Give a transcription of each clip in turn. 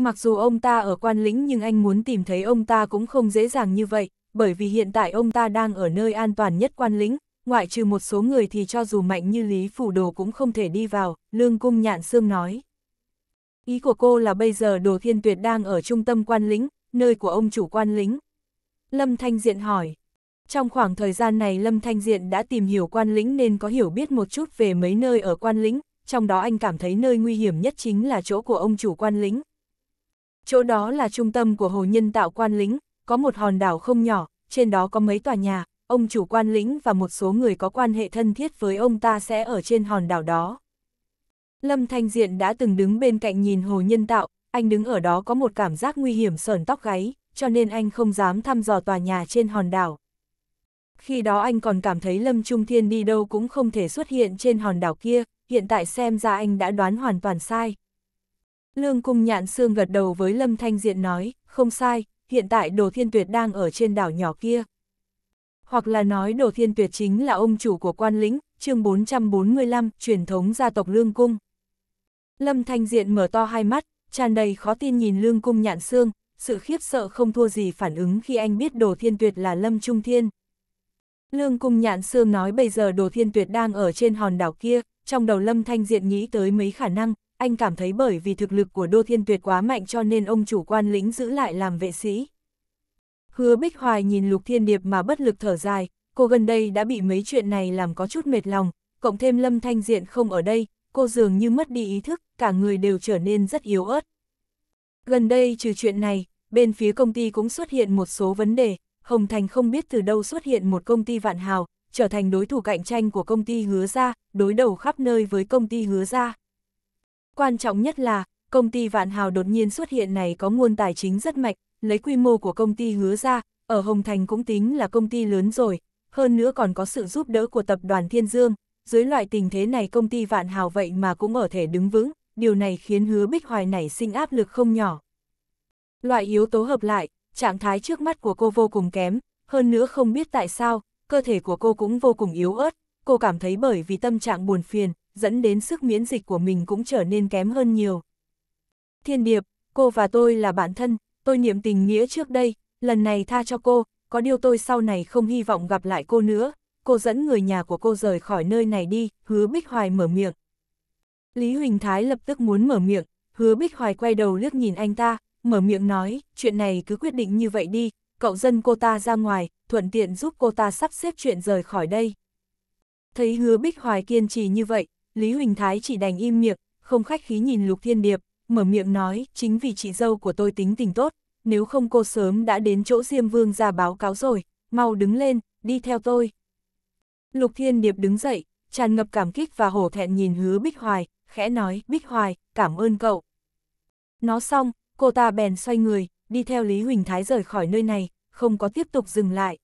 Mặc dù ông ta ở quan lĩnh nhưng anh muốn tìm thấy ông ta cũng không dễ dàng như vậy, bởi vì hiện tại ông ta đang ở nơi an toàn nhất quan lĩnh, ngoại trừ một số người thì cho dù mạnh như Lý Phủ Đồ cũng không thể đi vào, Lương Cung Nhạn Sương nói. Ý của cô là bây giờ Đồ Thiên Tuyệt đang ở trung tâm quan lĩnh, nơi của ông chủ quan lĩnh. Lâm Thanh Diện hỏi. Trong khoảng thời gian này Lâm Thanh Diện đã tìm hiểu quan lĩnh nên có hiểu biết một chút về mấy nơi ở quan lĩnh, trong đó anh cảm thấy nơi nguy hiểm nhất chính là chỗ của ông chủ quan lĩnh. Chỗ đó là trung tâm của hồ nhân tạo quan lĩnh, có một hòn đảo không nhỏ, trên đó có mấy tòa nhà, ông chủ quan lĩnh và một số người có quan hệ thân thiết với ông ta sẽ ở trên hòn đảo đó. Lâm Thanh Diện đã từng đứng bên cạnh nhìn hồ nhân tạo, anh đứng ở đó có một cảm giác nguy hiểm sờn tóc gáy, cho nên anh không dám thăm dò tòa nhà trên hòn đảo. Khi đó anh còn cảm thấy Lâm Trung Thiên đi đâu cũng không thể xuất hiện trên hòn đảo kia, hiện tại xem ra anh đã đoán hoàn toàn sai. Lương Cung Nhạn Sương gật đầu với Lâm Thanh Diện nói, không sai, hiện tại Đồ Thiên Tuyệt đang ở trên đảo nhỏ kia. Hoặc là nói Đồ Thiên Tuyệt chính là ông chủ của quan lĩnh, chương 445, truyền thống gia tộc Lương Cung. Lâm Thanh Diện mở to hai mắt, tràn đầy khó tin nhìn Lương Cung Nhạn Sương, sự khiếp sợ không thua gì phản ứng khi anh biết Đồ Thiên Tuyệt là Lâm Trung Thiên. Lương Cung Nhạn Sương nói bây giờ Đồ Thiên Tuyệt đang ở trên hòn đảo kia, trong đầu Lâm Thanh Diện nghĩ tới mấy khả năng, anh cảm thấy bởi vì thực lực của Đô Thiên Tuyệt quá mạnh cho nên ông chủ quan lĩnh giữ lại làm vệ sĩ. Hứa Bích Hoài nhìn Lục Thiên Điệp mà bất lực thở dài, cô gần đây đã bị mấy chuyện này làm có chút mệt lòng, cộng thêm Lâm Thanh Diện không ở đây, cô dường như mất đi ý thức, cả người đều trở nên rất yếu ớt. Gần đây trừ chuyện này, bên phía công ty cũng xuất hiện một số vấn đề, Hồng Thành không biết từ đâu xuất hiện một công ty vạn hào, trở thành đối thủ cạnh tranh của công ty hứa ra, đối đầu khắp nơi với công ty hứa ra. Quan trọng nhất là, công ty Vạn Hào đột nhiên xuất hiện này có nguồn tài chính rất mạnh, lấy quy mô của công ty hứa ra, ở Hồng Thành cũng tính là công ty lớn rồi, hơn nữa còn có sự giúp đỡ của tập đoàn Thiên Dương, dưới loại tình thế này công ty Vạn Hào vậy mà cũng ở thể đứng vững, điều này khiến hứa Bích Hoài nảy sinh áp lực không nhỏ. Loại yếu tố hợp lại, trạng thái trước mắt của cô vô cùng kém, hơn nữa không biết tại sao, cơ thể của cô cũng vô cùng yếu ớt, cô cảm thấy bởi vì tâm trạng buồn phiền, dẫn đến sức miễn dịch của mình cũng trở nên kém hơn nhiều. Thiên Điệp, cô và tôi là bạn thân, tôi niệm tình nghĩa trước đây, lần này tha cho cô, có điều tôi sau này không hy vọng gặp lại cô nữa, cô dẫn người nhà của cô rời khỏi nơi này đi, hứa Bích Hoài mở miệng. Lý Huỳnh Thái lập tức muốn mở miệng, hứa Bích Hoài quay đầu liếc nhìn anh ta, mở miệng nói, chuyện này cứ quyết định như vậy đi, cậu dân cô ta ra ngoài, thuận tiện giúp cô ta sắp xếp chuyện rời khỏi đây. Thấy hứa Bích Hoài kiên trì như vậy, Lý Huỳnh Thái chỉ đành im miệng, không khách khí nhìn Lục Thiên Điệp, mở miệng nói, chính vì chị dâu của tôi tính tình tốt, nếu không cô sớm đã đến chỗ Diêm Vương ra báo cáo rồi, mau đứng lên, đi theo tôi. Lục Thiên Điệp đứng dậy, tràn ngập cảm kích và hổ thẹn nhìn hứa Bích Hoài, khẽ nói, Bích Hoài, cảm ơn cậu. Nó xong, cô ta bèn xoay người, đi theo Lý Huỳnh Thái rời khỏi nơi này, không có tiếp tục dừng lại.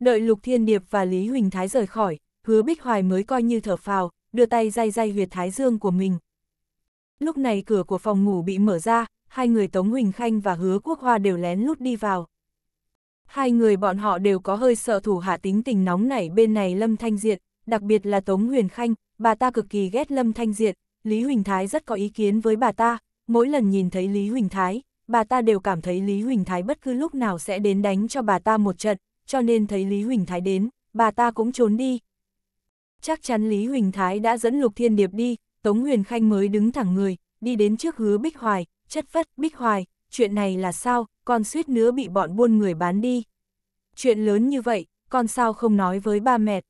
Đợi Lục Thiên Điệp và Lý Huỳnh Thái rời khỏi, hứa Bích Hoài mới coi như thở phào, đưa tay day day huyệt thái dương của mình. Lúc này cửa của phòng ngủ bị mở ra, hai người Tống Huỳnh Khanh và Hứa Quốc Hoa đều lén lút đi vào. Hai người bọn họ đều có hơi sợ thủ hạ tính tình nóng nảy bên này Lâm Thanh Diệt, đặc biệt là Tống Huyền Khanh, bà ta cực kỳ ghét Lâm Thanh Diệt, Lý Huỳnh Thái rất có ý kiến với bà ta, mỗi lần nhìn thấy Lý Huỳnh Thái, bà ta đều cảm thấy Lý Huỳnh Thái bất cứ lúc nào sẽ đến đánh cho bà ta một trận, cho nên thấy Lý Huỳnh Thái đến, bà ta cũng trốn đi, chắc chắn Lý Huỳnh Thái đã dẫn Lục Thiên Điệp đi, Tống Huyền Khanh mới đứng thẳng người, đi đến trước hứa Bích Hoài, chất phất Bích Hoài, chuyện này là sao, con suýt nữa bị bọn buôn người bán đi. Chuyện lớn như vậy, con sao không nói với ba mẹ.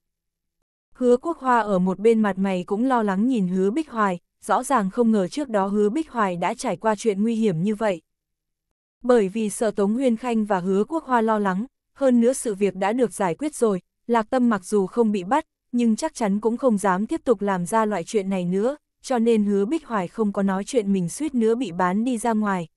Hứa Quốc Hoa ở một bên mặt mày cũng lo lắng nhìn hứa Bích Hoài, rõ ràng không ngờ trước đó hứa Bích Hoài đã trải qua chuyện nguy hiểm như vậy. Bởi vì sợ Tống Huyền Khanh và hứa Quốc Hoa lo lắng, hơn nữa sự việc đã được giải quyết rồi, Lạc Tâm mặc dù không bị bắt, nhưng chắc chắn cũng không dám tiếp tục làm ra loại chuyện này nữa, cho nên hứa Bích Hoài không có nói chuyện mình suýt nữa bị bán đi ra ngoài.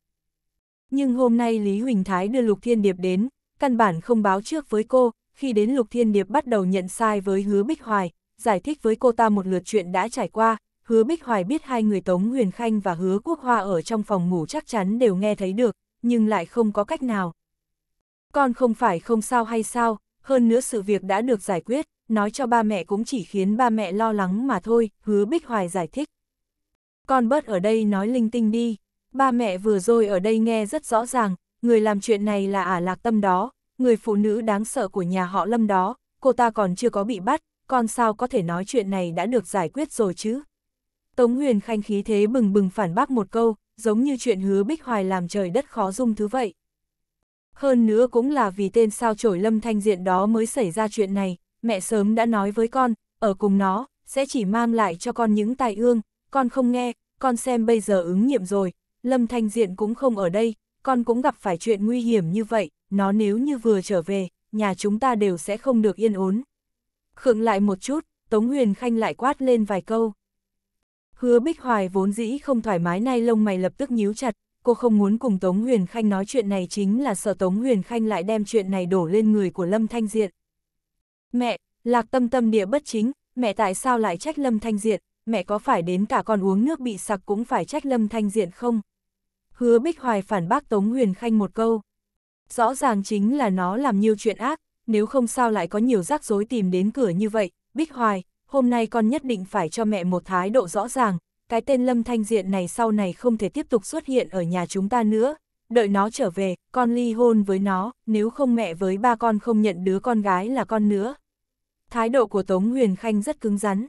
Nhưng hôm nay Lý Huỳnh Thái đưa Lục Thiên Điệp đến, căn bản không báo trước với cô, khi đến Lục Thiên Điệp bắt đầu nhận sai với hứa Bích Hoài, giải thích với cô ta một lượt chuyện đã trải qua, hứa Bích Hoài biết hai người Tống Huyền Khanh và hứa Quốc Hoa ở trong phòng ngủ chắc chắn đều nghe thấy được, nhưng lại không có cách nào. Con không phải không sao hay sao, hơn nữa sự việc đã được giải quyết, nói cho ba mẹ cũng chỉ khiến ba mẹ lo lắng mà thôi, hứa Bích Hoài giải thích. Con bớt ở đây nói linh tinh đi, ba mẹ vừa rồi ở đây nghe rất rõ ràng, người làm chuyện này là ả lạc tâm đó, người phụ nữ đáng sợ của nhà họ lâm đó, cô ta còn chưa có bị bắt, con sao có thể nói chuyện này đã được giải quyết rồi chứ. Tống Huyền Khanh khí thế bừng bừng phản bác một câu, giống như chuyện hứa Bích Hoài làm trời đất khó dung thứ vậy. Hơn nữa cũng là vì tên sao chổi lâm thanh diện đó mới xảy ra chuyện này, mẹ sớm đã nói với con, ở cùng nó, sẽ chỉ mang lại cho con những tài ương, con không nghe, con xem bây giờ ứng nghiệm rồi, Lâm Thanh Diện cũng không ở đây, con cũng gặp phải chuyện nguy hiểm như vậy, nó nếu như vừa trở về, nhà chúng ta đều sẽ không được yên ổn. Khượng lại một chút, Tống Huyền Khanh lại quát lên vài câu. Hứa Bích Hoài vốn dĩ không thoải mái nay lông mày lập tức nhíu chặt, cô không muốn cùng Tống Huyền Khanh nói chuyện này chính là sợ Tống Huyền Khanh lại đem chuyện này đổ lên người của Lâm Thanh Diện, Mẹ, lạc tâm tâm địa bất chính, mẹ tại sao lại trách Lâm Thanh Diện, mẹ có phải đến cả con uống nước bị sặc cũng phải trách Lâm Thanh Diện không? Hứa Bích Hoài phản bác Tống Huyền Khanh một câu. Rõ ràng chính là nó làm nhiều chuyện ác, nếu không sao lại có nhiều rắc rối tìm đến cửa như vậy, Bích Hoài, hôm nay con nhất định phải cho mẹ một thái độ rõ ràng, cái tên Lâm Thanh Diện này sau này không thể tiếp tục xuất hiện ở nhà chúng ta nữa, đợi nó trở về, con ly hôn với nó, nếu không mẹ với ba con không nhận đứa con gái là con nữa thái độ của Tống Huyền Khanh rất cứng rắn.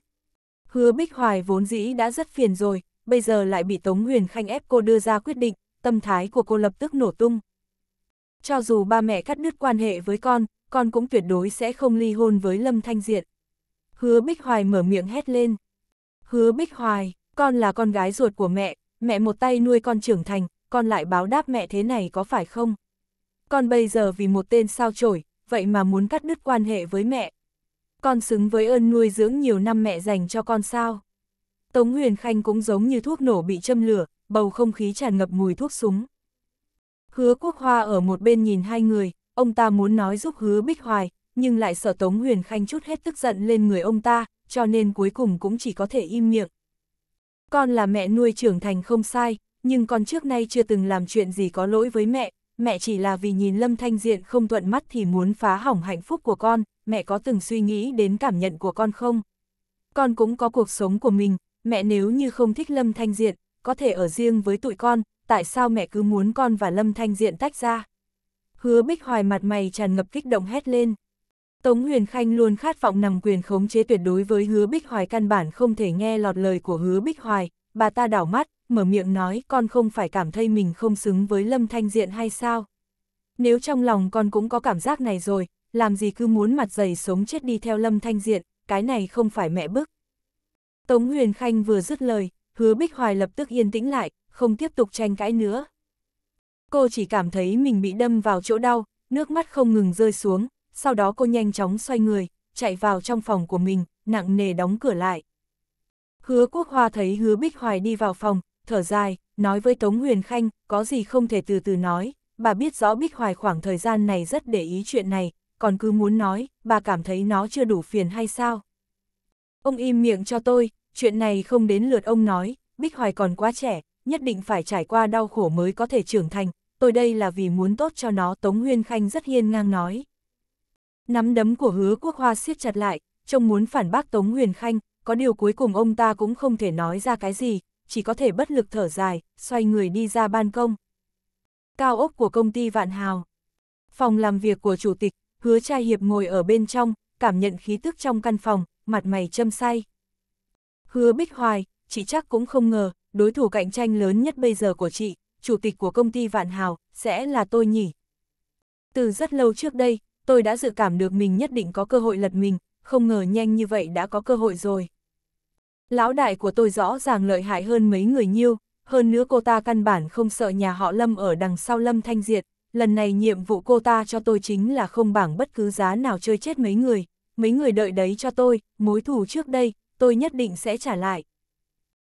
Hứa Bích Hoài vốn dĩ đã rất phiền rồi, bây giờ lại bị Tống Huyền Khanh ép cô đưa ra quyết định, tâm thái của cô lập tức nổ tung. Cho dù ba mẹ cắt đứt quan hệ với con, con cũng tuyệt đối sẽ không ly hôn với Lâm Thanh Diện. Hứa Bích Hoài mở miệng hét lên. Hứa Bích Hoài, con là con gái ruột của mẹ, mẹ một tay nuôi con trưởng thành, con lại báo đáp mẹ thế này có phải không? Con bây giờ vì một tên sao chổi, vậy mà muốn cắt đứt quan hệ với mẹ, con xứng với ơn nuôi dưỡng nhiều năm mẹ dành cho con sao. Tống Huyền Khanh cũng giống như thuốc nổ bị châm lửa, bầu không khí tràn ngập mùi thuốc súng. Hứa Quốc Hoa ở một bên nhìn hai người, ông ta muốn nói giúp hứa Bích Hoài, nhưng lại sợ Tống Huyền Khanh chút hết tức giận lên người ông ta, cho nên cuối cùng cũng chỉ có thể im miệng. Con là mẹ nuôi trưởng thành không sai, nhưng con trước nay chưa từng làm chuyện gì có lỗi với mẹ, mẹ chỉ là vì nhìn Lâm Thanh Diện không thuận mắt thì muốn phá hỏng hạnh phúc của con, mẹ có từng suy nghĩ đến cảm nhận của con không? Con cũng có cuộc sống của mình, mẹ nếu như không thích Lâm Thanh Diện, có thể ở riêng với tụi con, tại sao mẹ cứ muốn con và Lâm Thanh Diện tách ra? Hứa Bích Hoài mặt mày tràn ngập kích động hét lên. Tống Huyền Khanh luôn khát vọng nằm quyền khống chế tuyệt đối với Hứa Bích Hoài căn bản không thể nghe lọt lời của Hứa Bích Hoài, bà ta đảo mắt, mở miệng nói con không phải cảm thấy mình không xứng với Lâm Thanh Diện hay sao? Nếu trong lòng con cũng có cảm giác này rồi, làm gì cứ muốn mặt dày sống chết đi theo Lâm Thanh Diện, cái này không phải mẹ bức. Tống Huyền Khanh vừa dứt lời, hứa Bích Hoài lập tức yên tĩnh lại, không tiếp tục tranh cãi nữa. Cô chỉ cảm thấy mình bị đâm vào chỗ đau, nước mắt không ngừng rơi xuống, sau đó cô nhanh chóng xoay người, chạy vào trong phòng của mình, nặng nề đóng cửa lại. Hứa Quốc Hoa thấy hứa Bích Hoài đi vào phòng, thở dài, nói với Tống Huyền Khanh, có gì không thể từ từ nói, bà biết rõ Bích Hoài khoảng thời gian này rất để ý chuyện này, còn cứ muốn nói, bà cảm thấy nó chưa đủ phiền hay sao? Ông im miệng cho tôi, chuyện này không đến lượt ông nói, Bích Hoài còn quá trẻ, nhất định phải trải qua đau khổ mới có thể trưởng thành, tôi đây là vì muốn tốt cho nó Tống Huyên Khanh rất hiên ngang nói. Nắm đấm của hứa quốc hoa siết chặt lại, trông muốn phản bác Tống Huyền Khanh, có điều cuối cùng ông ta cũng không thể nói ra cái gì, chỉ có thể bất lực thở dài, xoay người đi ra ban công. Cao ốc của công ty Vạn Hào Phòng làm việc của chủ tịch, hứa trai hiệp ngồi ở bên trong, cảm nhận khí tức trong căn phòng, mặt mày châm say. Hứa Bích Hoài, chị chắc cũng không ngờ, đối thủ cạnh tranh lớn nhất bây giờ của chị, chủ tịch của công ty Vạn Hào, sẽ là tôi nhỉ. Từ rất lâu trước đây, tôi đã dự cảm được mình nhất định có cơ hội lật mình, không ngờ nhanh như vậy đã có cơ hội rồi. Lão đại của tôi rõ ràng lợi hại hơn mấy người nhiêu, hơn nữa cô ta căn bản không sợ nhà họ Lâm ở đằng sau Lâm Thanh Diệt, lần này nhiệm vụ cô ta cho tôi chính là không bảng bất cứ giá nào chơi chết mấy người, mấy người đợi đấy cho tôi, mối thù trước đây, tôi nhất định sẽ trả lại.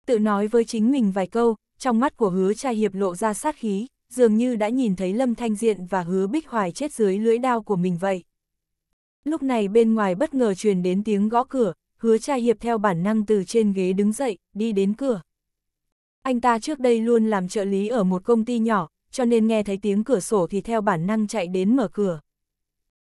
Tự nói với chính mình vài câu, trong mắt của hứa trai hiệp lộ ra sát khí, dường như đã nhìn thấy Lâm Thanh Diện và hứa bích hoài chết dưới lưỡi đao của mình vậy. Lúc này bên ngoài bất ngờ truyền đến tiếng gõ cửa, hứa trai hiệp theo bản năng từ trên ghế đứng dậy, đi đến cửa. Anh ta trước đây luôn làm trợ lý ở một công ty nhỏ, cho nên nghe thấy tiếng cửa sổ thì theo bản năng chạy đến mở cửa.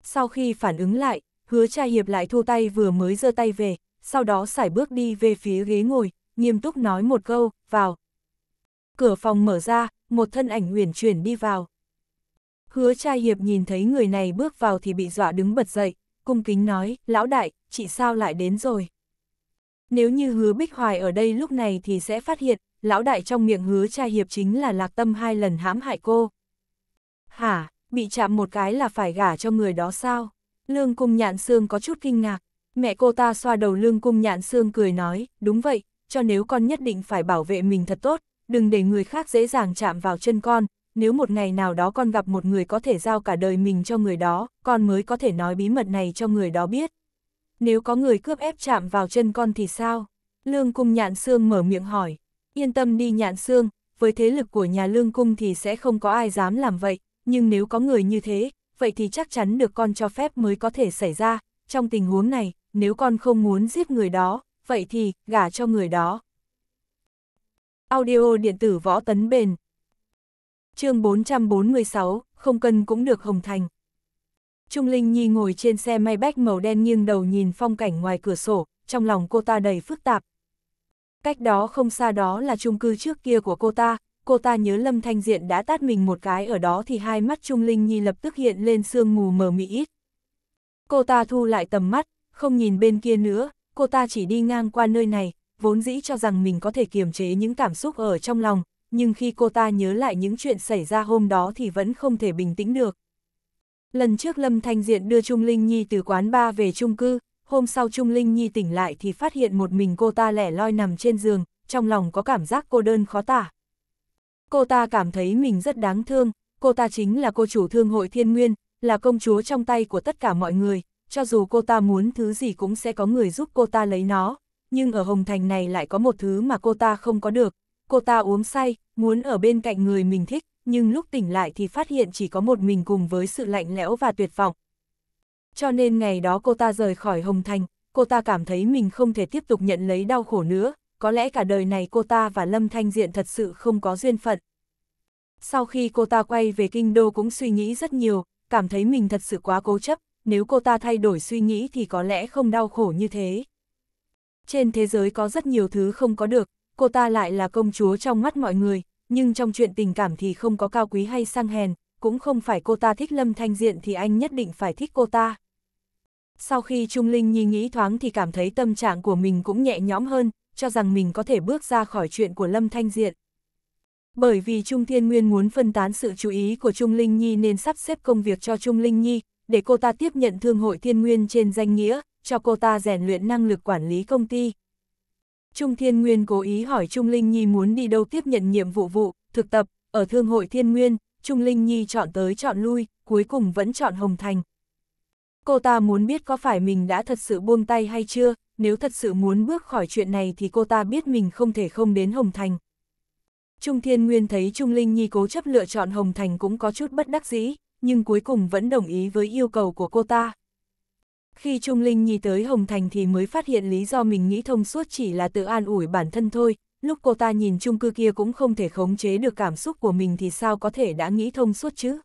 Sau khi phản ứng lại, hứa cha hiệp lại thu tay vừa mới giơ tay về, sau đó sải bước đi về phía ghế ngồi, nghiêm túc nói một câu, vào. Cửa phòng mở ra, một thân ảnh huyền chuyển đi vào. Hứa cha hiệp nhìn thấy người này bước vào thì bị dọa đứng bật dậy, cung kính nói, lão đại, chị sao lại đến rồi? Nếu như hứa Bích Hoài ở đây lúc này thì sẽ phát hiện lão đại trong miệng hứa cha hiệp chính là lạc tâm hai lần hãm hại cô. Hả, bị chạm một cái là phải gả cho người đó sao? Lương cung nhạn xương có chút kinh ngạc, mẹ cô ta xoa đầu lương cung nhạn xương cười nói, đúng vậy, cho nếu con nhất định phải bảo vệ mình thật tốt, đừng để người khác dễ dàng chạm vào chân con, nếu một ngày nào đó con gặp một người có thể giao cả đời mình cho người đó, con mới có thể nói bí mật này cho người đó biết. Nếu có người cướp ép chạm vào chân con thì sao? Lương cung nhạn xương mở miệng hỏi, Yên tâm đi nhạn xương, với thế lực của nhà lương cung thì sẽ không có ai dám làm vậy, nhưng nếu có người như thế, vậy thì chắc chắn được con cho phép mới có thể xảy ra. Trong tình huống này, nếu con không muốn giết người đó, vậy thì gả cho người đó. Audio điện tử võ tấn bền chương 446, không cần cũng được hồng thành. Trung Linh Nhi ngồi trên xe may Maybach màu đen nghiêng đầu nhìn phong cảnh ngoài cửa sổ, trong lòng cô ta đầy phức tạp, Cách đó không xa đó là chung cư trước kia của cô ta, cô ta nhớ Lâm Thanh Diện đã tát mình một cái ở đó thì hai mắt Trung Linh Nhi lập tức hiện lên sương mù mờ mị ít. Cô ta thu lại tầm mắt, không nhìn bên kia nữa, cô ta chỉ đi ngang qua nơi này, vốn dĩ cho rằng mình có thể kiềm chế những cảm xúc ở trong lòng, nhưng khi cô ta nhớ lại những chuyện xảy ra hôm đó thì vẫn không thể bình tĩnh được. Lần trước Lâm Thanh Diện đưa Trung Linh Nhi từ quán ba về chung cư, hôm sau Trung Linh Nhi tỉnh lại thì phát hiện một mình cô ta lẻ loi nằm trên giường, trong lòng có cảm giác cô đơn khó tả. Cô ta cảm thấy mình rất đáng thương, cô ta chính là cô chủ thương hội thiên nguyên, là công chúa trong tay của tất cả mọi người, cho dù cô ta muốn thứ gì cũng sẽ có người giúp cô ta lấy nó, nhưng ở Hồng Thành này lại có một thứ mà cô ta không có được. Cô ta uống say, muốn ở bên cạnh người mình thích, nhưng lúc tỉnh lại thì phát hiện chỉ có một mình cùng với sự lạnh lẽo và tuyệt vọng, cho nên ngày đó cô ta rời khỏi Hồng Thành, cô ta cảm thấy mình không thể tiếp tục nhận lấy đau khổ nữa, có lẽ cả đời này cô ta và Lâm Thanh Diện thật sự không có duyên phận. Sau khi cô ta quay về Kinh Đô cũng suy nghĩ rất nhiều, cảm thấy mình thật sự quá cố chấp, nếu cô ta thay đổi suy nghĩ thì có lẽ không đau khổ như thế. Trên thế giới có rất nhiều thứ không có được, cô ta lại là công chúa trong mắt mọi người, nhưng trong chuyện tình cảm thì không có cao quý hay sang hèn, cũng không phải cô ta thích Lâm Thanh Diện thì anh nhất định phải thích cô ta sau khi Trung Linh Nhi nghĩ thoáng thì cảm thấy tâm trạng của mình cũng nhẹ nhõm hơn, cho rằng mình có thể bước ra khỏi chuyện của Lâm Thanh Diện. Bởi vì Trung Thiên Nguyên muốn phân tán sự chú ý của Trung Linh Nhi nên sắp xếp công việc cho Trung Linh Nhi, để cô ta tiếp nhận thương hội Thiên Nguyên trên danh nghĩa, cho cô ta rèn luyện năng lực quản lý công ty. Trung Thiên Nguyên cố ý hỏi Trung Linh Nhi muốn đi đâu tiếp nhận nhiệm vụ vụ, thực tập, ở thương hội Thiên Nguyên, Trung Linh Nhi chọn tới chọn lui, cuối cùng vẫn chọn Hồng Thành, Cô ta muốn biết có phải mình đã thật sự buông tay hay chưa, nếu thật sự muốn bước khỏi chuyện này thì cô ta biết mình không thể không đến Hồng Thành. Trung Thiên Nguyên thấy Trung Linh Nhi cố chấp lựa chọn Hồng Thành cũng có chút bất đắc dĩ, nhưng cuối cùng vẫn đồng ý với yêu cầu của cô ta. Khi Trung Linh Nhi tới Hồng Thành thì mới phát hiện lý do mình nghĩ thông suốt chỉ là tự an ủi bản thân thôi, lúc cô ta nhìn chung cư kia cũng không thể khống chế được cảm xúc của mình thì sao có thể đã nghĩ thông suốt chứ.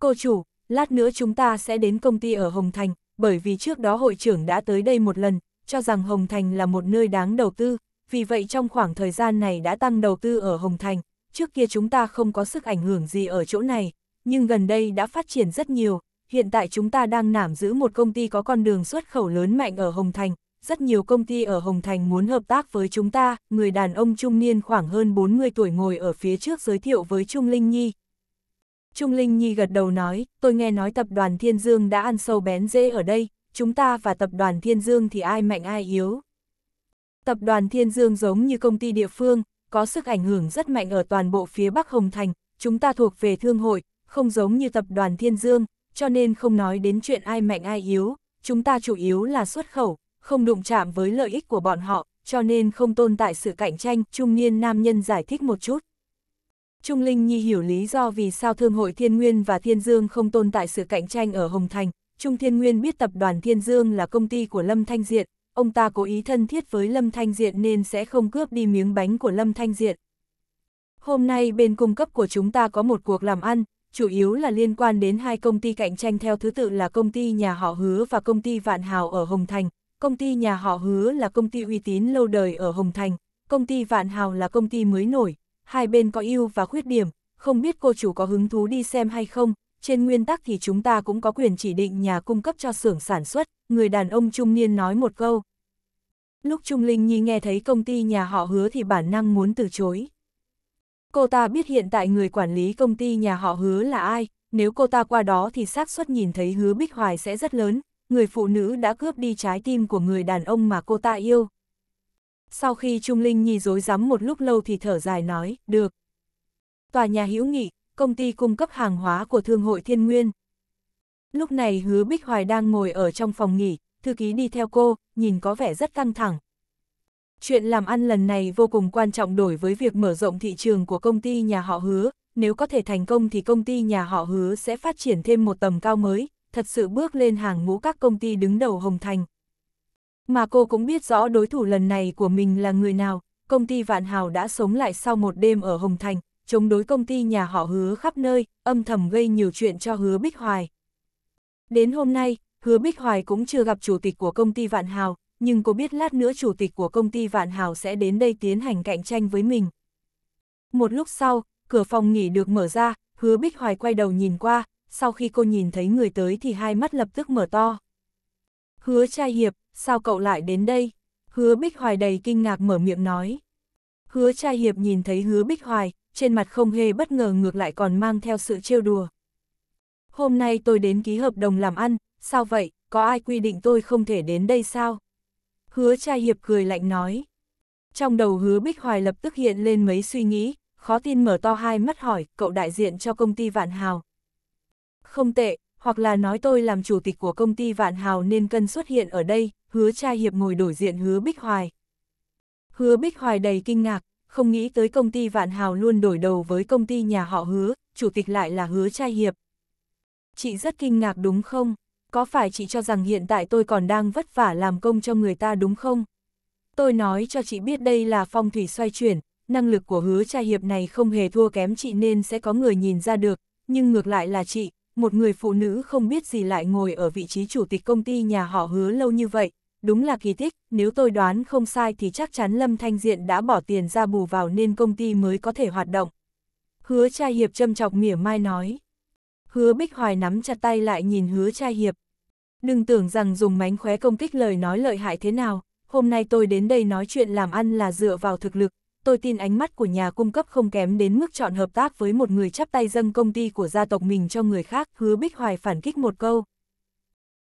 Cô chủ, lát nữa chúng ta sẽ đến công ty ở Hồng Thành, bởi vì trước đó hội trưởng đã tới đây một lần, cho rằng Hồng Thành là một nơi đáng đầu tư, vì vậy trong khoảng thời gian này đã tăng đầu tư ở Hồng Thành, trước kia chúng ta không có sức ảnh hưởng gì ở chỗ này, nhưng gần đây đã phát triển rất nhiều, hiện tại chúng ta đang nảm giữ một công ty có con đường xuất khẩu lớn mạnh ở Hồng Thành, rất nhiều công ty ở Hồng Thành muốn hợp tác với chúng ta, người đàn ông trung niên khoảng hơn 40 tuổi ngồi ở phía trước giới thiệu với Trung Linh Nhi, Trung Linh Nhi gật đầu nói, tôi nghe nói tập đoàn Thiên Dương đã ăn sâu bén dễ ở đây, chúng ta và tập đoàn Thiên Dương thì ai mạnh ai yếu. Tập đoàn Thiên Dương giống như công ty địa phương, có sức ảnh hưởng rất mạnh ở toàn bộ phía Bắc Hồng Thành, chúng ta thuộc về thương hội, không giống như tập đoàn Thiên Dương, cho nên không nói đến chuyện ai mạnh ai yếu, chúng ta chủ yếu là xuất khẩu, không đụng chạm với lợi ích của bọn họ, cho nên không tồn tại sự cạnh tranh, trung niên nam nhân giải thích một chút. Trung Linh Nhi hiểu lý do vì sao Thương hội Thiên Nguyên và Thiên Dương không tồn tại sự cạnh tranh ở Hồng Thành. Trung Thiên Nguyên biết tập đoàn Thiên Dương là công ty của Lâm Thanh Diện, ông ta cố ý thân thiết với Lâm Thanh Diện nên sẽ không cướp đi miếng bánh của Lâm Thanh Diện. Hôm nay bên cung cấp của chúng ta có một cuộc làm ăn, chủ yếu là liên quan đến hai công ty cạnh tranh theo thứ tự là công ty nhà họ Hứa và công ty Vạn Hào ở Hồng Thành. Công ty nhà họ Hứa là công ty uy tín lâu đời ở Hồng Thành, công ty Vạn Hào là công ty mới nổi, hai bên có ưu và khuyết điểm, không biết cô chủ có hứng thú đi xem hay không, trên nguyên tắc thì chúng ta cũng có quyền chỉ định nhà cung cấp cho xưởng sản xuất, người đàn ông trung niên nói một câu. Lúc Trung Linh Nhi nghe thấy công ty nhà họ hứa thì bản năng muốn từ chối. Cô ta biết hiện tại người quản lý công ty nhà họ hứa là ai, nếu cô ta qua đó thì xác suất nhìn thấy hứa Bích Hoài sẽ rất lớn, người phụ nữ đã cướp đi trái tim của người đàn ông mà cô ta yêu. Sau khi Trung Linh Nhi dối rắm một lúc lâu thì thở dài nói, được. Tòa nhà hữu nghị, công ty cung cấp hàng hóa của Thương hội Thiên Nguyên. Lúc này hứa Bích Hoài đang ngồi ở trong phòng nghỉ, thư ký đi theo cô, nhìn có vẻ rất căng thẳng. Chuyện làm ăn lần này vô cùng quan trọng đổi với việc mở rộng thị trường của công ty nhà họ hứa, nếu có thể thành công thì công ty nhà họ hứa sẽ phát triển thêm một tầm cao mới, thật sự bước lên hàng ngũ các công ty đứng đầu Hồng Thành. Mà cô cũng biết rõ đối thủ lần này của mình là người nào, công ty Vạn Hào đã sống lại sau một đêm ở Hồng Thành, chống đối công ty nhà họ hứa khắp nơi, âm thầm gây nhiều chuyện cho hứa Bích Hoài. Đến hôm nay, hứa Bích Hoài cũng chưa gặp chủ tịch của công ty Vạn Hào, nhưng cô biết lát nữa chủ tịch của công ty Vạn Hào sẽ đến đây tiến hành cạnh tranh với mình. Một lúc sau, cửa phòng nghỉ được mở ra, hứa Bích Hoài quay đầu nhìn qua, sau khi cô nhìn thấy người tới thì hai mắt lập tức mở to. Hứa trai hiệp, sao cậu lại đến đây? Hứa Bích Hoài đầy kinh ngạc mở miệng nói. Hứa trai hiệp nhìn thấy hứa Bích Hoài, trên mặt không hề bất ngờ ngược lại còn mang theo sự trêu đùa. Hôm nay tôi đến ký hợp đồng làm ăn, sao vậy, có ai quy định tôi không thể đến đây sao? Hứa trai hiệp cười lạnh nói. Trong đầu hứa Bích Hoài lập tức hiện lên mấy suy nghĩ, khó tin mở to hai mắt hỏi, cậu đại diện cho công ty Vạn Hào. Không tệ, hoặc là nói tôi làm chủ tịch của công ty Vạn Hào nên cần xuất hiện ở đây, hứa cha hiệp ngồi đổi diện hứa Bích Hoài. Hứa Bích Hoài đầy kinh ngạc, không nghĩ tới công ty Vạn Hào luôn đổi đầu với công ty nhà họ hứa, chủ tịch lại là hứa cha hiệp. Chị rất kinh ngạc đúng không? Có phải chị cho rằng hiện tại tôi còn đang vất vả làm công cho người ta đúng không? Tôi nói cho chị biết đây là phong thủy xoay chuyển, năng lực của hứa cha hiệp này không hề thua kém chị nên sẽ có người nhìn ra được, nhưng ngược lại là chị, một người phụ nữ không biết gì lại ngồi ở vị trí chủ tịch công ty nhà họ hứa lâu như vậy, đúng là kỳ tích, nếu tôi đoán không sai thì chắc chắn Lâm Thanh Diện đã bỏ tiền ra bù vào nên công ty mới có thể hoạt động. Hứa trai hiệp châm chọc mỉa mai nói. Hứa Bích Hoài nắm chặt tay lại nhìn hứa trai hiệp. Đừng tưởng rằng dùng mánh khóe công kích lời nói lợi hại thế nào, hôm nay tôi đến đây nói chuyện làm ăn là dựa vào thực lực, tôi tin ánh mắt của nhà cung cấp không kém đến mức chọn hợp tác với một người chắp tay dâng công ty của gia tộc mình cho người khác, hứa Bích Hoài phản kích một câu.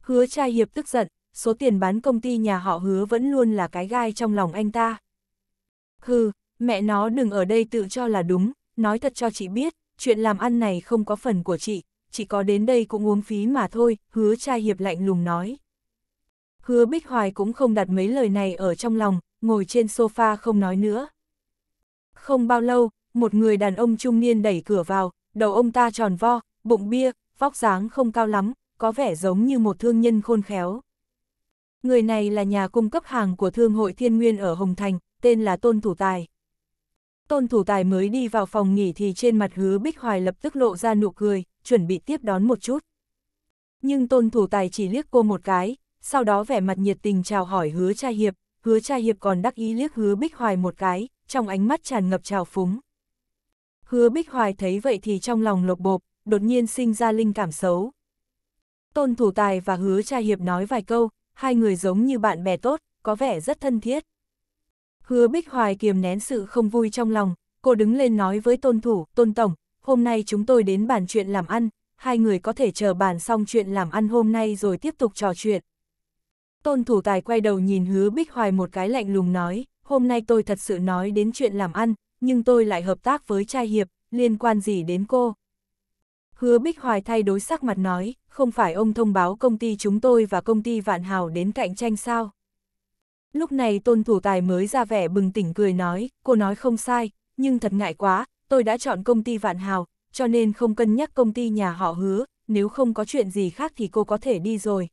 Hứa trai hiệp tức giận, số tiền bán công ty nhà họ hứa vẫn luôn là cái gai trong lòng anh ta. Hừ, mẹ nó đừng ở đây tự cho là đúng, nói thật cho chị biết, chuyện làm ăn này không có phần của chị, chỉ có đến đây cũng uống phí mà thôi, hứa trai hiệp lạnh lùng nói. Hứa Bích Hoài cũng không đặt mấy lời này ở trong lòng, ngồi trên sofa không nói nữa. Không bao lâu, một người đàn ông trung niên đẩy cửa vào, đầu ông ta tròn vo, bụng bia, vóc dáng không cao lắm, có vẻ giống như một thương nhân khôn khéo. Người này là nhà cung cấp hàng của Thương hội Thiên Nguyên ở Hồng Thành, tên là Tôn Thủ Tài. Tôn Thủ Tài mới đi vào phòng nghỉ thì trên mặt hứa Bích Hoài lập tức lộ ra nụ cười, chuẩn bị tiếp đón một chút. Nhưng Tôn Thủ Tài chỉ liếc cô một cái, sau đó vẻ mặt nhiệt tình chào hỏi hứa cha hiệp, hứa cha hiệp còn đắc ý liếc hứa Bích Hoài một cái, trong ánh mắt tràn ngập trào phúng. Hứa Bích Hoài thấy vậy thì trong lòng lộc bộp, đột nhiên sinh ra linh cảm xấu. Tôn Thủ Tài và Hứa Trai Hiệp nói vài câu, hai người giống như bạn bè tốt, có vẻ rất thân thiết. Hứa Bích Hoài kiềm nén sự không vui trong lòng, cô đứng lên nói với Tôn Thủ, Tôn Tổng, hôm nay chúng tôi đến bàn chuyện làm ăn, hai người có thể chờ bàn xong chuyện làm ăn hôm nay rồi tiếp tục trò chuyện. Tôn Thủ Tài quay đầu nhìn Hứa Bích Hoài một cái lạnh lùng nói, hôm nay tôi thật sự nói đến chuyện làm ăn, nhưng tôi lại hợp tác với trai hiệp, liên quan gì đến cô? Hứa Bích Hoài thay đối sắc mặt nói, không phải ông thông báo công ty chúng tôi và công ty Vạn Hào đến cạnh tranh sao? Lúc này tôn thủ tài mới ra vẻ bừng tỉnh cười nói, cô nói không sai, nhưng thật ngại quá, tôi đã chọn công ty Vạn Hào, cho nên không cân nhắc công ty nhà họ hứa, nếu không có chuyện gì khác thì cô có thể đi rồi.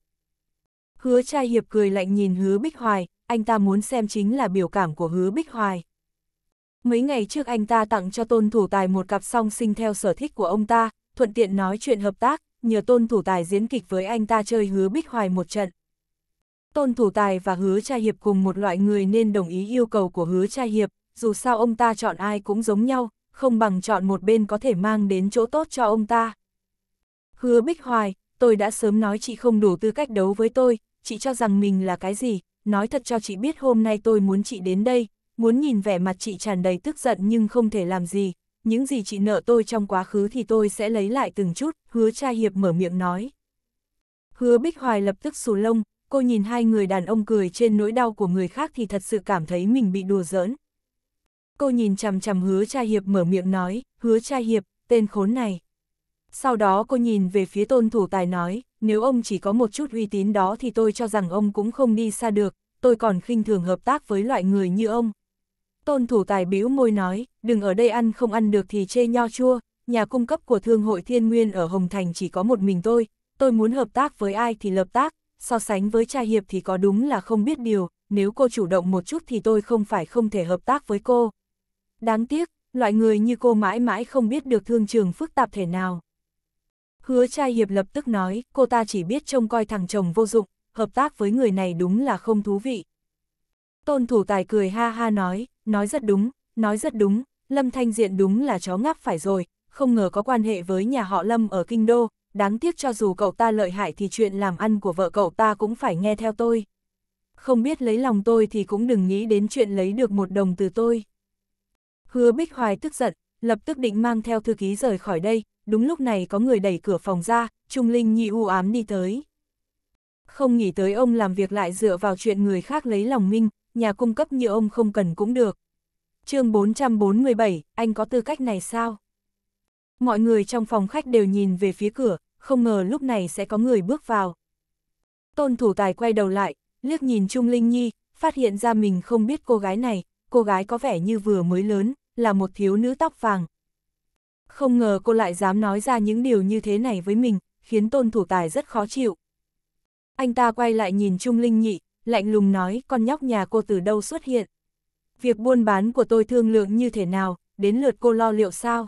Hứa trai hiệp cười lạnh nhìn hứa Bích Hoài, anh ta muốn xem chính là biểu cảm của hứa Bích Hoài. Mấy ngày trước anh ta tặng cho tôn thủ tài một cặp song sinh theo sở thích của ông ta, thuận tiện nói chuyện hợp tác, nhờ tôn thủ tài diễn kịch với anh ta chơi hứa Bích Hoài một trận. Tôn thủ tài và hứa trai hiệp cùng một loại người nên đồng ý yêu cầu của hứa trai hiệp, dù sao ông ta chọn ai cũng giống nhau, không bằng chọn một bên có thể mang đến chỗ tốt cho ông ta. Hứa Bích Hoài, tôi đã sớm nói chị không đủ tư cách đấu với tôi, chị cho rằng mình là cái gì, nói thật cho chị biết hôm nay tôi muốn chị đến đây, muốn nhìn vẻ mặt chị tràn đầy tức giận nhưng không thể làm gì, những gì chị nợ tôi trong quá khứ thì tôi sẽ lấy lại từng chút, hứa cha hiệp mở miệng nói. Hứa Bích Hoài lập tức xù lông, cô nhìn hai người đàn ông cười trên nỗi đau của người khác thì thật sự cảm thấy mình bị đùa giỡn. Cô nhìn chằm chằm hứa cha hiệp mở miệng nói, hứa cha hiệp, tên khốn này. Sau đó cô nhìn về phía tôn thủ tài nói, nếu ông chỉ có một chút uy tín đó thì tôi cho rằng ông cũng không đi xa được, tôi còn khinh thường hợp tác với loại người như ông. Tôn thủ tài bĩu môi nói, đừng ở đây ăn không ăn được thì chê nho chua, nhà cung cấp của thương hội thiên nguyên ở Hồng Thành chỉ có một mình tôi, tôi muốn hợp tác với ai thì hợp tác, so sánh với cha hiệp thì có đúng là không biết điều, nếu cô chủ động một chút thì tôi không phải không thể hợp tác với cô. Đáng tiếc, loại người như cô mãi mãi không biết được thương trường phức tạp thể nào. Hứa trai hiệp lập tức nói, cô ta chỉ biết trông coi thằng chồng vô dụng, hợp tác với người này đúng là không thú vị. Tôn thủ tài cười ha ha nói, nói rất đúng, nói rất đúng, Lâm Thanh Diện đúng là chó ngáp phải rồi, không ngờ có quan hệ với nhà họ Lâm ở Kinh Đô, đáng tiếc cho dù cậu ta lợi hại thì chuyện làm ăn của vợ cậu ta cũng phải nghe theo tôi. Không biết lấy lòng tôi thì cũng đừng nghĩ đến chuyện lấy được một đồng từ tôi. Hứa Bích Hoài tức giận, lập tức định mang theo thư ký rời khỏi đây, đúng lúc này có người đẩy cửa phòng ra, Trung Linh Nhi u ám đi tới. Không nghĩ tới ông làm việc lại dựa vào chuyện người khác lấy lòng minh, nhà cung cấp như ông không cần cũng được. chương 447, anh có tư cách này sao? Mọi người trong phòng khách đều nhìn về phía cửa, không ngờ lúc này sẽ có người bước vào. Tôn thủ tài quay đầu lại, liếc nhìn Trung Linh Nhi, phát hiện ra mình không biết cô gái này, cô gái có vẻ như vừa mới lớn, là một thiếu nữ tóc vàng, không ngờ cô lại dám nói ra những điều như thế này với mình, khiến tôn thủ tài rất khó chịu. Anh ta quay lại nhìn Trung Linh Nhị, lạnh lùng nói con nhóc nhà cô từ đâu xuất hiện. Việc buôn bán của tôi thương lượng như thế nào, đến lượt cô lo liệu sao?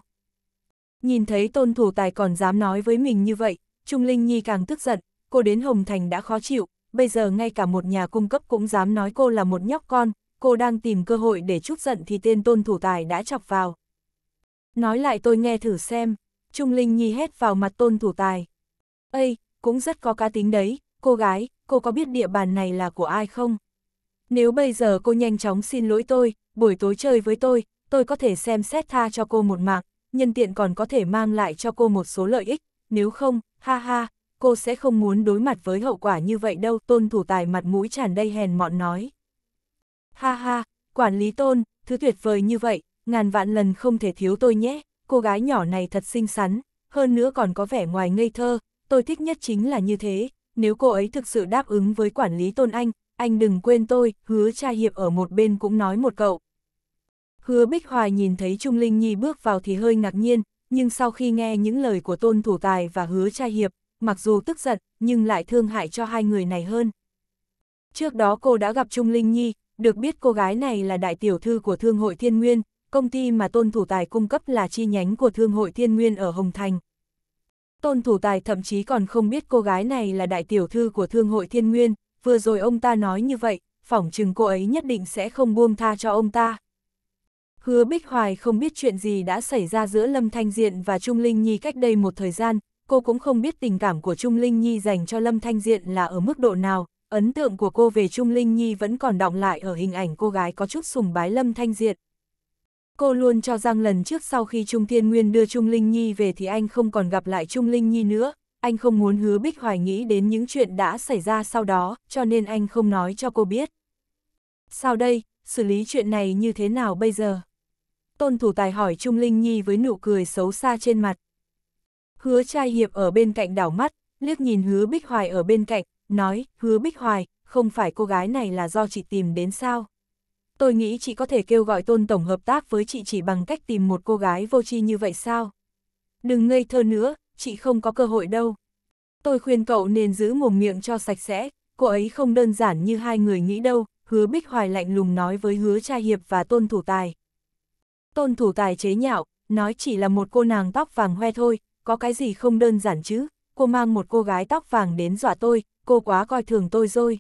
Nhìn thấy tôn thủ tài còn dám nói với mình như vậy, Trung Linh Nhi càng tức giận, cô đến Hồng Thành đã khó chịu, bây giờ ngay cả một nhà cung cấp cũng dám nói cô là một nhóc con, cô đang tìm cơ hội để chút giận thì tên tôn thủ tài đã chọc vào. Nói lại tôi nghe thử xem, Trung Linh Nhi hét vào mặt tôn thủ tài. Ây, cũng rất có cá tính đấy, cô gái, cô có biết địa bàn này là của ai không? Nếu bây giờ cô nhanh chóng xin lỗi tôi, buổi tối chơi với tôi, tôi có thể xem xét tha cho cô một mạng, nhân tiện còn có thể mang lại cho cô một số lợi ích, nếu không, ha ha, cô sẽ không muốn đối mặt với hậu quả như vậy đâu, tôn thủ tài mặt mũi tràn đầy hèn mọn nói. Ha ha, quản lý tôn, thứ tuyệt vời như vậy, ngàn vạn lần không thể thiếu tôi nhé, cô gái nhỏ này thật xinh xắn, hơn nữa còn có vẻ ngoài ngây thơ, tôi thích nhất chính là như thế, nếu cô ấy thực sự đáp ứng với quản lý tôn anh, anh đừng quên tôi, hứa cha hiệp ở một bên cũng nói một cậu. Hứa Bích Hoài nhìn thấy Trung Linh Nhi bước vào thì hơi ngạc nhiên, nhưng sau khi nghe những lời của tôn thủ tài và hứa cha hiệp, mặc dù tức giận, nhưng lại thương hại cho hai người này hơn. Trước đó cô đã gặp Trung Linh Nhi, được biết cô gái này là đại tiểu thư của Thương hội Thiên Nguyên, công ty mà Tôn Thủ Tài cung cấp là chi nhánh của Thương hội Thiên Nguyên ở Hồng Thành. Tôn Thủ Tài thậm chí còn không biết cô gái này là đại tiểu thư của Thương hội Thiên Nguyên, vừa rồi ông ta nói như vậy, phỏng chừng cô ấy nhất định sẽ không buông tha cho ông ta. Hứa Bích Hoài không biết chuyện gì đã xảy ra giữa Lâm Thanh Diện và Trung Linh Nhi cách đây một thời gian, cô cũng không biết tình cảm của Trung Linh Nhi dành cho Lâm Thanh Diện là ở mức độ nào, ấn tượng của cô về Trung Linh Nhi vẫn còn đọng lại ở hình ảnh cô gái có chút sùng bái Lâm Thanh Diện. Cô luôn cho rằng lần trước sau khi Trung Thiên Nguyên đưa Trung Linh Nhi về thì anh không còn gặp lại Trung Linh Nhi nữa, anh không muốn hứa Bích Hoài nghĩ đến những chuyện đã xảy ra sau đó, cho nên anh không nói cho cô biết. Sao đây, xử lý chuyện này như thế nào bây giờ? Tôn Thủ Tài hỏi Trung Linh Nhi với nụ cười xấu xa trên mặt. Hứa trai hiệp ở bên cạnh đảo mắt, liếc nhìn hứa Bích Hoài ở bên cạnh, nói, hứa Bích Hoài, không phải cô gái này là do chị tìm đến sao? tôi nghĩ chị có thể kêu gọi tôn tổng hợp tác với chị chỉ bằng cách tìm một cô gái vô tri như vậy sao? Đừng ngây thơ nữa, chị không có cơ hội đâu. Tôi khuyên cậu nên giữ mồm miệng cho sạch sẽ, cô ấy không đơn giản như hai người nghĩ đâu, hứa bích hoài lạnh lùng nói với hứa trai hiệp và tôn thủ tài. Tôn thủ tài chế nhạo, nói chỉ là một cô nàng tóc vàng hoe thôi, có cái gì không đơn giản chứ, cô mang một cô gái tóc vàng đến dọa tôi, cô quá coi thường tôi rồi.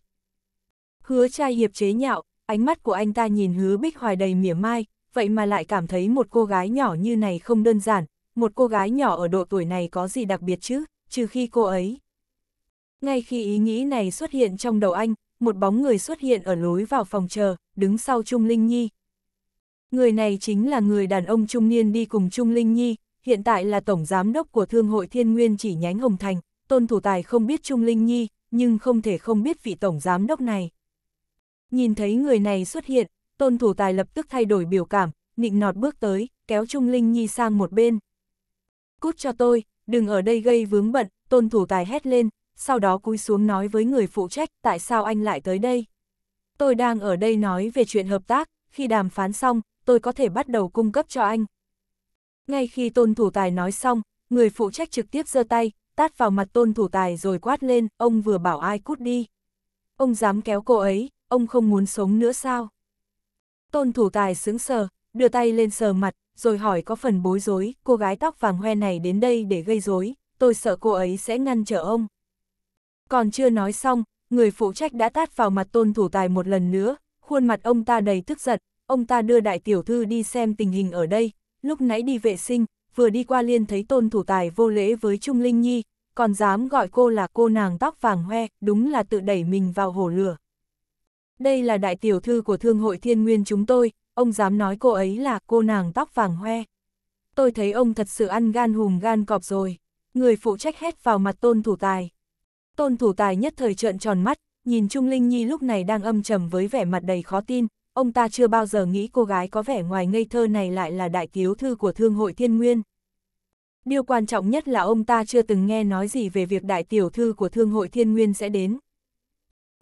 Hứa trai hiệp chế nhạo, ánh mắt của anh ta nhìn hứa bích hoài đầy mỉa mai, vậy mà lại cảm thấy một cô gái nhỏ như này không đơn giản, một cô gái nhỏ ở độ tuổi này có gì đặc biệt chứ, trừ khi cô ấy. Ngay khi ý nghĩ này xuất hiện trong đầu anh, một bóng người xuất hiện ở lối vào phòng chờ, đứng sau Trung Linh Nhi. Người này chính là người đàn ông trung niên đi cùng Trung Linh Nhi, hiện tại là tổng giám đốc của Thương hội Thiên Nguyên chỉ nhánh Hồng Thành, tôn thủ tài không biết Trung Linh Nhi, nhưng không thể không biết vị tổng giám đốc này. Nhìn thấy người này xuất hiện, tôn thủ tài lập tức thay đổi biểu cảm, nịnh nọt bước tới, kéo Trung Linh Nhi sang một bên. Cút cho tôi, đừng ở đây gây vướng bận, tôn thủ tài hét lên, sau đó cúi xuống nói với người phụ trách tại sao anh lại tới đây. Tôi đang ở đây nói về chuyện hợp tác, khi đàm phán xong, tôi có thể bắt đầu cung cấp cho anh. Ngay khi tôn thủ tài nói xong, người phụ trách trực tiếp giơ tay, tát vào mặt tôn thủ tài rồi quát lên, ông vừa bảo ai cút đi. Ông dám kéo cô ấy, ông không muốn sống nữa sao? Tôn thủ tài sững sờ, đưa tay lên sờ mặt, rồi hỏi có phần bối rối, cô gái tóc vàng hoe này đến đây để gây rối, tôi sợ cô ấy sẽ ngăn trở ông. Còn chưa nói xong, người phụ trách đã tát vào mặt tôn thủ tài một lần nữa, khuôn mặt ông ta đầy tức giận, ông ta đưa đại tiểu thư đi xem tình hình ở đây, lúc nãy đi vệ sinh, vừa đi qua liên thấy tôn thủ tài vô lễ với Trung Linh Nhi, còn dám gọi cô là cô nàng tóc vàng hoe, đúng là tự đẩy mình vào hổ lửa đây là đại tiểu thư của thương hội thiên nguyên chúng tôi, ông dám nói cô ấy là cô nàng tóc vàng hoe. Tôi thấy ông thật sự ăn gan hùm gan cọp rồi, người phụ trách hét vào mặt tôn thủ tài. Tôn thủ tài nhất thời trợn tròn mắt, nhìn Trung Linh Nhi lúc này đang âm trầm với vẻ mặt đầy khó tin, ông ta chưa bao giờ nghĩ cô gái có vẻ ngoài ngây thơ này lại là đại tiểu thư của thương hội thiên nguyên. Điều quan trọng nhất là ông ta chưa từng nghe nói gì về việc đại tiểu thư của thương hội thiên nguyên sẽ đến.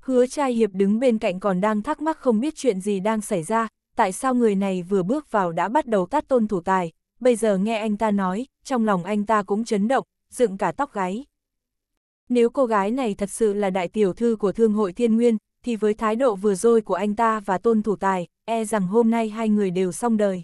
Hứa trai hiệp đứng bên cạnh còn đang thắc mắc không biết chuyện gì đang xảy ra, tại sao người này vừa bước vào đã bắt đầu tát tôn thủ tài, bây giờ nghe anh ta nói, trong lòng anh ta cũng chấn động, dựng cả tóc gáy. Nếu cô gái này thật sự là đại tiểu thư của Thương hội Thiên Nguyên, thì với thái độ vừa rồi của anh ta và tôn thủ tài, e rằng hôm nay hai người đều xong đời.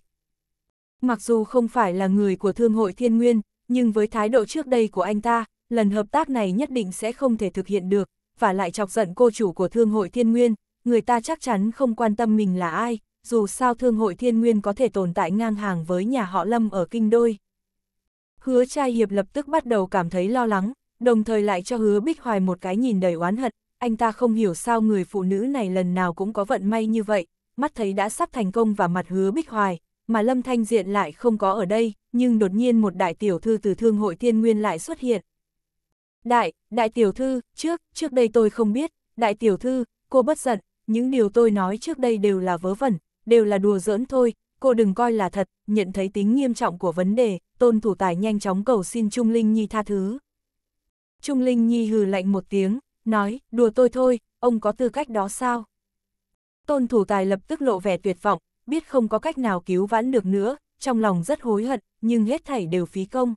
Mặc dù không phải là người của Thương hội Thiên Nguyên, nhưng với thái độ trước đây của anh ta, lần hợp tác này nhất định sẽ không thể thực hiện được, và lại chọc giận cô chủ của Thương hội Thiên Nguyên, người ta chắc chắn không quan tâm mình là ai, dù sao Thương hội Thiên Nguyên có thể tồn tại ngang hàng với nhà họ Lâm ở Kinh Đôi. Hứa trai hiệp lập tức bắt đầu cảm thấy lo lắng, đồng thời lại cho hứa Bích Hoài một cái nhìn đầy oán hận, anh ta không hiểu sao người phụ nữ này lần nào cũng có vận may như vậy, mắt thấy đã sắp thành công và mặt hứa Bích Hoài, mà Lâm Thanh Diện lại không có ở đây, nhưng đột nhiên một đại tiểu thư từ Thương hội Thiên Nguyên lại xuất hiện. Đại, đại tiểu thư, trước, trước đây tôi không biết, đại tiểu thư, cô bất giận, những điều tôi nói trước đây đều là vớ vẩn, đều là đùa giỡn thôi, cô đừng coi là thật, nhận thấy tính nghiêm trọng của vấn đề, tôn thủ tài nhanh chóng cầu xin Trung Linh Nhi tha thứ. Trung Linh Nhi hừ lạnh một tiếng, nói, đùa tôi thôi, ông có tư cách đó sao? Tôn thủ tài lập tức lộ vẻ tuyệt vọng, biết không có cách nào cứu vãn được nữa, trong lòng rất hối hận, nhưng hết thảy đều phí công.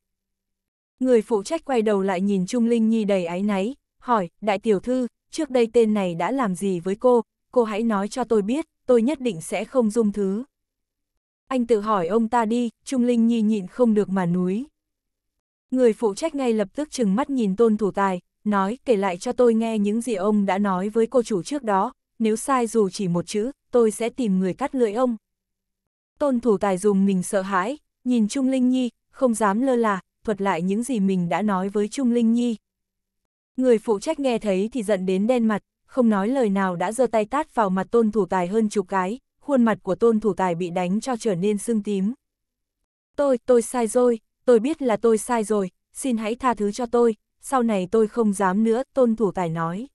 Người phụ trách quay đầu lại nhìn Trung Linh Nhi đầy áy náy, hỏi, đại tiểu thư, trước đây tên này đã làm gì với cô, cô hãy nói cho tôi biết, tôi nhất định sẽ không dung thứ. Anh tự hỏi ông ta đi, Trung Linh Nhi nhịn không được mà núi. Người phụ trách ngay lập tức chừng mắt nhìn tôn thủ tài, nói kể lại cho tôi nghe những gì ông đã nói với cô chủ trước đó, nếu sai dù chỉ một chữ, tôi sẽ tìm người cắt lưỡi ông. Tôn thủ tài dùng mình sợ hãi, nhìn Trung Linh Nhi, không dám lơ là, thuật lại những gì mình đã nói với Trung Linh Nhi. Người phụ trách nghe thấy thì giận đến đen mặt, không nói lời nào đã giơ tay tát vào mặt tôn thủ tài hơn chục cái, khuôn mặt của tôn thủ tài bị đánh cho trở nên sưng tím. Tôi, tôi sai rồi, tôi biết là tôi sai rồi, xin hãy tha thứ cho tôi, sau này tôi không dám nữa, tôn thủ tài nói.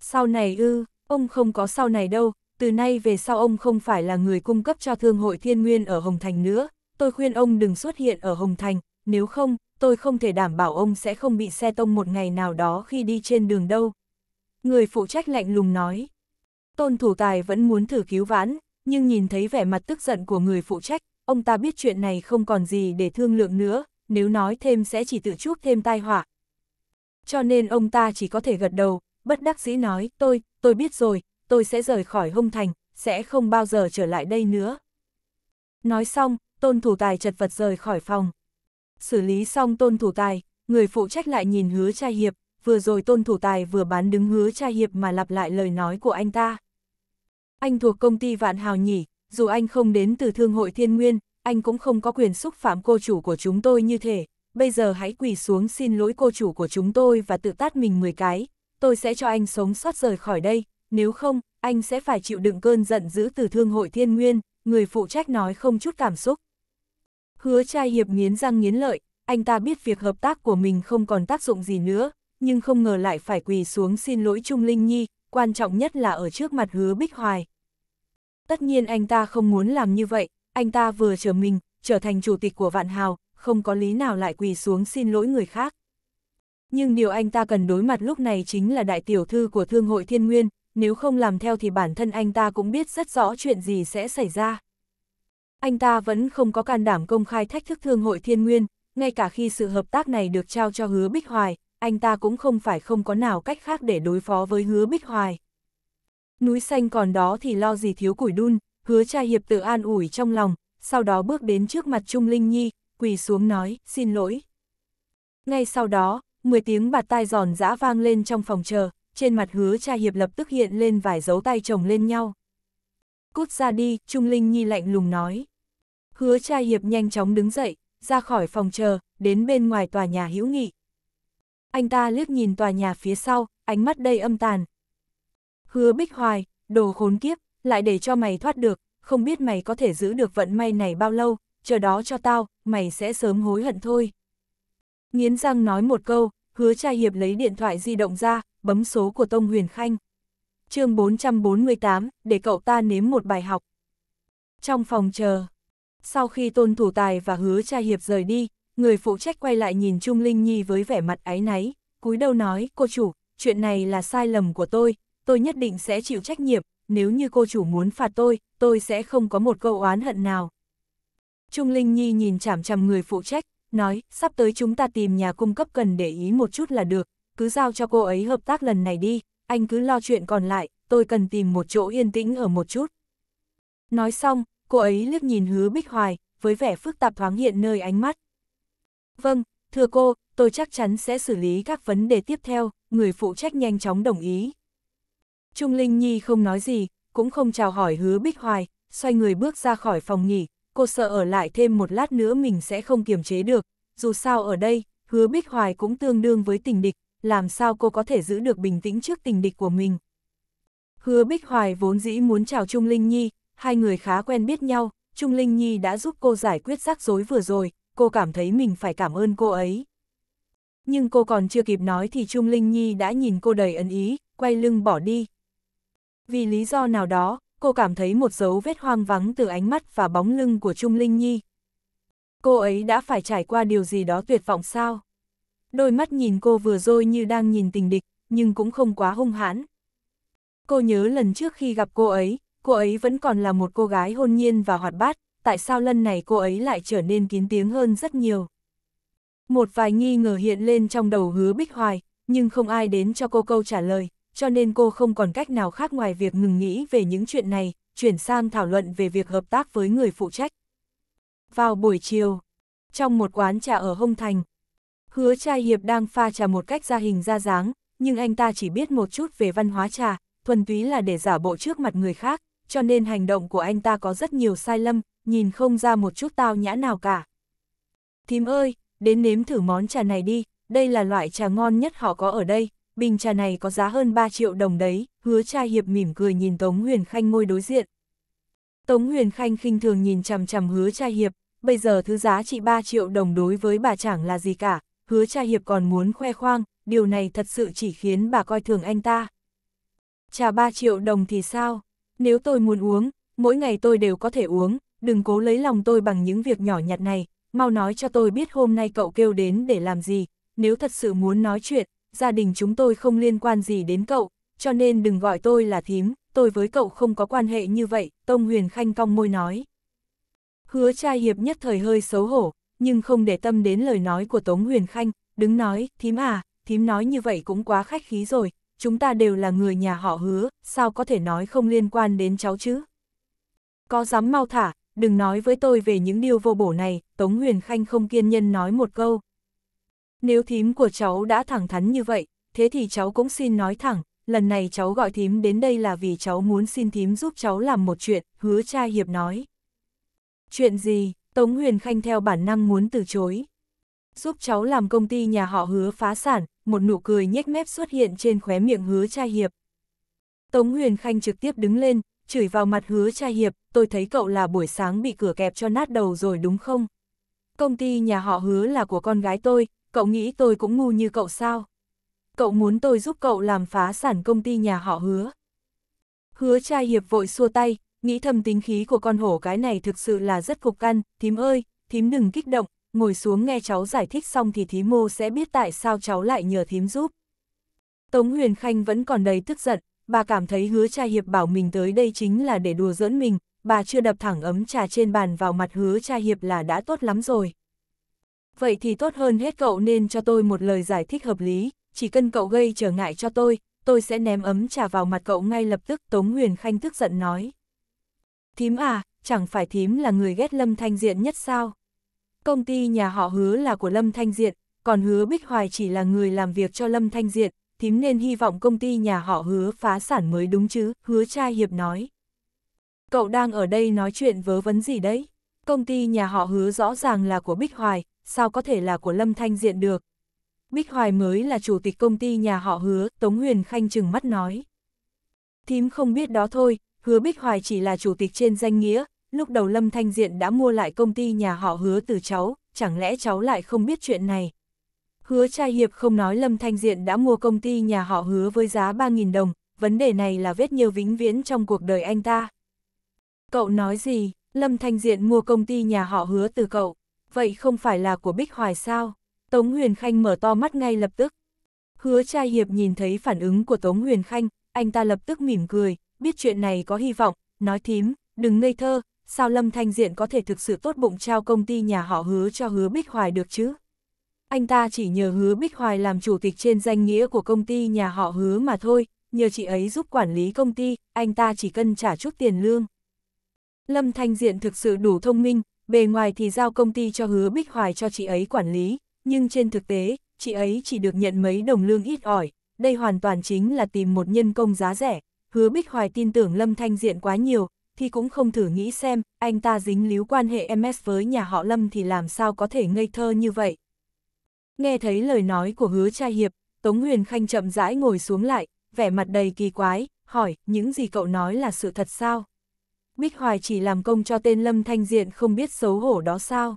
Sau này ư, ông không có sau này đâu, từ nay về sau ông không phải là người cung cấp cho Thương hội Thiên Nguyên ở Hồng Thành nữa, tôi khuyên ông đừng xuất hiện ở Hồng Thành, nếu không, tôi không thể đảm bảo ông sẽ không bị xe tông một ngày nào đó khi đi trên đường đâu. Người phụ trách lạnh lùng nói. Tôn thủ tài vẫn muốn thử cứu vãn, nhưng nhìn thấy vẻ mặt tức giận của người phụ trách, ông ta biết chuyện này không còn gì để thương lượng nữa, nếu nói thêm sẽ chỉ tự chuốc thêm tai họa. Cho nên ông ta chỉ có thể gật đầu, bất đắc dĩ nói, tôi, tôi biết rồi, tôi sẽ rời khỏi hung thành, sẽ không bao giờ trở lại đây nữa. Nói xong, tôn thủ tài chật vật rời khỏi phòng xử lý xong tôn thủ tài, người phụ trách lại nhìn hứa trai hiệp, vừa rồi tôn thủ tài vừa bán đứng hứa trai hiệp mà lặp lại lời nói của anh ta. Anh thuộc công ty Vạn Hào nhỉ, dù anh không đến từ Thương hội Thiên Nguyên, anh cũng không có quyền xúc phạm cô chủ của chúng tôi như thế bây giờ hãy quỳ xuống xin lỗi cô chủ của chúng tôi và tự tát mình 10 cái, tôi sẽ cho anh sống sót rời khỏi đây, nếu không, anh sẽ phải chịu đựng cơn giận dữ từ Thương hội Thiên Nguyên, người phụ trách nói không chút cảm xúc. Hứa trai hiệp nghiến răng nghiến lợi, anh ta biết việc hợp tác của mình không còn tác dụng gì nữa, nhưng không ngờ lại phải quỳ xuống xin lỗi Trung Linh Nhi, quan trọng nhất là ở trước mặt hứa Bích Hoài. Tất nhiên anh ta không muốn làm như vậy, anh ta vừa trở mình, trở thành chủ tịch của Vạn Hào, không có lý nào lại quỳ xuống xin lỗi người khác. Nhưng điều anh ta cần đối mặt lúc này chính là đại tiểu thư của Thương hội Thiên Nguyên, nếu không làm theo thì bản thân anh ta cũng biết rất rõ chuyện gì sẽ xảy ra anh ta vẫn không có can đảm công khai thách thức thương hội thiên nguyên, ngay cả khi sự hợp tác này được trao cho hứa Bích Hoài, anh ta cũng không phải không có nào cách khác để đối phó với hứa Bích Hoài. Núi xanh còn đó thì lo gì thiếu củi đun, hứa trai hiệp tự an ủi trong lòng, sau đó bước đến trước mặt Trung Linh Nhi, quỳ xuống nói, xin lỗi. Ngay sau đó, 10 tiếng bạt tai giòn giã vang lên trong phòng chờ, trên mặt hứa trai hiệp lập tức hiện lên vài dấu tay chồng lên nhau. Cút ra đi, Trung Linh Nhi lạnh lùng nói. Hứa trai hiệp nhanh chóng đứng dậy, ra khỏi phòng chờ, đến bên ngoài tòa nhà hữu nghị. Anh ta liếc nhìn tòa nhà phía sau, ánh mắt đầy âm tàn. Hứa bích hoài, đồ khốn kiếp, lại để cho mày thoát được, không biết mày có thể giữ được vận may này bao lâu, chờ đó cho tao, mày sẽ sớm hối hận thôi. Nghiến răng nói một câu, hứa trai hiệp lấy điện thoại di động ra, bấm số của Tông Huyền Khanh. chương 448, để cậu ta nếm một bài học. Trong phòng chờ, sau khi tôn thủ tài và hứa cha hiệp rời đi, người phụ trách quay lại nhìn Trung Linh Nhi với vẻ mặt áy náy, cúi đầu nói, cô chủ, chuyện này là sai lầm của tôi, tôi nhất định sẽ chịu trách nhiệm, nếu như cô chủ muốn phạt tôi, tôi sẽ không có một câu oán hận nào. Trung Linh Nhi nhìn chằm chằm người phụ trách, nói, sắp tới chúng ta tìm nhà cung cấp cần để ý một chút là được, cứ giao cho cô ấy hợp tác lần này đi, anh cứ lo chuyện còn lại, tôi cần tìm một chỗ yên tĩnh ở một chút. Nói xong, cô ấy liếc nhìn hứa Bích Hoài, với vẻ phức tạp thoáng hiện nơi ánh mắt. Vâng, thưa cô, tôi chắc chắn sẽ xử lý các vấn đề tiếp theo, người phụ trách nhanh chóng đồng ý. Trung Linh Nhi không nói gì, cũng không chào hỏi hứa Bích Hoài, xoay người bước ra khỏi phòng nghỉ, cô sợ ở lại thêm một lát nữa mình sẽ không kiềm chế được, dù sao ở đây, hứa Bích Hoài cũng tương đương với tình địch, làm sao cô có thể giữ được bình tĩnh trước tình địch của mình. Hứa Bích Hoài vốn dĩ muốn chào Trung Linh Nhi, hai người khá quen biết nhau, Trung Linh Nhi đã giúp cô giải quyết rắc rối vừa rồi, cô cảm thấy mình phải cảm ơn cô ấy. Nhưng cô còn chưa kịp nói thì Trung Linh Nhi đã nhìn cô đầy ấn ý, quay lưng bỏ đi. Vì lý do nào đó, cô cảm thấy một dấu vết hoang vắng từ ánh mắt và bóng lưng của Trung Linh Nhi. Cô ấy đã phải trải qua điều gì đó tuyệt vọng sao? Đôi mắt nhìn cô vừa rồi như đang nhìn tình địch, nhưng cũng không quá hung hãn. Cô nhớ lần trước khi gặp cô ấy, cô ấy vẫn còn là một cô gái hôn nhiên và hoạt bát, tại sao lần này cô ấy lại trở nên kín tiếng hơn rất nhiều. Một vài nghi ngờ hiện lên trong đầu hứa Bích Hoài, nhưng không ai đến cho cô câu trả lời, cho nên cô không còn cách nào khác ngoài việc ngừng nghĩ về những chuyện này, chuyển sang thảo luận về việc hợp tác với người phụ trách. Vào buổi chiều, trong một quán trà ở Hông Thành, hứa trai hiệp đang pha trà một cách ra hình ra dáng, nhưng anh ta chỉ biết một chút về văn hóa trà, thuần túy là để giả bộ trước mặt người khác, cho nên hành động của anh ta có rất nhiều sai lầm, nhìn không ra một chút tao nhã nào cả. Thím ơi, đến nếm thử món trà này đi, đây là loại trà ngon nhất họ có ở đây, bình trà này có giá hơn 3 triệu đồng đấy, hứa cha hiệp mỉm cười nhìn Tống Huyền Khanh ngồi đối diện. Tống Huyền Khanh khinh thường nhìn chằm chằm hứa cha hiệp, bây giờ thứ giá trị 3 triệu đồng đối với bà chẳng là gì cả, hứa cha hiệp còn muốn khoe khoang, điều này thật sự chỉ khiến bà coi thường anh ta. Trà 3 triệu đồng thì sao? nếu tôi muốn uống, mỗi ngày tôi đều có thể uống, đừng cố lấy lòng tôi bằng những việc nhỏ nhặt này, mau nói cho tôi biết hôm nay cậu kêu đến để làm gì, nếu thật sự muốn nói chuyện, gia đình chúng tôi không liên quan gì đến cậu, cho nên đừng gọi tôi là thím, tôi với cậu không có quan hệ như vậy, Tông Huyền Khanh cong môi nói. Hứa trai hiệp nhất thời hơi xấu hổ, nhưng không để tâm đến lời nói của Tống Huyền Khanh, đứng nói, thím à, thím nói như vậy cũng quá khách khí rồi, chúng ta đều là người nhà họ hứa, sao có thể nói không liên quan đến cháu chứ? Có dám mau thả, đừng nói với tôi về những điều vô bổ này, Tống Huyền Khanh không kiên nhân nói một câu. Nếu thím của cháu đã thẳng thắn như vậy, thế thì cháu cũng xin nói thẳng, lần này cháu gọi thím đến đây là vì cháu muốn xin thím giúp cháu làm một chuyện, hứa cha hiệp nói. Chuyện gì, Tống Huyền Khanh theo bản năng muốn từ chối. Giúp cháu làm công ty nhà họ hứa phá sản, một nụ cười nhếch mép xuất hiện trên khóe miệng hứa trai hiệp. Tống Huyền Khanh trực tiếp đứng lên, chửi vào mặt hứa trai hiệp, tôi thấy cậu là buổi sáng bị cửa kẹp cho nát đầu rồi đúng không? Công ty nhà họ hứa là của con gái tôi, cậu nghĩ tôi cũng ngu như cậu sao? Cậu muốn tôi giúp cậu làm phá sản công ty nhà họ hứa. Hứa trai hiệp vội xua tay, nghĩ thầm tính khí của con hổ cái này thực sự là rất cục căn, thím ơi, thím đừng kích động, ngồi xuống nghe cháu giải thích xong thì thí mô sẽ biết tại sao cháu lại nhờ thím giúp. Tống Huyền Khanh vẫn còn đầy tức giận, bà cảm thấy hứa cha hiệp bảo mình tới đây chính là để đùa dẫn mình, bà chưa đập thẳng ấm trà trên bàn vào mặt hứa cha hiệp là đã tốt lắm rồi. Vậy thì tốt hơn hết cậu nên cho tôi một lời giải thích hợp lý, chỉ cần cậu gây trở ngại cho tôi, tôi sẽ ném ấm trà vào mặt cậu ngay lập tức Tống Huyền Khanh tức giận nói. Thím à, chẳng phải thím là người ghét Lâm Thanh Diện nhất sao? Công ty nhà họ hứa là của Lâm Thanh Diện, còn hứa Bích Hoài chỉ là người làm việc cho Lâm Thanh Diện, thím nên hy vọng công ty nhà họ hứa phá sản mới đúng chứ, hứa trai hiệp nói. Cậu đang ở đây nói chuyện vớ vấn gì đấy? Công ty nhà họ hứa rõ ràng là của Bích Hoài, sao có thể là của Lâm Thanh Diện được? Bích Hoài mới là chủ tịch công ty nhà họ hứa, Tống Huyền Khanh chừng mắt nói. Thím không biết đó thôi, hứa Bích Hoài chỉ là chủ tịch trên danh nghĩa, lúc đầu Lâm Thanh Diện đã mua lại công ty nhà họ hứa từ cháu, chẳng lẽ cháu lại không biết chuyện này? Hứa trai hiệp không nói Lâm Thanh Diện đã mua công ty nhà họ hứa với giá 3.000 đồng, vấn đề này là vết nhiều vĩnh viễn trong cuộc đời anh ta. Cậu nói gì, Lâm Thanh Diện mua công ty nhà họ hứa từ cậu, vậy không phải là của Bích Hoài sao? Tống Huyền Khanh mở to mắt ngay lập tức. Hứa trai hiệp nhìn thấy phản ứng của Tống Huyền Khanh, anh ta lập tức mỉm cười, biết chuyện này có hy vọng, nói thím, đừng ngây thơ, sao Lâm Thanh Diện có thể thực sự tốt bụng trao công ty nhà họ hứa cho hứa Bích Hoài được chứ? Anh ta chỉ nhờ hứa Bích Hoài làm chủ tịch trên danh nghĩa của công ty nhà họ hứa mà thôi, nhờ chị ấy giúp quản lý công ty, anh ta chỉ cần trả chút tiền lương. Lâm Thanh Diện thực sự đủ thông minh, bề ngoài thì giao công ty cho hứa Bích Hoài cho chị ấy quản lý, nhưng trên thực tế, chị ấy chỉ được nhận mấy đồng lương ít ỏi, đây hoàn toàn chính là tìm một nhân công giá rẻ. Hứa Bích Hoài tin tưởng Lâm Thanh Diện quá nhiều, thì cũng không thử nghĩ xem, anh ta dính líu quan hệ MS với nhà họ Lâm thì làm sao có thể ngây thơ như vậy. Nghe thấy lời nói của hứa trai hiệp, Tống Huyền Khanh chậm rãi ngồi xuống lại, vẻ mặt đầy kỳ quái, hỏi, những gì cậu nói là sự thật sao? Bích Hoài chỉ làm công cho tên Lâm Thanh Diện không biết xấu hổ đó sao?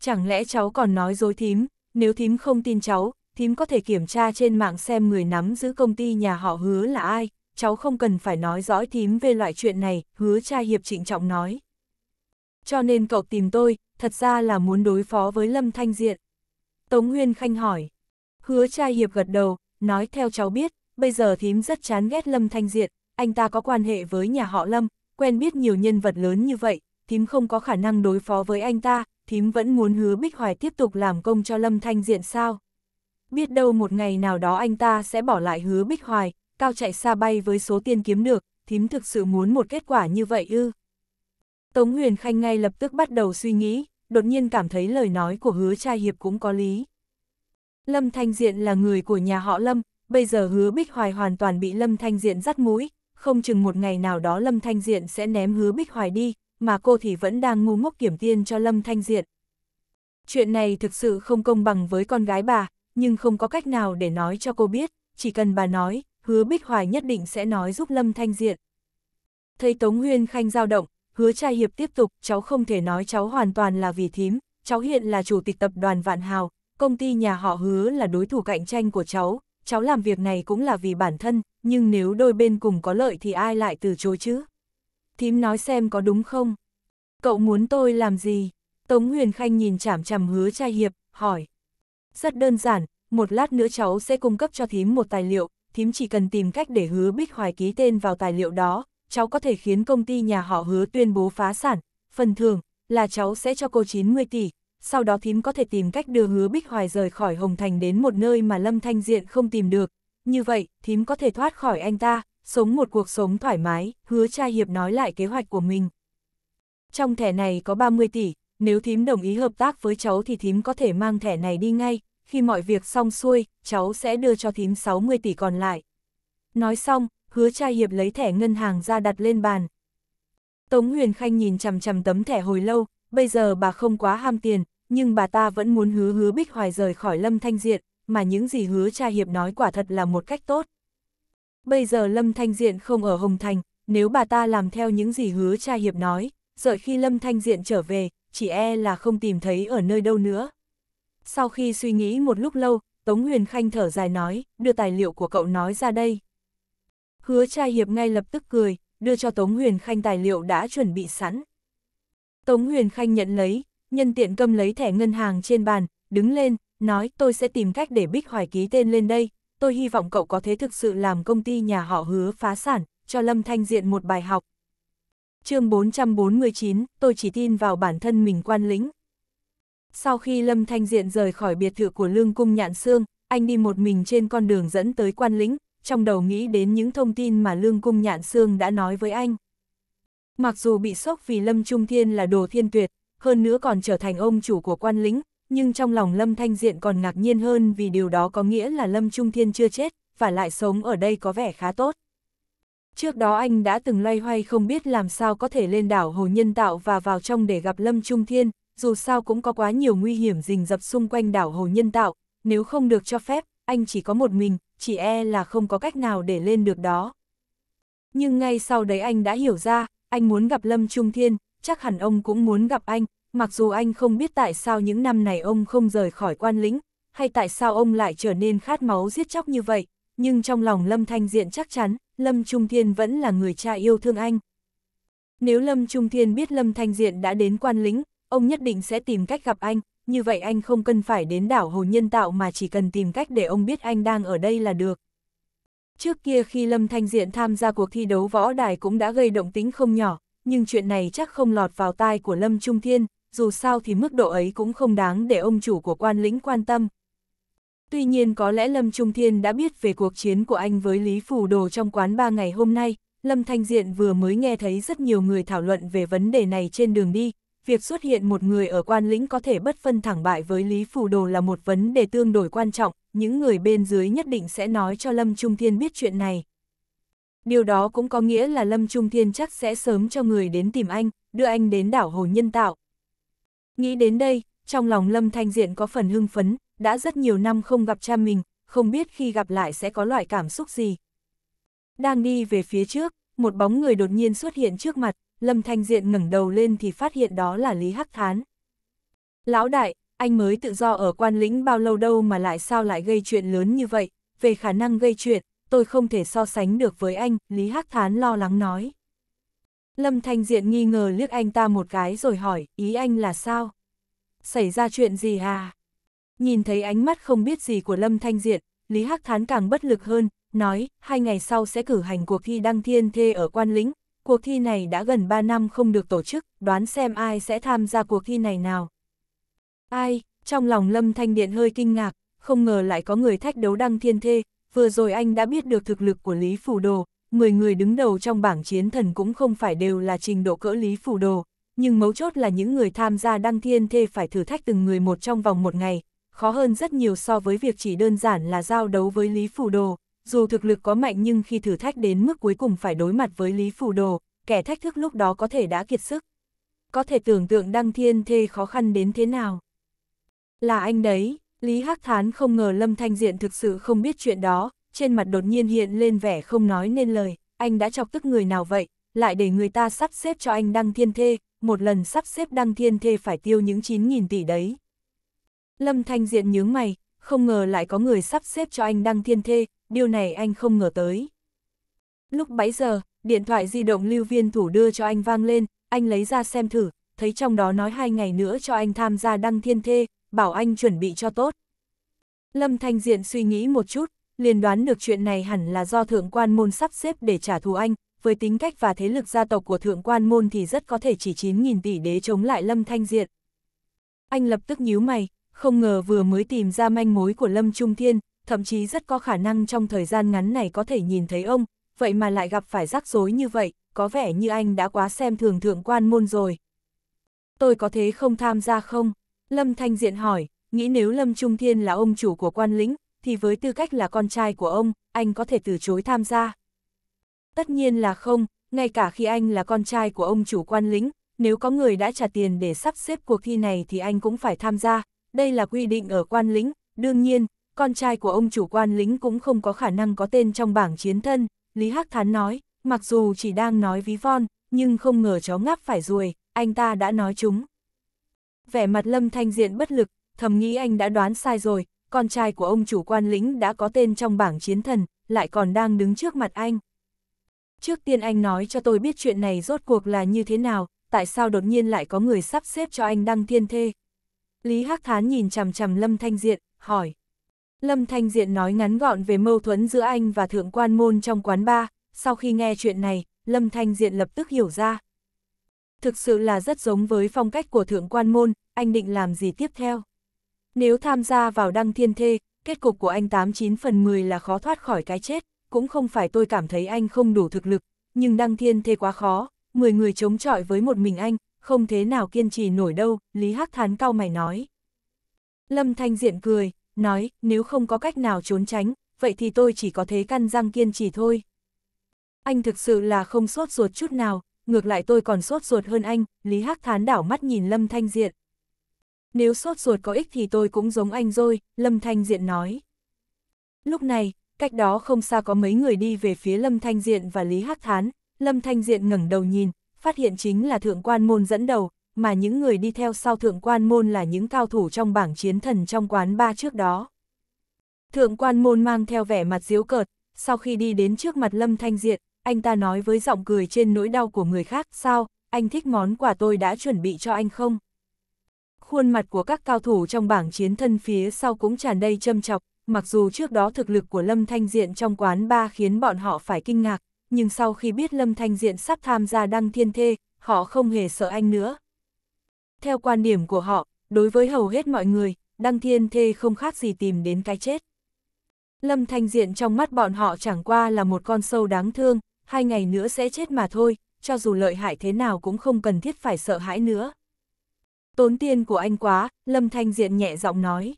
Chẳng lẽ cháu còn nói dối thím, nếu thím không tin cháu, thím có thể kiểm tra trên mạng xem người nắm giữ công ty nhà họ hứa là ai, cháu không cần phải nói rõ thím về loại chuyện này, hứa cha hiệp trịnh trọng nói. Cho nên cậu tìm tôi, thật ra là muốn đối phó với Lâm Thanh Diện. Tống Nguyên Khanh hỏi. Hứa cha hiệp gật đầu, nói theo cháu biết, bây giờ thím rất chán ghét Lâm Thanh Diện, anh ta có quan hệ với nhà họ Lâm, quen biết nhiều nhân vật lớn như vậy, thím không có khả năng đối phó với anh ta, thím vẫn muốn hứa Bích Hoài tiếp tục làm công cho Lâm Thanh Diện sao. Biết đâu một ngày nào đó anh ta sẽ bỏ lại hứa Bích Hoài, cao chạy xa bay với số tiền kiếm được, thím thực sự muốn một kết quả như vậy ư. Tống Huyền Khanh ngay lập tức bắt đầu suy nghĩ, đột nhiên cảm thấy lời nói của hứa trai hiệp cũng có lý. Lâm Thanh Diện là người của nhà họ Lâm, bây giờ hứa Bích Hoài hoàn toàn bị Lâm Thanh Diện dắt mũi, không chừng một ngày nào đó Lâm Thanh Diện sẽ ném hứa Bích Hoài đi, mà cô thì vẫn đang ngu ngốc kiểm tiên cho Lâm Thanh Diện. Chuyện này thực sự không công bằng với con gái bà, nhưng không có cách nào để nói cho cô biết, chỉ cần bà nói, hứa Bích Hoài nhất định sẽ nói giúp Lâm Thanh Diện. Thấy Tống Huyên Khanh dao động, hứa trai hiệp tiếp tục, cháu không thể nói cháu hoàn toàn là vì thím, cháu hiện là chủ tịch tập đoàn Vạn Hào, công ty nhà họ hứa là đối thủ cạnh tranh của cháu, cháu làm việc này cũng là vì bản thân, nhưng nếu đôi bên cùng có lợi thì ai lại từ chối chứ? Thím nói xem có đúng không? Cậu muốn tôi làm gì? Tống Huyền Khanh nhìn chảm chằm hứa trai hiệp, hỏi. Rất đơn giản, một lát nữa cháu sẽ cung cấp cho thím một tài liệu, thím chỉ cần tìm cách để hứa Bích Hoài ký tên vào tài liệu đó, cháu có thể khiến công ty nhà họ hứa tuyên bố phá sản, phần thường là cháu sẽ cho cô 90 tỷ, sau đó thím có thể tìm cách đưa hứa Bích Hoài rời khỏi Hồng Thành đến một nơi mà Lâm Thanh Diện không tìm được, như vậy thím có thể thoát khỏi anh ta, sống một cuộc sống thoải mái, hứa trai hiệp nói lại kế hoạch của mình. Trong thẻ này có 30 tỷ, nếu thím đồng ý hợp tác với cháu thì thím có thể mang thẻ này đi ngay, khi mọi việc xong xuôi, cháu sẽ đưa cho thím 60 tỷ còn lại. Nói xong, hứa trai hiệp lấy thẻ ngân hàng ra đặt lên bàn. Tống Huyền Khanh nhìn chằm chằm tấm thẻ hồi lâu, bây giờ bà không quá ham tiền, nhưng bà ta vẫn muốn hứa hứa Bích Hoài rời khỏi Lâm Thanh Diện, mà những gì hứa trai hiệp nói quả thật là một cách tốt. Bây giờ Lâm Thanh Diện không ở Hồng Thành, nếu bà ta làm theo những gì hứa trai hiệp nói, rồi khi Lâm Thanh Diện trở về, chỉ e là không tìm thấy ở nơi đâu nữa. Sau khi suy nghĩ một lúc lâu, Tống Huyền Khanh thở dài nói, đưa tài liệu của cậu nói ra đây. Hứa trai hiệp ngay lập tức cười, đưa cho Tống Huyền Khanh tài liệu đã chuẩn bị sẵn. Tống Huyền Khanh nhận lấy, nhân tiện cầm lấy thẻ ngân hàng trên bàn, đứng lên, nói tôi sẽ tìm cách để Bích Hoài ký tên lên đây, tôi hy vọng cậu có thể thực sự làm công ty nhà họ hứa phá sản, cho Lâm Thanh Diện một bài học. chương 449, tôi chỉ tin vào bản thân mình quan lĩnh. Sau khi Lâm Thanh Diện rời khỏi biệt thự của Lương Cung Nhạn Sương, anh đi một mình trên con đường dẫn tới quan lĩnh, trong đầu nghĩ đến những thông tin mà Lương Cung Nhạn Sương đã nói với anh. Mặc dù bị sốc vì Lâm Trung Thiên là đồ thiên tuyệt, hơn nữa còn trở thành ông chủ của quan lĩnh, nhưng trong lòng Lâm Thanh Diện còn ngạc nhiên hơn vì điều đó có nghĩa là Lâm Trung Thiên chưa chết, và lại sống ở đây có vẻ khá tốt. Trước đó anh đã từng loay hoay không biết làm sao có thể lên đảo Hồ Nhân Tạo và vào trong để gặp Lâm Trung Thiên, dù sao cũng có quá nhiều nguy hiểm rình rập xung quanh đảo hồ nhân tạo, nếu không được cho phép, anh chỉ có một mình, chỉ e là không có cách nào để lên được đó. Nhưng ngay sau đấy anh đã hiểu ra, anh muốn gặp Lâm Trung Thiên, chắc hẳn ông cũng muốn gặp anh, mặc dù anh không biết tại sao những năm này ông không rời khỏi quan lĩnh, hay tại sao ông lại trở nên khát máu giết chóc như vậy, nhưng trong lòng Lâm Thanh Diện chắc chắn, Lâm Trung Thiên vẫn là người cha yêu thương anh. Nếu Lâm Trung Thiên biết Lâm Thanh Diện đã đến quan lĩnh, ông nhất định sẽ tìm cách gặp anh, như vậy anh không cần phải đến đảo hồ nhân tạo mà chỉ cần tìm cách để ông biết anh đang ở đây là được. Trước kia khi Lâm Thanh Diện tham gia cuộc thi đấu võ đài cũng đã gây động tính không nhỏ, nhưng chuyện này chắc không lọt vào tai của Lâm Trung Thiên, dù sao thì mức độ ấy cũng không đáng để ông chủ của quan lĩnh quan tâm. Tuy nhiên có lẽ Lâm Trung Thiên đã biết về cuộc chiến của anh với Lý Phủ Đồ trong quán ba ngày hôm nay, Lâm Thanh Diện vừa mới nghe thấy rất nhiều người thảo luận về vấn đề này trên đường đi, việc xuất hiện một người ở quan lĩnh có thể bất phân thẳng bại với Lý Phù Đồ là một vấn đề tương đối quan trọng, những người bên dưới nhất định sẽ nói cho Lâm Trung Thiên biết chuyện này. Điều đó cũng có nghĩa là Lâm Trung Thiên chắc sẽ sớm cho người đến tìm anh, đưa anh đến đảo Hồ Nhân Tạo. Nghĩ đến đây, trong lòng Lâm Thanh Diện có phần hưng phấn, đã rất nhiều năm không gặp cha mình, không biết khi gặp lại sẽ có loại cảm xúc gì. Đang đi về phía trước, một bóng người đột nhiên xuất hiện trước mặt, Lâm Thanh Diện ngẩng đầu lên thì phát hiện đó là Lý Hắc Thán. Lão đại, anh mới tự do ở quan lĩnh bao lâu đâu mà lại sao lại gây chuyện lớn như vậy, về khả năng gây chuyện, tôi không thể so sánh được với anh, Lý Hắc Thán lo lắng nói. Lâm Thanh Diện nghi ngờ liếc anh ta một cái rồi hỏi, ý anh là sao? Xảy ra chuyện gì à? Nhìn thấy ánh mắt không biết gì của Lâm Thanh Diện, Lý Hắc Thán càng bất lực hơn, nói, hai ngày sau sẽ cử hành cuộc thi đăng thiên thê ở quan lĩnh, cuộc thi này đã gần 3 năm không được tổ chức, đoán xem ai sẽ tham gia cuộc thi này nào. Ai, trong lòng Lâm Thanh Điện hơi kinh ngạc, không ngờ lại có người thách đấu đăng thiên thê, vừa rồi anh đã biết được thực lực của Lý Phủ Đồ, 10 người đứng đầu trong bảng chiến thần cũng không phải đều là trình độ cỡ Lý Phủ Đồ, nhưng mấu chốt là những người tham gia đăng thiên thê phải thử thách từng người một trong vòng một ngày, khó hơn rất nhiều so với việc chỉ đơn giản là giao đấu với Lý Phủ Đồ dù thực lực có mạnh nhưng khi thử thách đến mức cuối cùng phải đối mặt với Lý Phù Đồ, kẻ thách thức lúc đó có thể đã kiệt sức. Có thể tưởng tượng Đăng Thiên Thê khó khăn đến thế nào. Là anh đấy, Lý Hắc Thán không ngờ Lâm Thanh Diện thực sự không biết chuyện đó, trên mặt đột nhiên hiện lên vẻ không nói nên lời, anh đã chọc tức người nào vậy, lại để người ta sắp xếp cho anh Đăng Thiên Thê, một lần sắp xếp Đăng Thiên Thê phải tiêu những 9.000 tỷ đấy. Lâm Thanh Diện nhướng mày, không ngờ lại có người sắp xếp cho anh đăng thiên thê, điều này anh không ngờ tới. Lúc bấy giờ, điện thoại di động lưu viên thủ đưa cho anh vang lên, anh lấy ra xem thử, thấy trong đó nói hai ngày nữa cho anh tham gia đăng thiên thê, bảo anh chuẩn bị cho tốt. Lâm Thanh Diện suy nghĩ một chút, liền đoán được chuyện này hẳn là do thượng quan môn sắp xếp để trả thù anh, với tính cách và thế lực gia tộc của thượng quan môn thì rất có thể chỉ 9.000 tỷ đế chống lại Lâm Thanh Diện. Anh lập tức nhíu mày, không ngờ vừa mới tìm ra manh mối của Lâm Trung Thiên, thậm chí rất có khả năng trong thời gian ngắn này có thể nhìn thấy ông, vậy mà lại gặp phải rắc rối như vậy, có vẻ như anh đã quá xem thường thượng quan môn rồi. Tôi có thế không tham gia không? Lâm Thanh Diện hỏi, nghĩ nếu Lâm Trung Thiên là ông chủ của quan lĩnh, thì với tư cách là con trai của ông, anh có thể từ chối tham gia. Tất nhiên là không, ngay cả khi anh là con trai của ông chủ quan lĩnh, nếu có người đã trả tiền để sắp xếp cuộc thi này thì anh cũng phải tham gia, đây là quy định ở quan lính đương nhiên, con trai của ông chủ quan lính cũng không có khả năng có tên trong bảng chiến thân, Lý Hắc Thán nói, mặc dù chỉ đang nói ví von, nhưng không ngờ chó ngáp phải ruồi, anh ta đã nói chúng. Vẻ mặt Lâm Thanh Diện bất lực, thầm nghĩ anh đã đoán sai rồi, con trai của ông chủ quan lính đã có tên trong bảng chiến thần, lại còn đang đứng trước mặt anh. Trước tiên anh nói cho tôi biết chuyện này rốt cuộc là như thế nào, tại sao đột nhiên lại có người sắp xếp cho anh đăng thiên thê, Lý Hắc Thán nhìn chằm chằm Lâm Thanh Diện, hỏi. Lâm Thanh Diện nói ngắn gọn về mâu thuẫn giữa anh và thượng quan môn trong quán bar, sau khi nghe chuyện này, Lâm Thanh Diện lập tức hiểu ra. Thực sự là rất giống với phong cách của thượng quan môn, anh định làm gì tiếp theo? Nếu tham gia vào đăng thiên thê, kết cục của anh 89 phần 10 là khó thoát khỏi cái chết, cũng không phải tôi cảm thấy anh không đủ thực lực, nhưng đăng thiên thê quá khó, 10 người chống chọi với một mình anh, không thế nào kiên trì nổi đâu, Lý Hắc Thán cau mày nói. Lâm Thanh Diện cười, nói, nếu không có cách nào trốn tránh, vậy thì tôi chỉ có thế căn răng kiên trì thôi. Anh thực sự là không sốt ruột chút nào, ngược lại tôi còn sốt ruột hơn anh, Lý Hắc Thán đảo mắt nhìn Lâm Thanh Diện. Nếu sốt ruột có ích thì tôi cũng giống anh rồi, Lâm Thanh Diện nói. Lúc này, cách đó không xa có mấy người đi về phía Lâm Thanh Diện và Lý Hắc Thán, Lâm Thanh Diện ngẩng đầu nhìn, phát hiện chính là thượng quan môn dẫn đầu, mà những người đi theo sau thượng quan môn là những cao thủ trong bảng chiến thần trong quán ba trước đó. Thượng quan môn mang theo vẻ mặt diếu cợt, sau khi đi đến trước mặt Lâm Thanh Diện, anh ta nói với giọng cười trên nỗi đau của người khác, sao, anh thích món quà tôi đã chuẩn bị cho anh không? Khuôn mặt của các cao thủ trong bảng chiến thân phía sau cũng tràn đầy châm chọc, mặc dù trước đó thực lực của Lâm Thanh Diện trong quán ba khiến bọn họ phải kinh ngạc, nhưng sau khi biết Lâm Thanh Diện sắp tham gia đăng thiên thê, họ không hề sợ anh nữa. Theo quan điểm của họ, đối với hầu hết mọi người, đăng thiên thê không khác gì tìm đến cái chết. Lâm Thanh Diện trong mắt bọn họ chẳng qua là một con sâu đáng thương, hai ngày nữa sẽ chết mà thôi, cho dù lợi hại thế nào cũng không cần thiết phải sợ hãi nữa. Tốn tiền của anh quá, Lâm Thanh Diện nhẹ giọng nói.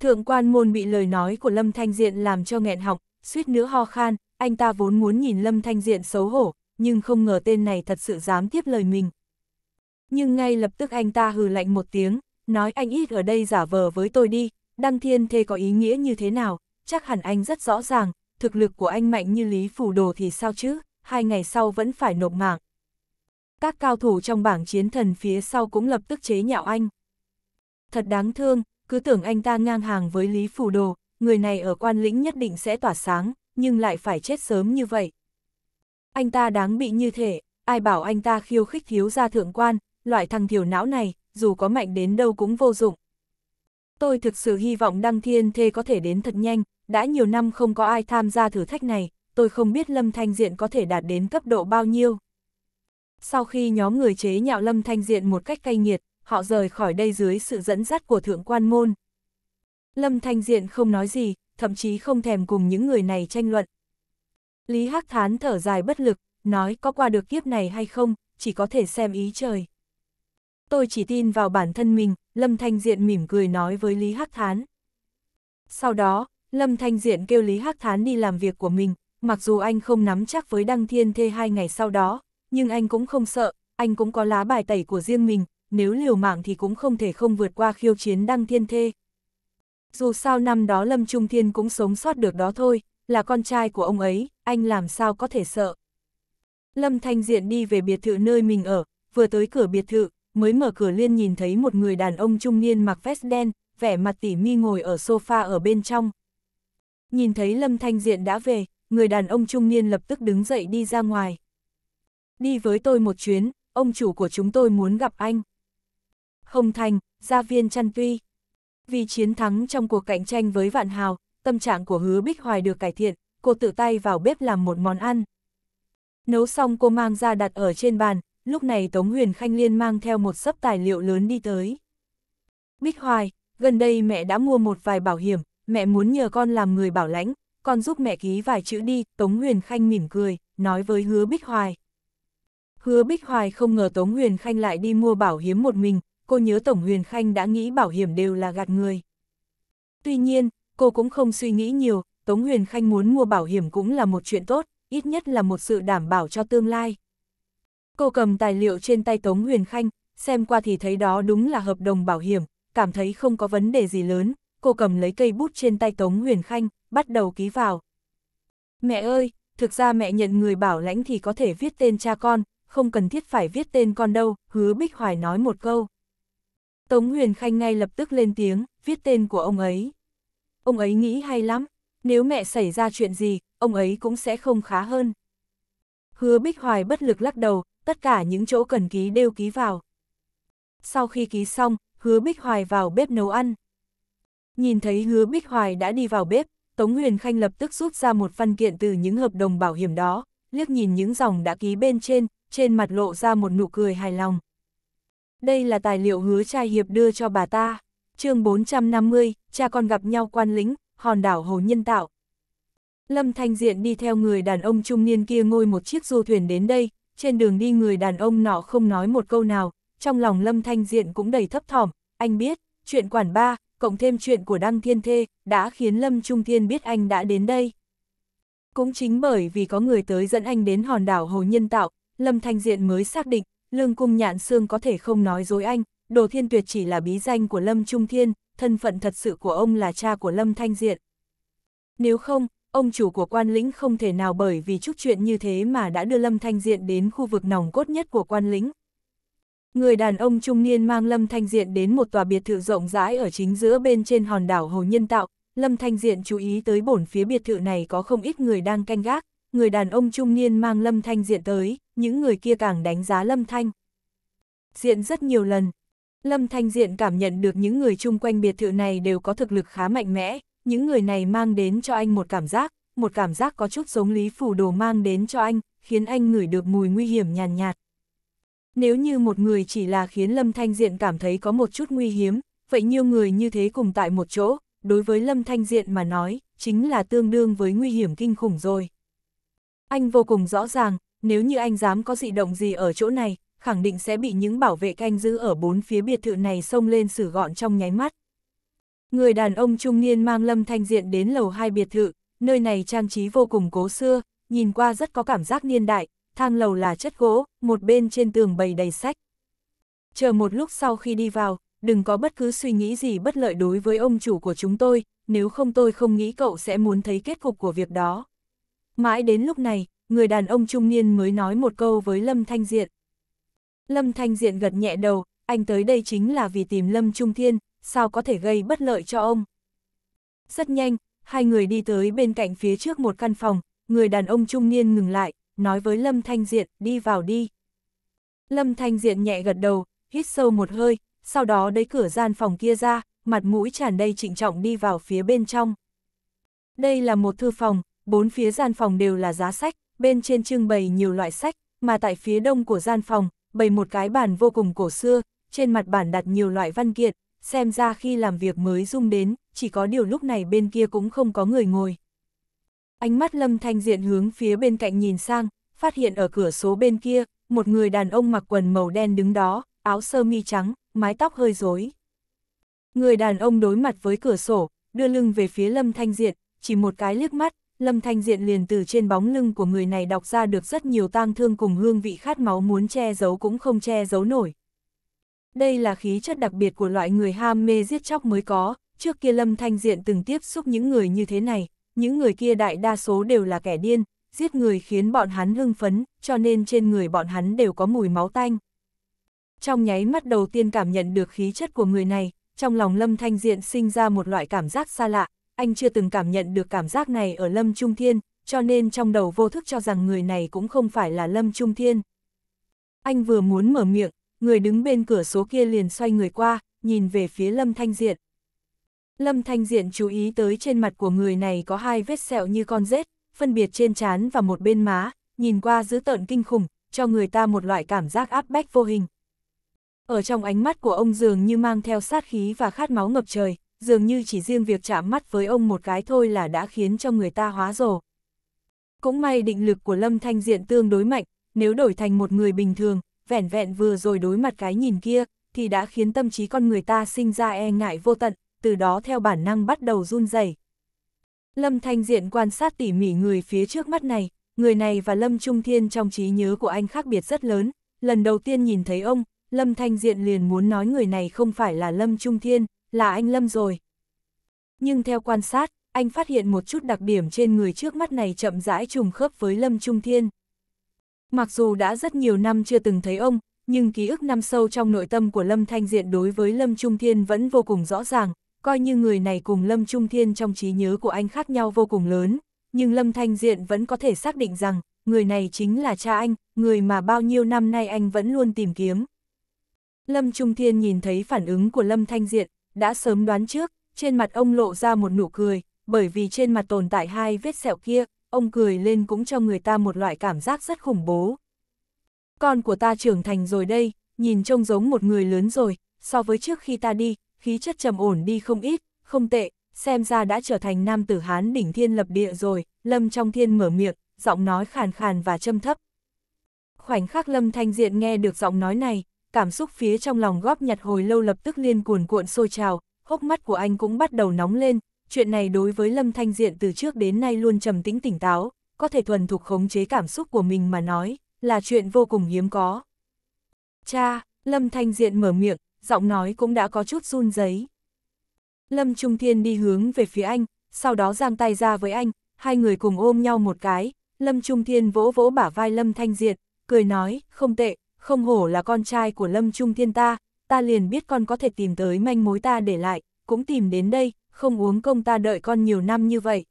Thượng quan môn bị lời nói của Lâm Thanh Diện làm cho nghẹn họng, suýt nữa ho khan, anh ta vốn muốn nhìn Lâm Thanh Diện xấu hổ, nhưng không ngờ tên này thật sự dám tiếp lời mình. Nhưng ngay lập tức anh ta hừ lạnh một tiếng, nói anh ít ở đây giả vờ với tôi đi, đăng thiên thê có ý nghĩa như thế nào, chắc hẳn anh rất rõ ràng, thực lực của anh mạnh như Lý Phủ Đồ thì sao chứ, hai ngày sau vẫn phải nộp mạng. Các cao thủ trong bảng chiến thần phía sau cũng lập tức chế nhạo anh. Thật đáng thương, cứ tưởng anh ta ngang hàng với Lý Phủ Đồ, người này ở quan lĩnh nhất định sẽ tỏa sáng, nhưng lại phải chết sớm như vậy. Anh ta đáng bị như thế. ai bảo anh ta khiêu khích thiếu gia thượng quan, loại thằng thiểu não này, dù có mạnh đến đâu cũng vô dụng. Tôi thực sự hy vọng Đăng Thiên Thê có thể đến thật nhanh, đã nhiều năm không có ai tham gia thử thách này, tôi không biết Lâm Thanh Diện có thể đạt đến cấp độ bao nhiêu. Sau khi nhóm người chế nhạo Lâm Thanh Diện một cách cay nghiệt, họ rời khỏi đây dưới sự dẫn dắt của Thượng Quan Môn. Lâm Thanh Diện không nói gì, thậm chí không thèm cùng những người này tranh luận. Lý Hắc Thán thở dài bất lực, nói có qua được kiếp này hay không, chỉ có thể xem ý trời. Tôi chỉ tin vào bản thân mình, Lâm Thanh Diện mỉm cười nói với Lý Hắc Thán. Sau đó, Lâm Thanh Diện kêu Lý Hắc Thán đi làm việc của mình, mặc dù anh không nắm chắc với Đăng Thiên Thê hai ngày sau đó, nhưng anh cũng không sợ, anh cũng có lá bài tẩy của riêng mình, nếu liều mạng thì cũng không thể không vượt qua khiêu chiến Đăng Thiên Thê, dù sao năm đó Lâm Trung Thiên cũng sống sót được đó thôi, là con trai của ông ấy, anh làm sao có thể sợ. Lâm Thanh Diện đi về biệt thự nơi mình ở, vừa tới cửa biệt thự, mới mở cửa liên nhìn thấy một người đàn ông trung niên mặc vest đen, vẻ mặt tỉ mi ngồi ở sofa ở bên trong. Nhìn thấy Lâm Thanh Diện đã về, người đàn ông trung niên lập tức đứng dậy đi ra ngoài. Đi với tôi một chuyến, ông chủ của chúng tôi muốn gặp anh. Hồng Thành, gia viên chăn tuy. Vì chiến thắng trong cuộc cạnh tranh với Vạn Hào, tâm trạng của Hứa Bích Hoài được cải thiện, cô tự tay vào bếp làm một món ăn. Nấu xong cô mang ra đặt ở trên bàn, lúc này Tống Huyền Khanh Liên mang theo một sấp tài liệu lớn đi tới. Bích Hoài, gần đây mẹ đã mua một vài bảo hiểm, mẹ muốn nhờ con làm người bảo lãnh, con giúp mẹ ký vài chữ đi, Tống Huyền Khanh mỉm cười, nói với Hứa Bích Hoài. Hứa Bích Hoài không ngờ Tống Huyền Khanh lại đi mua bảo hiểm một mình, cô nhớ Tổng Huyền Khanh đã nghĩ bảo hiểm đều là gạt người. Tuy nhiên, cô cũng không suy nghĩ nhiều, Tống Huyền Khanh muốn mua bảo hiểm cũng là một chuyện tốt, ít nhất là một sự đảm bảo cho tương lai. Cô cầm tài liệu trên tay Tống Huyền Khanh, xem qua thì thấy đó đúng là hợp đồng bảo hiểm, cảm thấy không có vấn đề gì lớn, cô cầm lấy cây bút trên tay Tống Huyền Khanh, bắt đầu ký vào. Mẹ ơi, thực ra mẹ nhận người bảo lãnh thì có thể viết tên cha con, không cần thiết phải viết tên con đâu, hứa Bích Hoài nói một câu. Tống Huyền Khanh ngay lập tức lên tiếng, viết tên của ông ấy. Ông ấy nghĩ hay lắm, nếu mẹ xảy ra chuyện gì, ông ấy cũng sẽ không khá hơn. Hứa Bích Hoài bất lực lắc đầu, tất cả những chỗ cần ký đều ký vào. Sau khi ký xong, Hứa Bích Hoài vào bếp nấu ăn. Nhìn thấy Hứa Bích Hoài đã đi vào bếp, Tống Huyền Khanh lập tức rút ra một văn kiện từ những hợp đồng bảo hiểm đó, liếc nhìn những dòng đã ký bên trên, trên mặt lộ ra một nụ cười hài lòng. Đây là tài liệu hứa trai hiệp đưa cho bà ta. chương 450, cha con gặp nhau quan lính, hòn đảo hồ nhân tạo. Lâm Thanh Diện đi theo người đàn ông trung niên kia ngồi một chiếc du thuyền đến đây, trên đường đi người đàn ông nọ không nói một câu nào, trong lòng Lâm Thanh Diện cũng đầy thấp thỏm, anh biết, chuyện quản ba, cộng thêm chuyện của Đăng Thiên Thê, đã khiến Lâm Trung Thiên biết anh đã đến đây. Cũng chính bởi vì có người tới dẫn anh đến hòn đảo Hồ Nhân Tạo, Lâm Thanh Diện mới xác định Lương cung nhạn xương có thể không nói dối anh, Đồ Thiên Tuyệt chỉ là bí danh của Lâm Trung Thiên, thân phận thật sự của ông là cha của Lâm Thanh Diện. Nếu không, ông chủ của quan lĩnh không thể nào bởi vì chút chuyện như thế mà đã đưa Lâm Thanh Diện đến khu vực nòng cốt nhất của quan lĩnh. Người đàn ông trung niên mang Lâm Thanh Diện đến một tòa biệt thự rộng rãi ở chính giữa bên trên hòn đảo Hồ Nhân Tạo. Lâm Thanh Diện chú ý tới bổn phía biệt thự này có không ít người đang canh gác. Người đàn ông trung niên mang Lâm Thanh Diện tới, những người kia càng đánh giá Lâm Thanh. Diện rất nhiều lần, Lâm Thanh Diện cảm nhận được những người chung quanh biệt thự này đều có thực lực khá mạnh mẽ, những người này mang đến cho anh một cảm giác, một cảm giác có chút giống Lý Phủ Đồ mang đến cho anh, khiến anh ngửi được mùi nguy hiểm nhàn nhạt, nhạt. Nếu như một người chỉ là khiến Lâm Thanh Diện cảm thấy có một chút nguy hiểm, vậy nhiều người như thế cùng tại một chỗ, đối với Lâm Thanh Diện mà nói, chính là tương đương với nguy hiểm kinh khủng rồi. Anh vô cùng rõ ràng, nếu như anh dám có dị động gì ở chỗ này, khẳng định sẽ bị những bảo vệ canh giữ ở bốn phía biệt thự này xông lên xử gọn trong nháy mắt. Người đàn ông trung niên mang Lâm Thanh Diện đến lầu hai biệt thự, nơi này trang trí vô cùng cố xưa, nhìn qua rất có cảm giác niên đại, thang lầu là chất gỗ, một bên trên tường bày đầy sách. Chờ một lúc sau khi đi vào, đừng có bất cứ suy nghĩ gì bất lợi đối với ông chủ của chúng tôi, nếu không tôi không nghĩ cậu sẽ muốn thấy kết cục của việc đó. Mãi đến lúc này, người đàn ông trung niên mới nói một câu với Lâm Thanh Diện. Lâm Thanh Diện gật nhẹ đầu, anh tới đây chính là vì tìm Lâm Trung Thiên, sao có thể gây bất lợi cho ông. Rất nhanh, hai người đi tới bên cạnh phía trước một căn phòng, người đàn ông trung niên ngừng lại, nói với Lâm Thanh Diện, đi vào đi. Lâm Thanh Diện nhẹ gật đầu, hít sâu một hơi, sau đó đẩy cửa gian phòng kia ra, mặt mũi tràn đầy trịnh trọng đi vào phía bên trong. Đây là một thư phòng, bốn phía gian phòng đều là giá sách, bên trên trưng bày nhiều loại sách, mà tại phía đông của gian phòng, bày một cái bàn vô cùng cổ xưa, trên mặt bàn đặt nhiều loại văn kiện, xem ra khi làm việc mới dung đến, chỉ có điều lúc này bên kia cũng không có người ngồi. Ánh mắt Lâm Thanh Diện hướng phía bên cạnh nhìn sang, phát hiện ở cửa số bên kia, một người đàn ông mặc quần màu đen đứng đó, áo sơ mi trắng, mái tóc hơi rối. Người đàn ông đối mặt với cửa sổ, đưa lưng về phía Lâm Thanh Diện, chỉ một cái liếc mắt, Lâm Thanh Diện liền từ trên bóng lưng của người này đọc ra được rất nhiều tang thương cùng hương vị khát máu muốn che giấu cũng không che giấu nổi. Đây là khí chất đặc biệt của loại người ham mê giết chóc mới có, trước kia Lâm Thanh Diện từng tiếp xúc những người như thế này, những người kia đại đa số đều là kẻ điên, giết người khiến bọn hắn hưng phấn, cho nên trên người bọn hắn đều có mùi máu tanh. Trong nháy mắt đầu tiên cảm nhận được khí chất của người này, trong lòng Lâm Thanh Diện sinh ra một loại cảm giác xa lạ, anh chưa từng cảm nhận được cảm giác này ở Lâm Trung Thiên, cho nên trong đầu vô thức cho rằng người này cũng không phải là Lâm Trung Thiên. Anh vừa muốn mở miệng, người đứng bên cửa số kia liền xoay người qua, nhìn về phía Lâm Thanh Diện. Lâm Thanh Diện chú ý tới trên mặt của người này có hai vết sẹo như con rết, phân biệt trên trán và một bên má, nhìn qua dữ tợn kinh khủng, cho người ta một loại cảm giác áp bách vô hình. Ở trong ánh mắt của ông dường như mang theo sát khí và khát máu ngập trời, dường như chỉ riêng việc chạm mắt với ông một cái thôi là đã khiến cho người ta hóa rồ. Cũng may định lực của Lâm Thanh Diện tương đối mạnh, nếu đổi thành một người bình thường, vẻn vẹn vừa rồi đối mặt cái nhìn kia, thì đã khiến tâm trí con người ta sinh ra e ngại vô tận, từ đó theo bản năng bắt đầu run rẩy. Lâm Thanh Diện quan sát tỉ mỉ người phía trước mắt này, người này và Lâm Trung Thiên trong trí nhớ của anh khác biệt rất lớn, lần đầu tiên nhìn thấy ông, Lâm Thanh Diện liền muốn nói người này không phải là Lâm Trung Thiên, là anh Lâm rồi. Nhưng theo quan sát, anh phát hiện một chút đặc điểm trên người trước mắt này chậm rãi trùng khớp với Lâm Trung Thiên. Mặc dù đã rất nhiều năm chưa từng thấy ông, nhưng ký ức năm sâu trong nội tâm của Lâm Thanh Diện đối với Lâm Trung Thiên vẫn vô cùng rõ ràng, coi như người này cùng Lâm Trung Thiên trong trí nhớ của anh khác nhau vô cùng lớn, nhưng Lâm Thanh Diện vẫn có thể xác định rằng, người này chính là cha anh, người mà bao nhiêu năm nay anh vẫn luôn tìm kiếm. Lâm Trung Thiên nhìn thấy phản ứng của Lâm Thanh Diện, đã sớm đoán trước, trên mặt ông lộ ra một nụ cười, bởi vì trên mặt tồn tại hai vết sẹo kia, ông cười lên cũng cho người ta một loại cảm giác rất khủng bố. Con của ta trưởng thành rồi đây, nhìn trông giống một người lớn rồi, so với trước khi ta đi, khí chất trầm ổn đi không ít, không tệ, xem ra đã trở thành nam tử Hán đỉnh thiên lập địa rồi, Lâm trong thiên mở miệng, giọng nói khàn khàn và châm thấp. Khoảnh khắc Lâm Thanh Diện nghe được giọng nói này, cảm xúc phía trong lòng góp nhặt hồi lâu lập tức liên cuồn cuộn sôi trào, hốc mắt của anh cũng bắt đầu nóng lên, chuyện này đối với Lâm Thanh Diện từ trước đến nay luôn trầm tĩnh tỉnh táo, có thể thuần thục khống chế cảm xúc của mình mà nói, là chuyện vô cùng hiếm có. Cha, Lâm Thanh Diện mở miệng, giọng nói cũng đã có chút run giấy. Lâm Trung Thiên đi hướng về phía anh, sau đó giang tay ra với anh, hai người cùng ôm nhau một cái, Lâm Trung Thiên vỗ vỗ bả vai Lâm Thanh Diện, cười nói, không tệ, không hổ là con trai của Lâm Trung Thiên ta, ta liền biết con có thể tìm tới manh mối ta để lại, cũng tìm đến đây, không uống công ta đợi con nhiều năm như vậy.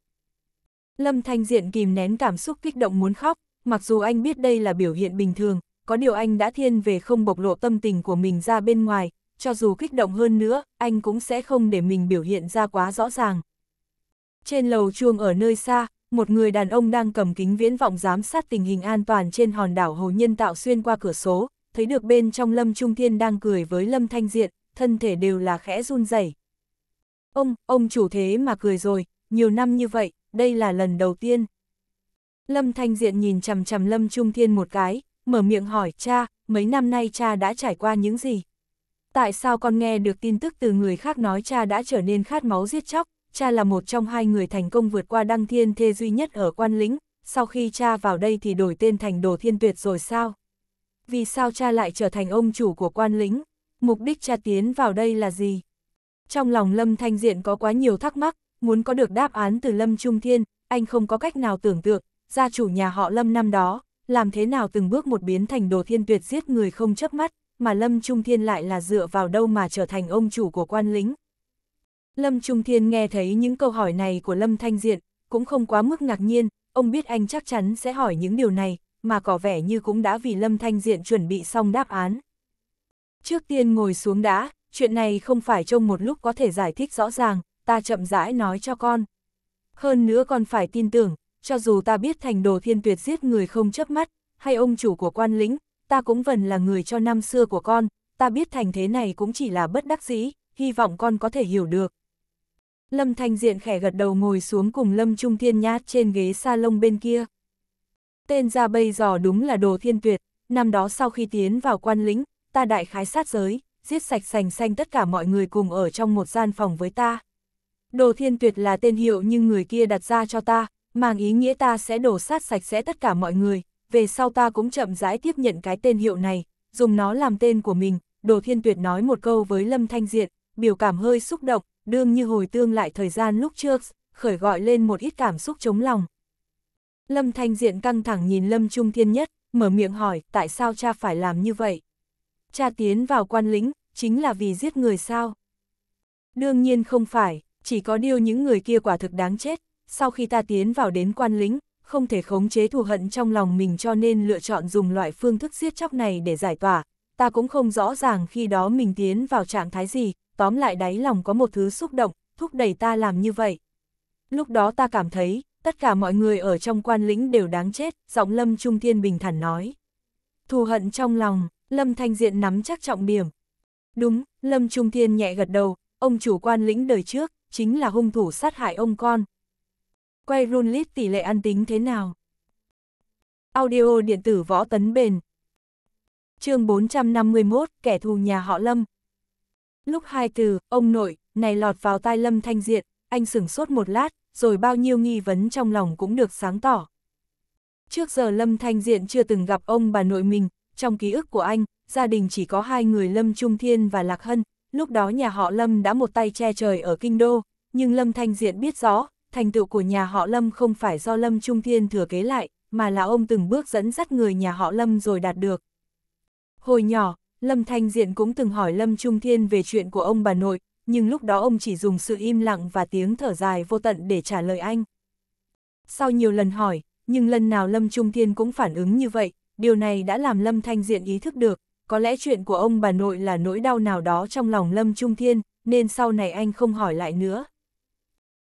Lâm Thanh Diện kìm nén cảm xúc kích động muốn khóc, mặc dù anh biết đây là biểu hiện bình thường, có điều anh đã thiên về không bộc lộ tâm tình của mình ra bên ngoài, cho dù kích động hơn nữa, anh cũng sẽ không để mình biểu hiện ra quá rõ ràng. Trên lầu chuông ở nơi xa, một người đàn ông đang cầm kính viễn vọng giám sát tình hình an toàn trên hòn đảo Hồ Nhân Tạo xuyên qua cửa số, thấy được bên trong Lâm Trung Thiên đang cười với Lâm Thanh Diện, thân thể đều là khẽ run rẩy. Ông, ông chủ thế mà cười rồi, nhiều năm như vậy, đây là lần đầu tiên. Lâm Thanh Diện nhìn chằm chằm Lâm Trung Thiên một cái, mở miệng hỏi cha, mấy năm nay cha đã trải qua những gì? Tại sao con nghe được tin tức từ người khác nói cha đã trở nên khát máu giết chóc, cha là một trong hai người thành công vượt qua đăng thiên thê duy nhất ở quan lĩnh, sau khi cha vào đây thì đổi tên thành đồ thiên tuyệt rồi sao? Vì sao cha lại trở thành ông chủ của quan lĩnh? Mục đích cha tiến vào đây là gì? Trong lòng Lâm Thanh Diện có quá nhiều thắc mắc, muốn có được đáp án từ Lâm Trung Thiên, anh không có cách nào tưởng tượng, gia chủ nhà họ Lâm năm đó, làm thế nào từng bước một biến thành đồ thiên tuyệt giết người không chớp mắt, mà Lâm Trung Thiên lại là dựa vào đâu mà trở thành ông chủ của quan lính. Lâm Trung Thiên nghe thấy những câu hỏi này của Lâm Thanh Diện, cũng không quá mức ngạc nhiên, ông biết anh chắc chắn sẽ hỏi những điều này, mà có vẻ như cũng đã vì Lâm Thanh Diện chuẩn bị xong đáp án. Trước tiên ngồi xuống đã, chuyện này không phải trong một lúc có thể giải thích rõ ràng, ta chậm rãi nói cho con. Hơn nữa con phải tin tưởng, cho dù ta biết thành đồ thiên tuyệt giết người không chấp mắt, hay ông chủ của quan lĩnh, ta cũng vẫn là người cho năm xưa của con, ta biết thành thế này cũng chỉ là bất đắc dĩ, hy vọng con có thể hiểu được. Lâm Thanh Diện khẽ gật đầu ngồi xuống cùng Lâm Trung Thiên nhát trên ghế salon bên kia. Tên ra bây giờ đúng là đồ thiên tuyệt, năm đó sau khi tiến vào quan lĩnh, ta đại khái sát giới, giết sạch sành xanh tất cả mọi người cùng ở trong một gian phòng với ta. Đồ thiên tuyệt là tên hiệu nhưng người kia đặt ra cho ta, mang ý nghĩa ta sẽ đổ sát sạch sẽ tất cả mọi người, về sau ta cũng chậm rãi tiếp nhận cái tên hiệu này, dùng nó làm tên của mình, đồ thiên tuyệt nói một câu với Lâm Thanh Diện, biểu cảm hơi xúc động, đương như hồi tương lại thời gian lúc trước, khởi gọi lên một ít cảm xúc chống lòng. Lâm Thanh Diện căng thẳng nhìn Lâm Trung Thiên Nhất, mở miệng hỏi tại sao cha phải làm như vậy. Cha tiến vào quan lính chính là vì giết người sao? Đương nhiên không phải, chỉ có điều những người kia quả thực đáng chết, sau khi ta tiến vào đến quan lính, không thể khống chế thù hận trong lòng mình cho nên lựa chọn dùng loại phương thức giết chóc này để giải tỏa. Ta cũng không rõ ràng khi đó mình tiến vào trạng thái gì, tóm lại đáy lòng có một thứ xúc động, thúc đẩy ta làm như vậy. Lúc đó ta cảm thấy, tất cả mọi người ở trong quan lĩnh đều đáng chết, giọng Lâm Trung Thiên bình thản nói. Thù hận trong lòng, Lâm Thanh Diện nắm chắc trọng điểm. Đúng, Lâm Trung Thiên nhẹ gật đầu, ông chủ quan lĩnh đời trước, chính là hung thủ sát hại ông con. Quay run lít tỷ lệ ăn tính thế nào? Audio điện tử võ tấn bền. chương 451, kẻ thù nhà họ Lâm, Lúc hai từ, ông nội, này lọt vào tai Lâm Thanh Diện, anh sửng sốt một lát, rồi bao nhiêu nghi vấn trong lòng cũng được sáng tỏ. Trước giờ Lâm Thanh Diện chưa từng gặp ông bà nội mình, trong ký ức của anh, gia đình chỉ có hai người Lâm Trung Thiên và Lạc Hân, lúc đó nhà họ Lâm đã một tay che trời ở Kinh Đô, nhưng Lâm Thanh Diện biết rõ, thành tựu của nhà họ Lâm không phải do Lâm Trung Thiên thừa kế lại, mà là ông từng bước dẫn dắt người nhà họ Lâm rồi đạt được. Hồi nhỏ, Lâm Thanh Diện cũng từng hỏi Lâm Trung Thiên về chuyện của ông bà nội, nhưng lúc đó ông chỉ dùng sự im lặng và tiếng thở dài vô tận để trả lời anh. Sau nhiều lần hỏi, nhưng lần nào Lâm Trung Thiên cũng phản ứng như vậy, điều này đã làm Lâm Thanh Diện ý thức được, có lẽ chuyện của ông bà nội là nỗi đau nào đó trong lòng Lâm Trung Thiên, nên sau này anh không hỏi lại nữa.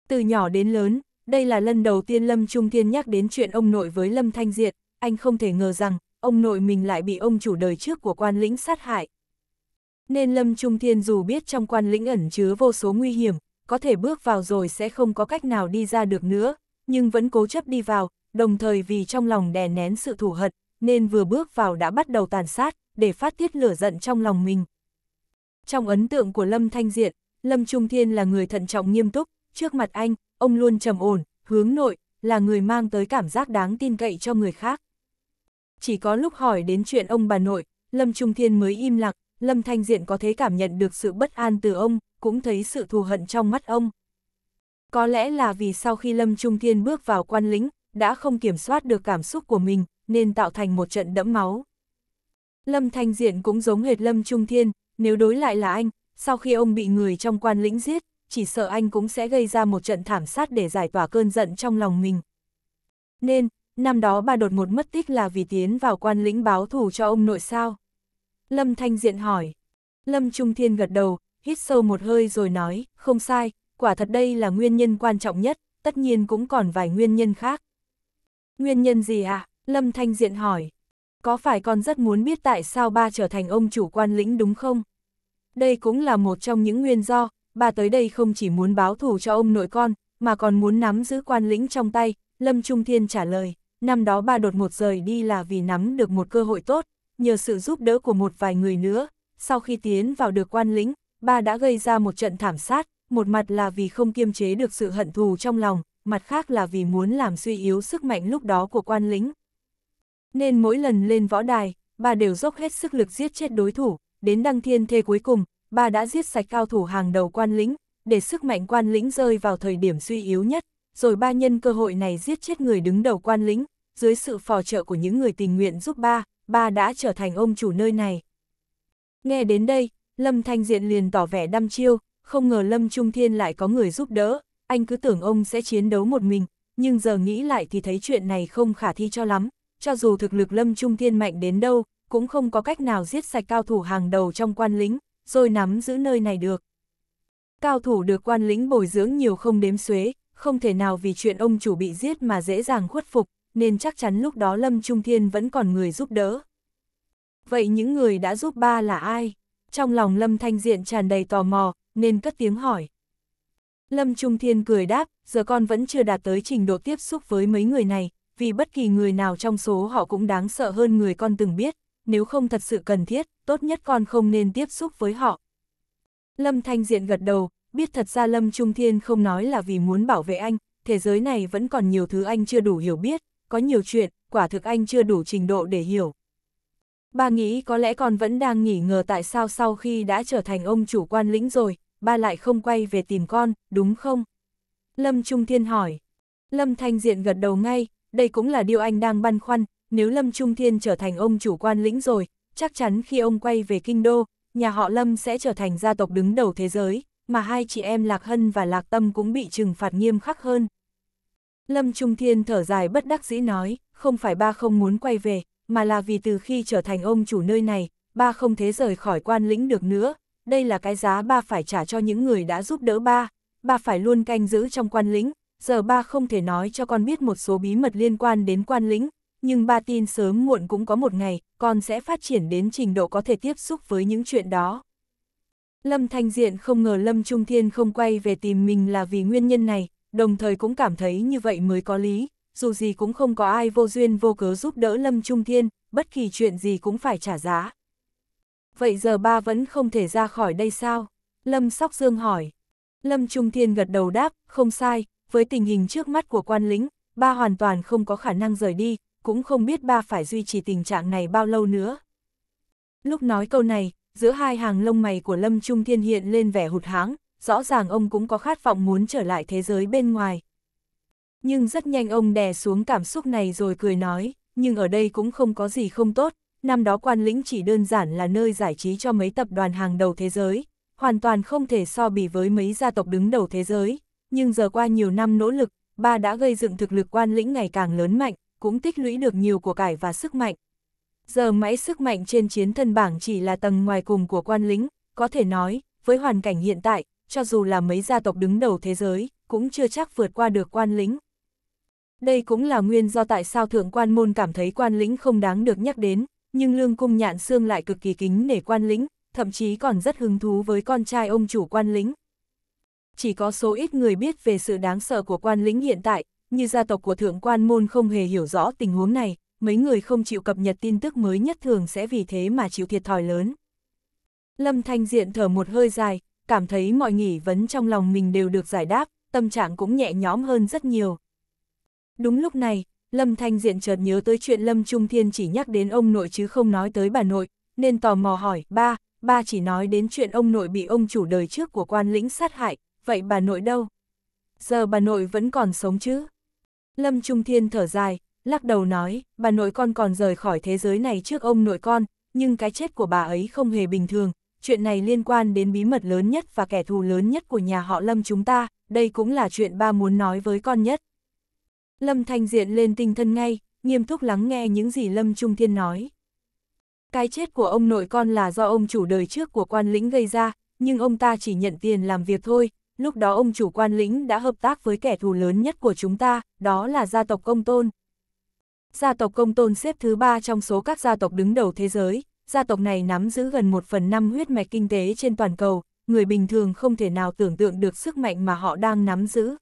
Từ nhỏ đến lớn, đây là lần đầu tiên Lâm Trung Thiên nhắc đến chuyện ông nội với Lâm Thanh Diệt, anh không thể ngờ rằng, ông nội mình lại bị ông chủ đời trước của quan lĩnh sát hại. Nên Lâm Trung Thiên dù biết trong quan lĩnh ẩn chứa vô số nguy hiểm, có thể bước vào rồi sẽ không có cách nào đi ra được nữa, nhưng vẫn cố chấp đi vào, đồng thời vì trong lòng đè nén sự thủ hận, nên vừa bước vào đã bắt đầu tàn sát, để phát tiết lửa giận trong lòng mình. Trong ấn tượng của Lâm Thanh Diện, Lâm Trung Thiên là người thận trọng nghiêm túc, trước mặt anh, ông luôn trầm ổn, hướng nội, là người mang tới cảm giác đáng tin cậy cho người khác chỉ có lúc hỏi đến chuyện ông bà nội, Lâm Trung Thiên mới im lặng, Lâm Thanh Diện có thể cảm nhận được sự bất an từ ông, cũng thấy sự thù hận trong mắt ông. Có lẽ là vì sau khi Lâm Trung Thiên bước vào quan lĩnh đã không kiểm soát được cảm xúc của mình, nên tạo thành một trận đẫm máu. Lâm Thanh Diện cũng giống hệt Lâm Trung Thiên, nếu đối lại là anh, sau khi ông bị người trong quan lĩnh giết, chỉ sợ anh cũng sẽ gây ra một trận thảm sát để giải tỏa cơn giận trong lòng mình. Nên, năm đó bà đột một mất tích là vì tiến vào quan lĩnh báo thù cho ông nội sao? Lâm Thanh Diện hỏi. Lâm Trung Thiên gật đầu, hít sâu một hơi rồi nói, không sai, quả thật đây là nguyên nhân quan trọng nhất, tất nhiên cũng còn vài nguyên nhân khác. Nguyên nhân gì ạ? À? Lâm Thanh Diện hỏi. Có phải con rất muốn biết tại sao ba trở thành ông chủ quan lĩnh đúng không? Đây cũng là một trong những nguyên do, Ba tới đây không chỉ muốn báo thù cho ông nội con, mà còn muốn nắm giữ quan lĩnh trong tay, Lâm Trung Thiên trả lời năm đó ba đột một rời đi là vì nắm được một cơ hội tốt, nhờ sự giúp đỡ của một vài người nữa, sau khi tiến vào được quan lĩnh, ba đã gây ra một trận thảm sát, một mặt là vì không kiềm chế được sự hận thù trong lòng, mặt khác là vì muốn làm suy yếu sức mạnh lúc đó của quan lính. Nên mỗi lần lên võ đài, ba đều dốc hết sức lực giết chết đối thủ, đến đăng thiên thê cuối cùng, ba đã giết sạch cao thủ hàng đầu quan lính, để sức mạnh quan lính rơi vào thời điểm suy yếu nhất, rồi ba nhân cơ hội này giết chết người đứng đầu quan lính, dưới sự phò trợ của những người tình nguyện giúp ba, ba đã trở thành ông chủ nơi này. Nghe đến đây, Lâm Thanh Diện liền tỏ vẻ đăm chiêu, không ngờ Lâm Trung Thiên lại có người giúp đỡ, anh cứ tưởng ông sẽ chiến đấu một mình, nhưng giờ nghĩ lại thì thấy chuyện này không khả thi cho lắm, cho dù thực lực Lâm Trung Thiên mạnh đến đâu, cũng không có cách nào giết sạch cao thủ hàng đầu trong quan lính, rồi nắm giữ nơi này được. Cao thủ được quan lính bồi dưỡng nhiều không đếm xuế, không thể nào vì chuyện ông chủ bị giết mà dễ dàng khuất phục, nên chắc chắn lúc đó Lâm Trung Thiên vẫn còn người giúp đỡ. Vậy những người đã giúp ba là ai? Trong lòng Lâm Thanh Diện tràn đầy tò mò, nên cất tiếng hỏi. Lâm Trung Thiên cười đáp, giờ con vẫn chưa đạt tới trình độ tiếp xúc với mấy người này, vì bất kỳ người nào trong số họ cũng đáng sợ hơn người con từng biết, nếu không thật sự cần thiết, tốt nhất con không nên tiếp xúc với họ. Lâm Thanh Diện gật đầu, biết thật ra Lâm Trung Thiên không nói là vì muốn bảo vệ anh, thế giới này vẫn còn nhiều thứ anh chưa đủ hiểu biết, có nhiều chuyện, quả thực anh chưa đủ trình độ để hiểu. Ba nghĩ có lẽ còn vẫn đang nghỉ ngờ tại sao sau khi đã trở thành ông chủ quan lĩnh rồi, ba lại không quay về tìm con, đúng không? Lâm Trung Thiên hỏi. Lâm Thanh Diện gật đầu ngay, đây cũng là điều anh đang băn khoăn, nếu Lâm Trung Thiên trở thành ông chủ quan lĩnh rồi, chắc chắn khi ông quay về Kinh Đô, nhà họ Lâm sẽ trở thành gia tộc đứng đầu thế giới, mà hai chị em Lạc Hân và Lạc Tâm cũng bị trừng phạt nghiêm khắc hơn, Lâm Trung Thiên thở dài bất đắc dĩ nói, không phải ba không muốn quay về, mà là vì từ khi trở thành ông chủ nơi này, ba không thế rời khỏi quan lĩnh được nữa, đây là cái giá ba phải trả cho những người đã giúp đỡ ba, ba phải luôn canh giữ trong quan lĩnh, giờ ba không thể nói cho con biết một số bí mật liên quan đến quan lĩnh, nhưng ba tin sớm muộn cũng có một ngày, con sẽ phát triển đến trình độ có thể tiếp xúc với những chuyện đó. Lâm Thanh Diện không ngờ Lâm Trung Thiên không quay về tìm mình là vì nguyên nhân này, đồng thời cũng cảm thấy như vậy mới có lý, dù gì cũng không có ai vô duyên vô cớ giúp đỡ Lâm Trung Thiên, bất kỳ chuyện gì cũng phải trả giá. Vậy giờ ba vẫn không thể ra khỏi đây sao? Lâm Sóc Dương hỏi. Lâm Trung Thiên gật đầu đáp, không sai, với tình hình trước mắt của quan lính, ba hoàn toàn không có khả năng rời đi, cũng không biết ba phải duy trì tình trạng này bao lâu nữa. Lúc nói câu này, giữa hai hàng lông mày của Lâm Trung Thiên hiện lên vẻ hụt háng, rõ ràng ông cũng có khát vọng muốn trở lại thế giới bên ngoài. Nhưng rất nhanh ông đè xuống cảm xúc này rồi cười nói, nhưng ở đây cũng không có gì không tốt, năm đó quan lĩnh chỉ đơn giản là nơi giải trí cho mấy tập đoàn hàng đầu thế giới, hoàn toàn không thể so bì với mấy gia tộc đứng đầu thế giới, nhưng giờ qua nhiều năm nỗ lực, ba đã gây dựng thực lực quan lĩnh ngày càng lớn mạnh, cũng tích lũy được nhiều của cải và sức mạnh. Giờ mãi sức mạnh trên chiến thân bảng chỉ là tầng ngoài cùng của quan lĩnh, có thể nói, với hoàn cảnh hiện tại, cho dù là mấy gia tộc đứng đầu thế giới, cũng chưa chắc vượt qua được quan lĩnh. Đây cũng là nguyên do tại sao thượng quan môn cảm thấy quan lĩnh không đáng được nhắc đến, nhưng lương cung nhạn xương lại cực kỳ kính nể quan lĩnh, thậm chí còn rất hứng thú với con trai ông chủ quan lĩnh. Chỉ có số ít người biết về sự đáng sợ của quan lĩnh hiện tại, như gia tộc của thượng quan môn không hề hiểu rõ tình huống này, mấy người không chịu cập nhật tin tức mới nhất thường sẽ vì thế mà chịu thiệt thòi lớn. Lâm Thanh Diện thở một hơi dài, cảm thấy mọi nghỉ vấn trong lòng mình đều được giải đáp, tâm trạng cũng nhẹ nhõm hơn rất nhiều. Đúng lúc này, Lâm Thanh Diện chợt nhớ tới chuyện Lâm Trung Thiên chỉ nhắc đến ông nội chứ không nói tới bà nội, nên tò mò hỏi, ba, ba chỉ nói đến chuyện ông nội bị ông chủ đời trước của quan lĩnh sát hại, vậy bà nội đâu? Giờ bà nội vẫn còn sống chứ? Lâm Trung Thiên thở dài, lắc đầu nói, bà nội con còn rời khỏi thế giới này trước ông nội con, nhưng cái chết của bà ấy không hề bình thường, chuyện này liên quan đến bí mật lớn nhất và kẻ thù lớn nhất của nhà họ Lâm chúng ta, đây cũng là chuyện ba muốn nói với con nhất. Lâm Thanh Diện lên tinh thần ngay, nghiêm túc lắng nghe những gì Lâm Trung Thiên nói. Cái chết của ông nội con là do ông chủ đời trước của quan lĩnh gây ra, nhưng ông ta chỉ nhận tiền làm việc thôi, lúc đó ông chủ quan lĩnh đã hợp tác với kẻ thù lớn nhất của chúng ta, đó là gia tộc Công Tôn. Gia tộc Công Tôn xếp thứ ba trong số các gia tộc đứng đầu thế giới, gia tộc này nắm giữ gần một phần năm huyết mạch kinh tế trên toàn cầu, người bình thường không thể nào tưởng tượng được sức mạnh mà họ đang nắm giữ.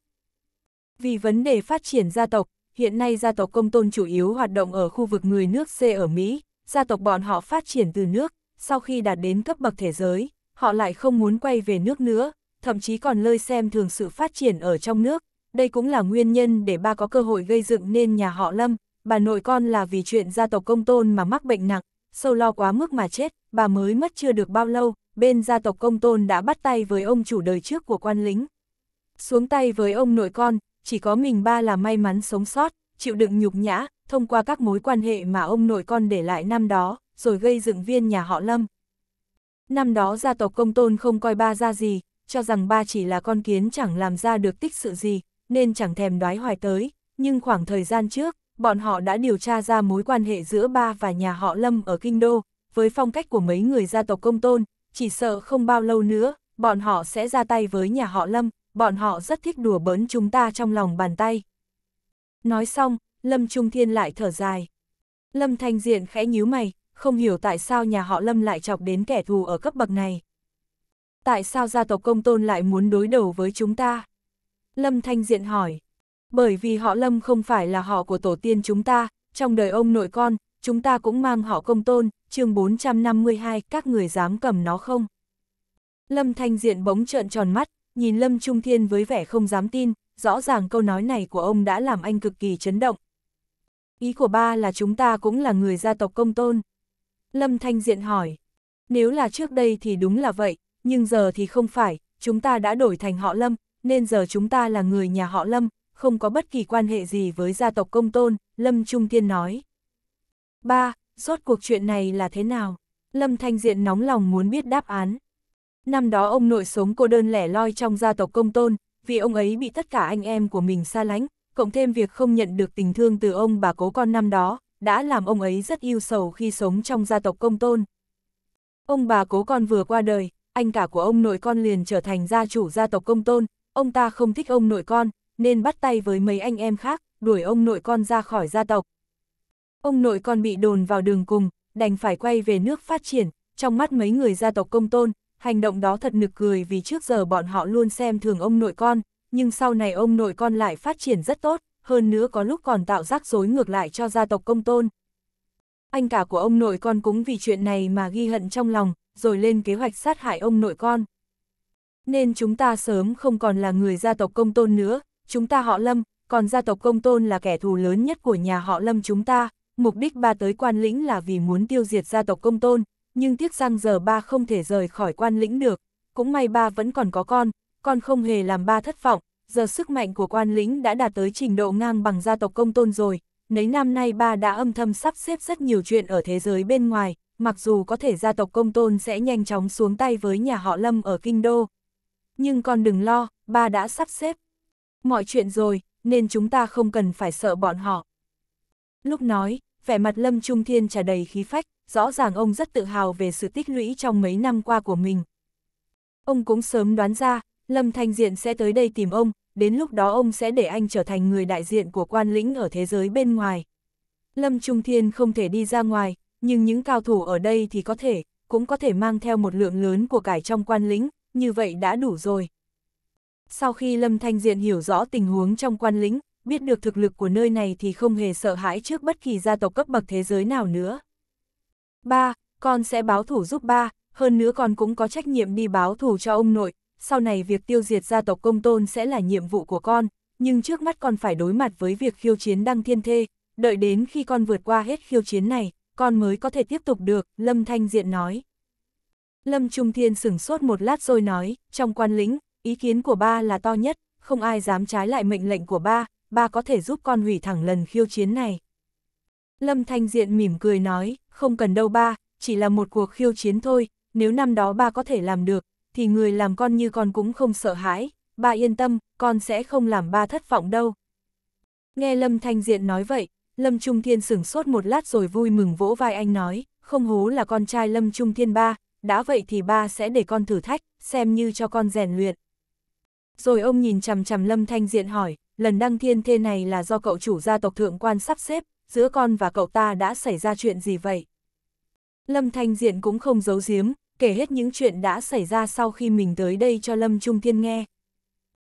Vì vấn đề phát triển gia tộc, hiện nay gia tộc công tôn chủ yếu hoạt động ở khu vực người nước C ở Mỹ, gia tộc bọn họ phát triển từ nước, sau khi đạt đến cấp bậc thế giới, họ lại không muốn quay về nước nữa, thậm chí còn lơi xem thường sự phát triển ở trong nước. Đây cũng là nguyên nhân để ba có cơ hội gây dựng nên nhà họ Lâm, bà nội con là vì chuyện gia tộc công tôn mà mắc bệnh nặng, sâu lo quá mức mà chết, bà mới mất chưa được bao lâu, bên gia tộc công tôn đã bắt tay với ông chủ đời trước của quan lính. Xuống tay với ông nội con, chỉ có mình ba là may mắn sống sót, chịu đựng nhục nhã, thông qua các mối quan hệ mà ông nội con để lại năm đó, rồi gây dựng viên nhà họ Lâm. Năm đó gia tộc công tôn không coi ba ra gì, cho rằng ba chỉ là con kiến chẳng làm ra được tích sự gì, nên chẳng thèm đoái hoài tới, nhưng khoảng thời gian trước, bọn họ đã điều tra ra mối quan hệ giữa ba và nhà họ Lâm ở Kinh Đô, với phong cách của mấy người gia tộc công tôn, chỉ sợ không bao lâu nữa, bọn họ sẽ ra tay với nhà họ Lâm, bọn họ rất thích đùa bỡn chúng ta trong lòng bàn tay. Nói xong, Lâm Trung Thiên lại thở dài. Lâm Thanh Diện khẽ nhíu mày, không hiểu tại sao nhà họ Lâm lại chọc đến kẻ thù ở cấp bậc này. Tại sao gia tộc công tôn lại muốn đối đầu với chúng ta? Lâm Thanh Diện hỏi. Bởi vì họ Lâm không phải là họ của tổ tiên chúng ta, trong đời ông nội con, chúng ta cũng mang họ công tôn, chương 452, các người dám cầm nó không? Lâm Thanh Diện bỗng trợn tròn mắt, nhìn Lâm Trung Thiên với vẻ không dám tin, rõ ràng câu nói này của ông đã làm anh cực kỳ chấn động. Ý của ba là chúng ta cũng là người gia tộc công tôn. Lâm Thanh Diện hỏi, nếu là trước đây thì đúng là vậy, nhưng giờ thì không phải, chúng ta đã đổi thành họ Lâm, nên giờ chúng ta là người nhà họ Lâm, không có bất kỳ quan hệ gì với gia tộc công tôn, Lâm Trung Thiên nói. ba Rốt cuộc chuyện này là thế nào? Lâm Thanh Diện nóng lòng muốn biết đáp án. Năm đó ông nội sống cô đơn lẻ loi trong gia tộc công tôn, vì ông ấy bị tất cả anh em của mình xa lánh, cộng thêm việc không nhận được tình thương từ ông bà cố con năm đó, đã làm ông ấy rất yêu sầu khi sống trong gia tộc công tôn. Ông bà cố con vừa qua đời, anh cả của ông nội con liền trở thành gia chủ gia tộc công tôn, ông ta không thích ông nội con, nên bắt tay với mấy anh em khác, đuổi ông nội con ra khỏi gia tộc. Ông nội con bị đồn vào đường cùng, đành phải quay về nước phát triển, trong mắt mấy người gia tộc công tôn, hành động đó thật nực cười vì trước giờ bọn họ luôn xem thường ông nội con, nhưng sau này ông nội con lại phát triển rất tốt, hơn nữa có lúc còn tạo rắc rối ngược lại cho gia tộc công tôn. Anh cả của ông nội con cũng vì chuyện này mà ghi hận trong lòng, rồi lên kế hoạch sát hại ông nội con. Nên chúng ta sớm không còn là người gia tộc công tôn nữa, chúng ta họ Lâm, còn gia tộc Công Tôn là kẻ thù lớn nhất của nhà họ Lâm chúng ta, mục đích ba tới quan lĩnh là vì muốn tiêu diệt gia tộc Công Tôn, nhưng tiếc rằng giờ ba không thể rời khỏi quan lĩnh được, cũng may ba vẫn còn có con, con không hề làm ba thất vọng, giờ sức mạnh của quan lĩnh đã đạt tới trình độ ngang bằng gia tộc Công Tôn rồi, nấy năm nay ba đã âm thầm sắp xếp rất nhiều chuyện ở thế giới bên ngoài, mặc dù có thể gia tộc Công Tôn sẽ nhanh chóng xuống tay với nhà họ Lâm ở Kinh Đô. Nhưng con đừng lo, ba đã sắp xếp, mọi chuyện rồi, nên chúng ta không cần phải sợ bọn họ. Lúc nói, vẻ mặt Lâm Trung Thiên trà đầy khí phách, rõ ràng ông rất tự hào về sự tích lũy trong mấy năm qua của mình. Ông cũng sớm đoán ra, Lâm Thanh Diện sẽ tới đây tìm ông, đến lúc đó ông sẽ để anh trở thành người đại diện của quan lĩnh ở thế giới bên ngoài. Lâm Trung Thiên không thể đi ra ngoài, nhưng những cao thủ ở đây thì có thể, cũng có thể mang theo một lượng lớn của cải trong quan lĩnh, như vậy đã đủ rồi. Sau khi Lâm Thanh Diện hiểu rõ tình huống trong quan lĩnh, biết được thực lực của nơi này thì không hề sợ hãi trước bất kỳ gia tộc cấp bậc thế giới nào nữa. Ba, Con sẽ báo thủ giúp ba, hơn nữa con cũng có trách nhiệm đi báo thủ cho ông nội, sau này việc tiêu diệt gia tộc công tôn sẽ là nhiệm vụ của con, nhưng trước mắt con phải đối mặt với việc khiêu chiến đăng thiên thê, đợi đến khi con vượt qua hết khiêu chiến này, con mới có thể tiếp tục được, Lâm Thanh Diện nói. Lâm Trung Thiên sửng sốt một lát rồi nói, trong quan lĩnh, ý kiến của ba là to nhất, không ai dám trái lại mệnh lệnh của ba, ba có thể giúp con hủy thẳng lần khiêu chiến này. Lâm Thanh Diện mỉm cười nói, không cần đâu ba, chỉ là một cuộc khiêu chiến thôi, nếu năm đó ba có thể làm được, thì người làm con như con cũng không sợ hãi, ba yên tâm, con sẽ không làm ba thất vọng đâu. Nghe Lâm Thanh Diện nói vậy, Lâm Trung Thiên sửng sốt một lát rồi vui mừng vỗ vai anh nói, không hố là con trai Lâm Trung Thiên ba, đã vậy thì ba sẽ để con thử thách, xem như cho con rèn luyện. Rồi ông nhìn chằm chằm Lâm Thanh Diện hỏi, lần đăng thiên thê này là do cậu chủ gia tộc thượng quan sắp xếp, giữa con và cậu ta đã xảy ra chuyện gì vậy? Lâm Thanh Diện cũng không giấu giếm, kể hết những chuyện đã xảy ra sau khi mình tới đây cho Lâm Trung Thiên nghe.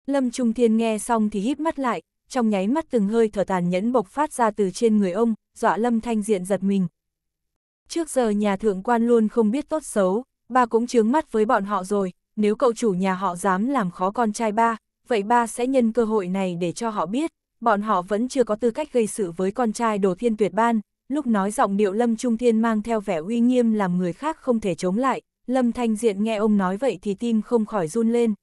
Lâm Trung Thiên nghe xong thì híp mắt lại, trong nháy mắt từng hơi thở tàn nhẫn bộc phát ra từ trên người ông, dọa Lâm Thanh Diện giật mình. Trước giờ nhà thượng quan luôn không biết tốt xấu, bà cũng chướng mắt với bọn họ rồi, nếu cậu chủ nhà họ dám làm khó con trai ba, vậy ba sẽ nhân cơ hội này để cho họ biết, bọn họ vẫn chưa có tư cách gây sự với con trai đồ thiên tuyệt ban. Lúc nói giọng điệu Lâm Trung Thiên mang theo vẻ uy nghiêm làm người khác không thể chống lại, Lâm Thanh Diện nghe ông nói vậy thì tim không khỏi run lên.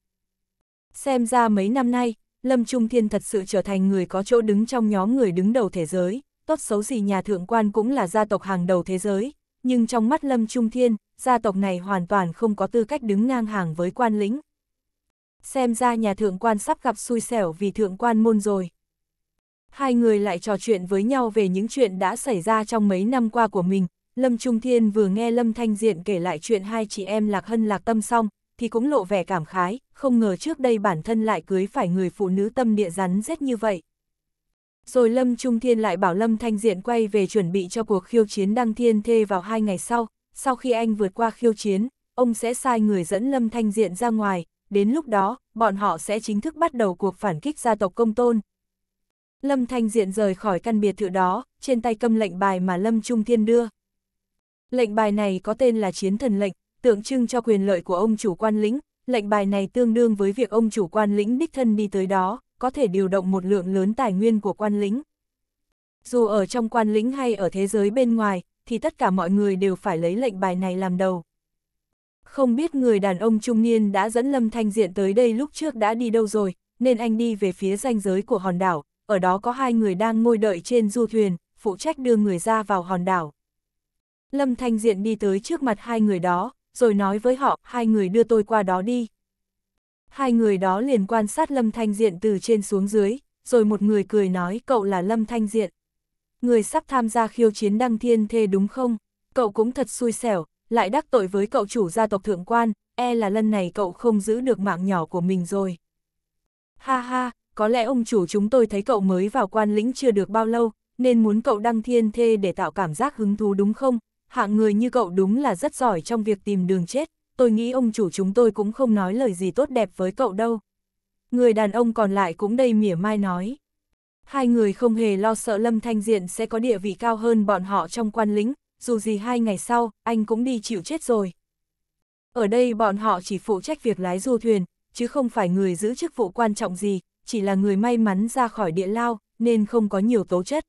Xem ra mấy năm nay, Lâm Trung Thiên thật sự trở thành người có chỗ đứng trong nhóm người đứng đầu thế giới, tốt xấu gì nhà thượng quan cũng là gia tộc hàng đầu thế giới, nhưng trong mắt Lâm Trung Thiên, gia tộc này hoàn toàn không có tư cách đứng ngang hàng với quan lĩnh. Xem ra nhà thượng quan sắp gặp xui xẻo vì thượng quan môn rồi. Hai người lại trò chuyện với nhau về những chuyện đã xảy ra trong mấy năm qua của mình. Lâm Trung Thiên vừa nghe Lâm Thanh Diện kể lại chuyện hai chị em Lạc Hân Lạc Tâm xong, thì cũng lộ vẻ cảm khái, không ngờ trước đây bản thân lại cưới phải người phụ nữ tâm địa rắn rết như vậy. Rồi Lâm Trung Thiên lại bảo Lâm Thanh Diện quay về chuẩn bị cho cuộc khiêu chiến đăng thiên thê vào hai ngày sau, sau khi anh vượt qua khiêu chiến, ông sẽ sai người dẫn Lâm Thanh Diện ra ngoài, đến lúc đó, bọn họ sẽ chính thức bắt đầu cuộc phản kích gia tộc công tôn. Lâm Thanh Diện rời khỏi căn biệt thự đó, trên tay cầm lệnh bài mà Lâm Trung Thiên đưa. Lệnh bài này có tên là Chiến Thần Lệnh, tượng trưng cho quyền lợi của ông chủ quan lĩnh, lệnh bài này tương đương với việc ông chủ quan lĩnh đích thân đi tới đó có thể điều động một lượng lớn tài nguyên của quan lĩnh. Dù ở trong quan lĩnh hay ở thế giới bên ngoài, thì tất cả mọi người đều phải lấy lệnh bài này làm đầu. Không biết người đàn ông trung niên đã dẫn Lâm Thanh Diện tới đây lúc trước đã đi đâu rồi, nên anh đi về phía ranh giới của hòn đảo, ở đó có hai người đang ngồi đợi trên du thuyền, phụ trách đưa người ra vào hòn đảo. Lâm Thanh Diện đi tới trước mặt hai người đó, rồi nói với họ, hai người đưa tôi qua đó đi hai người đó liền quan sát Lâm Thanh Diện từ trên xuống dưới, rồi một người cười nói cậu là Lâm Thanh Diện. Người sắp tham gia khiêu chiến đăng thiên thê đúng không? Cậu cũng thật xui xẻo, lại đắc tội với cậu chủ gia tộc thượng quan, e là lần này cậu không giữ được mạng nhỏ của mình rồi. Ha ha, có lẽ ông chủ chúng tôi thấy cậu mới vào quan lĩnh chưa được bao lâu, nên muốn cậu đăng thiên thê để tạo cảm giác hứng thú đúng không? Hạng người như cậu đúng là rất giỏi trong việc tìm đường chết tôi nghĩ ông chủ chúng tôi cũng không nói lời gì tốt đẹp với cậu đâu. Người đàn ông còn lại cũng đầy mỉa mai nói. Hai người không hề lo sợ Lâm Thanh Diện sẽ có địa vị cao hơn bọn họ trong quan lính, dù gì hai ngày sau, anh cũng đi chịu chết rồi. Ở đây bọn họ chỉ phụ trách việc lái du thuyền, chứ không phải người giữ chức vụ quan trọng gì, chỉ là người may mắn ra khỏi địa lao, nên không có nhiều tố chất.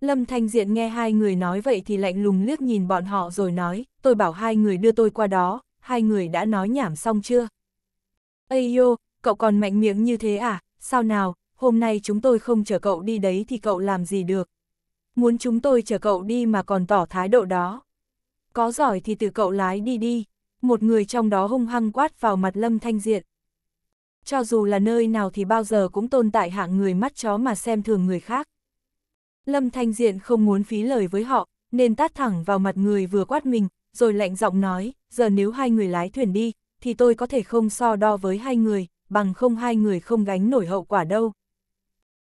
Lâm Thanh Diện nghe hai người nói vậy thì lạnh lùng liếc nhìn bọn họ rồi nói, tôi bảo hai người đưa tôi qua đó, hai người đã nói nhảm xong chưa? Ây yô, cậu còn mạnh miệng như thế à, sao nào, hôm nay chúng tôi không chở cậu đi đấy thì cậu làm gì được? Muốn chúng tôi chở cậu đi mà còn tỏ thái độ đó. Có giỏi thì tự cậu lái đi đi, một người trong đó hung hăng quát vào mặt Lâm Thanh Diện. Cho dù là nơi nào thì bao giờ cũng tồn tại hạng người mắt chó mà xem thường người khác. Lâm Thanh Diện không muốn phí lời với họ, nên tát thẳng vào mặt người vừa quát mình, rồi lạnh giọng nói, giờ nếu hai người lái thuyền đi, thì tôi có thể không so đo với hai người, bằng không hai người không gánh nổi hậu quả đâu.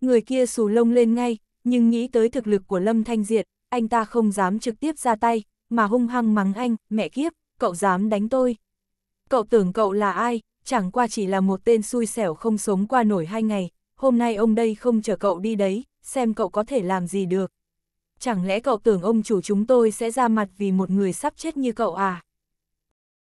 Người kia xù lông lên ngay, nhưng nghĩ tới thực lực của Lâm Thanh Diệt, anh ta không dám trực tiếp ra tay, mà hung hăng mắng anh, mẹ kiếp, cậu dám đánh tôi. Cậu tưởng cậu là ai, chẳng qua chỉ là một tên xui xẻo không sống qua nổi hai ngày, hôm nay ông đây không chờ cậu đi đấy, xem cậu có thể làm gì được. Chẳng lẽ cậu tưởng ông chủ chúng tôi sẽ ra mặt vì một người sắp chết như cậu à?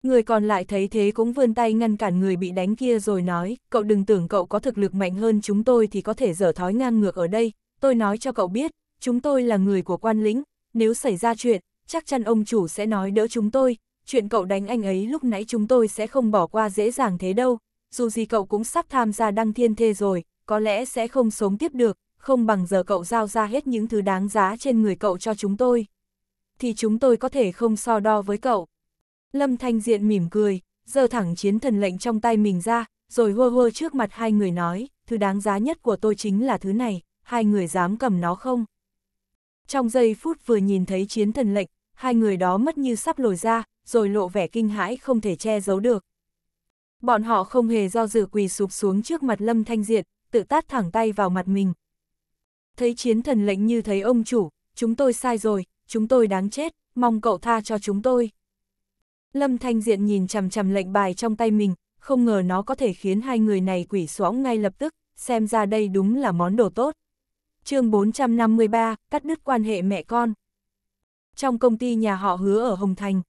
Người còn lại thấy thế cũng vươn tay ngăn cản người bị đánh kia rồi nói, cậu đừng tưởng cậu có thực lực mạnh hơn chúng tôi thì có thể dở thói ngang ngược ở đây, tôi nói cho cậu biết, chúng tôi là người của quan lĩnh, nếu xảy ra chuyện, chắc chắn ông chủ sẽ nói đỡ chúng tôi, chuyện cậu đánh anh ấy lúc nãy chúng tôi sẽ không bỏ qua dễ dàng thế đâu, dù gì cậu cũng sắp tham gia đăng thiên thê rồi, có lẽ sẽ không sống tiếp được, không bằng giờ cậu giao ra hết những thứ đáng giá trên người cậu cho chúng tôi. Thì chúng tôi có thể không so đo với cậu. Lâm Thanh Diện mỉm cười, giơ thẳng chiến thần lệnh trong tay mình ra, rồi hô hô trước mặt hai người nói, thứ đáng giá nhất của tôi chính là thứ này, hai người dám cầm nó không? Trong giây phút vừa nhìn thấy chiến thần lệnh, hai người đó mất như sắp lồi ra, rồi lộ vẻ kinh hãi không thể che giấu được. Bọn họ không hề do dự quỳ sụp xuống trước mặt Lâm Thanh Diện, tự tát thẳng tay vào mặt mình. Thấy chiến thần lệnh như thấy ông chủ, chúng tôi sai rồi, chúng tôi đáng chết, mong cậu tha cho chúng tôi. Lâm Thanh Diện nhìn chằm chằm lệnh bài trong tay mình, không ngờ nó có thể khiến hai người này quỷ xoõng ngay lập tức, xem ra đây đúng là món đồ tốt. chương 453, cắt đứt quan hệ mẹ con. Trong công ty nhà họ hứa ở Hồng Thành,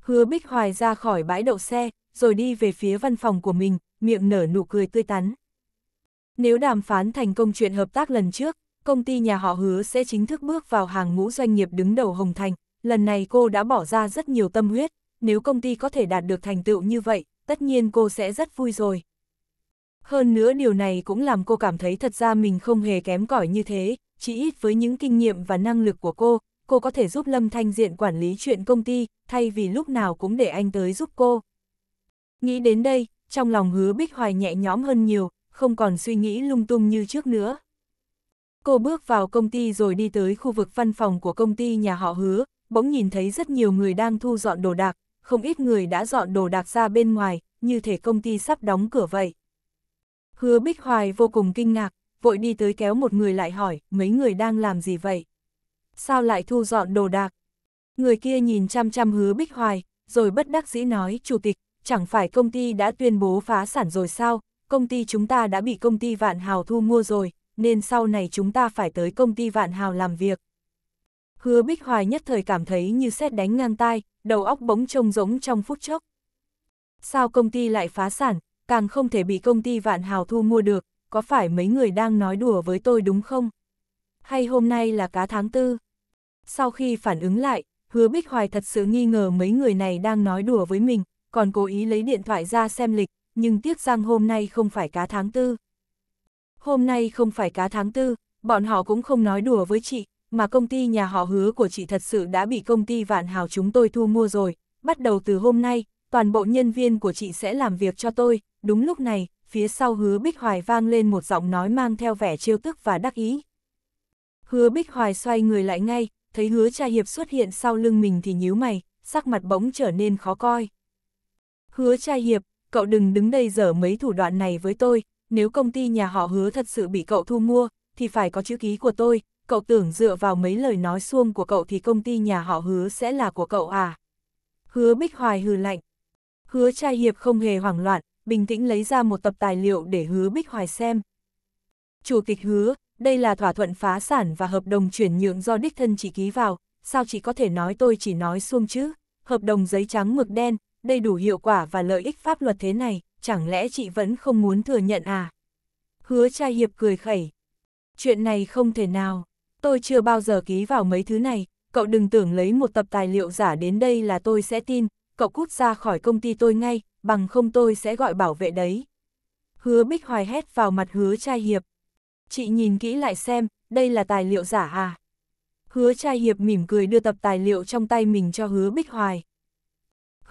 hứa Bích Hoài ra khỏi bãi đậu xe, rồi đi về phía văn phòng của mình, miệng nở nụ cười tươi tắn. Nếu đàm phán thành công chuyện hợp tác lần trước, công ty nhà họ hứa sẽ chính thức bước vào hàng ngũ doanh nghiệp đứng đầu Hồng Thành. Lần này cô đã bỏ ra rất nhiều tâm huyết, nếu công ty có thể đạt được thành tựu như vậy, tất nhiên cô sẽ rất vui rồi. Hơn nữa điều này cũng làm cô cảm thấy thật ra mình không hề kém cỏi như thế, chỉ ít với những kinh nghiệm và năng lực của cô, cô có thể giúp Lâm Thanh Diện quản lý chuyện công ty, thay vì lúc nào cũng để anh tới giúp cô. Nghĩ đến đây, trong lòng hứa Bích Hoài nhẹ nhõm hơn nhiều, không còn suy nghĩ lung tung như trước nữa. Cô bước vào công ty rồi đi tới khu vực văn phòng của công ty nhà họ hứa, bỗng nhìn thấy rất nhiều người đang thu dọn đồ đạc, không ít người đã dọn đồ đạc ra bên ngoài, như thể công ty sắp đóng cửa vậy. Hứa Bích Hoài vô cùng kinh ngạc, vội đi tới kéo một người lại hỏi, mấy người đang làm gì vậy? Sao lại thu dọn đồ đạc? Người kia nhìn chăm chăm hứa Bích Hoài, rồi bất đắc dĩ nói, chủ tịch, chẳng phải công ty đã tuyên bố phá sản rồi sao, công ty chúng ta đã bị công ty Vạn Hào thu mua rồi, nên sau này chúng ta phải tới công ty Vạn Hào làm việc. Hứa Bích Hoài nhất thời cảm thấy như xét đánh ngang tai, đầu óc bỗng trông rỗng trong phút chốc. Sao công ty lại phá sản, càng không thể bị công ty Vạn Hào thu mua được, có phải mấy người đang nói đùa với tôi đúng không? Hay hôm nay là cá tháng tư? Sau khi phản ứng lại, Hứa Bích Hoài thật sự nghi ngờ mấy người này đang nói đùa với mình, còn cố ý lấy điện thoại ra xem lịch, nhưng tiếc rằng hôm nay không phải cá tháng tư. Hôm nay không phải cá tháng tư, bọn họ cũng không nói đùa với chị, mà công ty nhà họ hứa của chị thật sự đã bị công ty vạn hào chúng tôi thu mua rồi. Bắt đầu từ hôm nay, toàn bộ nhân viên của chị sẽ làm việc cho tôi. Đúng lúc này, phía sau hứa Bích Hoài vang lên một giọng nói mang theo vẻ trêu tức và đắc ý. Hứa Bích Hoài xoay người lại ngay, thấy hứa cha hiệp xuất hiện sau lưng mình thì nhíu mày, sắc mặt bỗng trở nên khó coi. Hứa cha hiệp, cậu đừng đứng đây dở mấy thủ đoạn này với tôi, nếu công ty nhà họ hứa thật sự bị cậu thu mua, thì phải có chữ ký của tôi, cậu tưởng dựa vào mấy lời nói xuông của cậu thì công ty nhà họ hứa sẽ là của cậu à. Hứa Bích Hoài hừ lạnh. Hứa trai hiệp không hề hoảng loạn, bình tĩnh lấy ra một tập tài liệu để hứa Bích Hoài xem. Chủ tịch hứa, đây là thỏa thuận phá sản và hợp đồng chuyển nhượng do đích thân chỉ ký vào, sao chỉ có thể nói tôi chỉ nói xuông chứ? Hợp đồng giấy trắng mực đen, đầy đủ hiệu quả và lợi ích pháp luật thế này, chẳng lẽ chị vẫn không muốn thừa nhận à? Hứa trai hiệp cười khẩy. Chuyện này không thể nào, tôi chưa bao giờ ký vào mấy thứ này, cậu đừng tưởng lấy một tập tài liệu giả đến đây là tôi sẽ tin, cậu cút ra khỏi công ty tôi ngay, bằng không tôi sẽ gọi bảo vệ đấy. Hứa Bích Hoài hét vào mặt hứa trai hiệp. Chị nhìn kỹ lại xem, đây là tài liệu giả à? Hứa trai hiệp mỉm cười đưa tập tài liệu trong tay mình cho hứa Bích Hoài.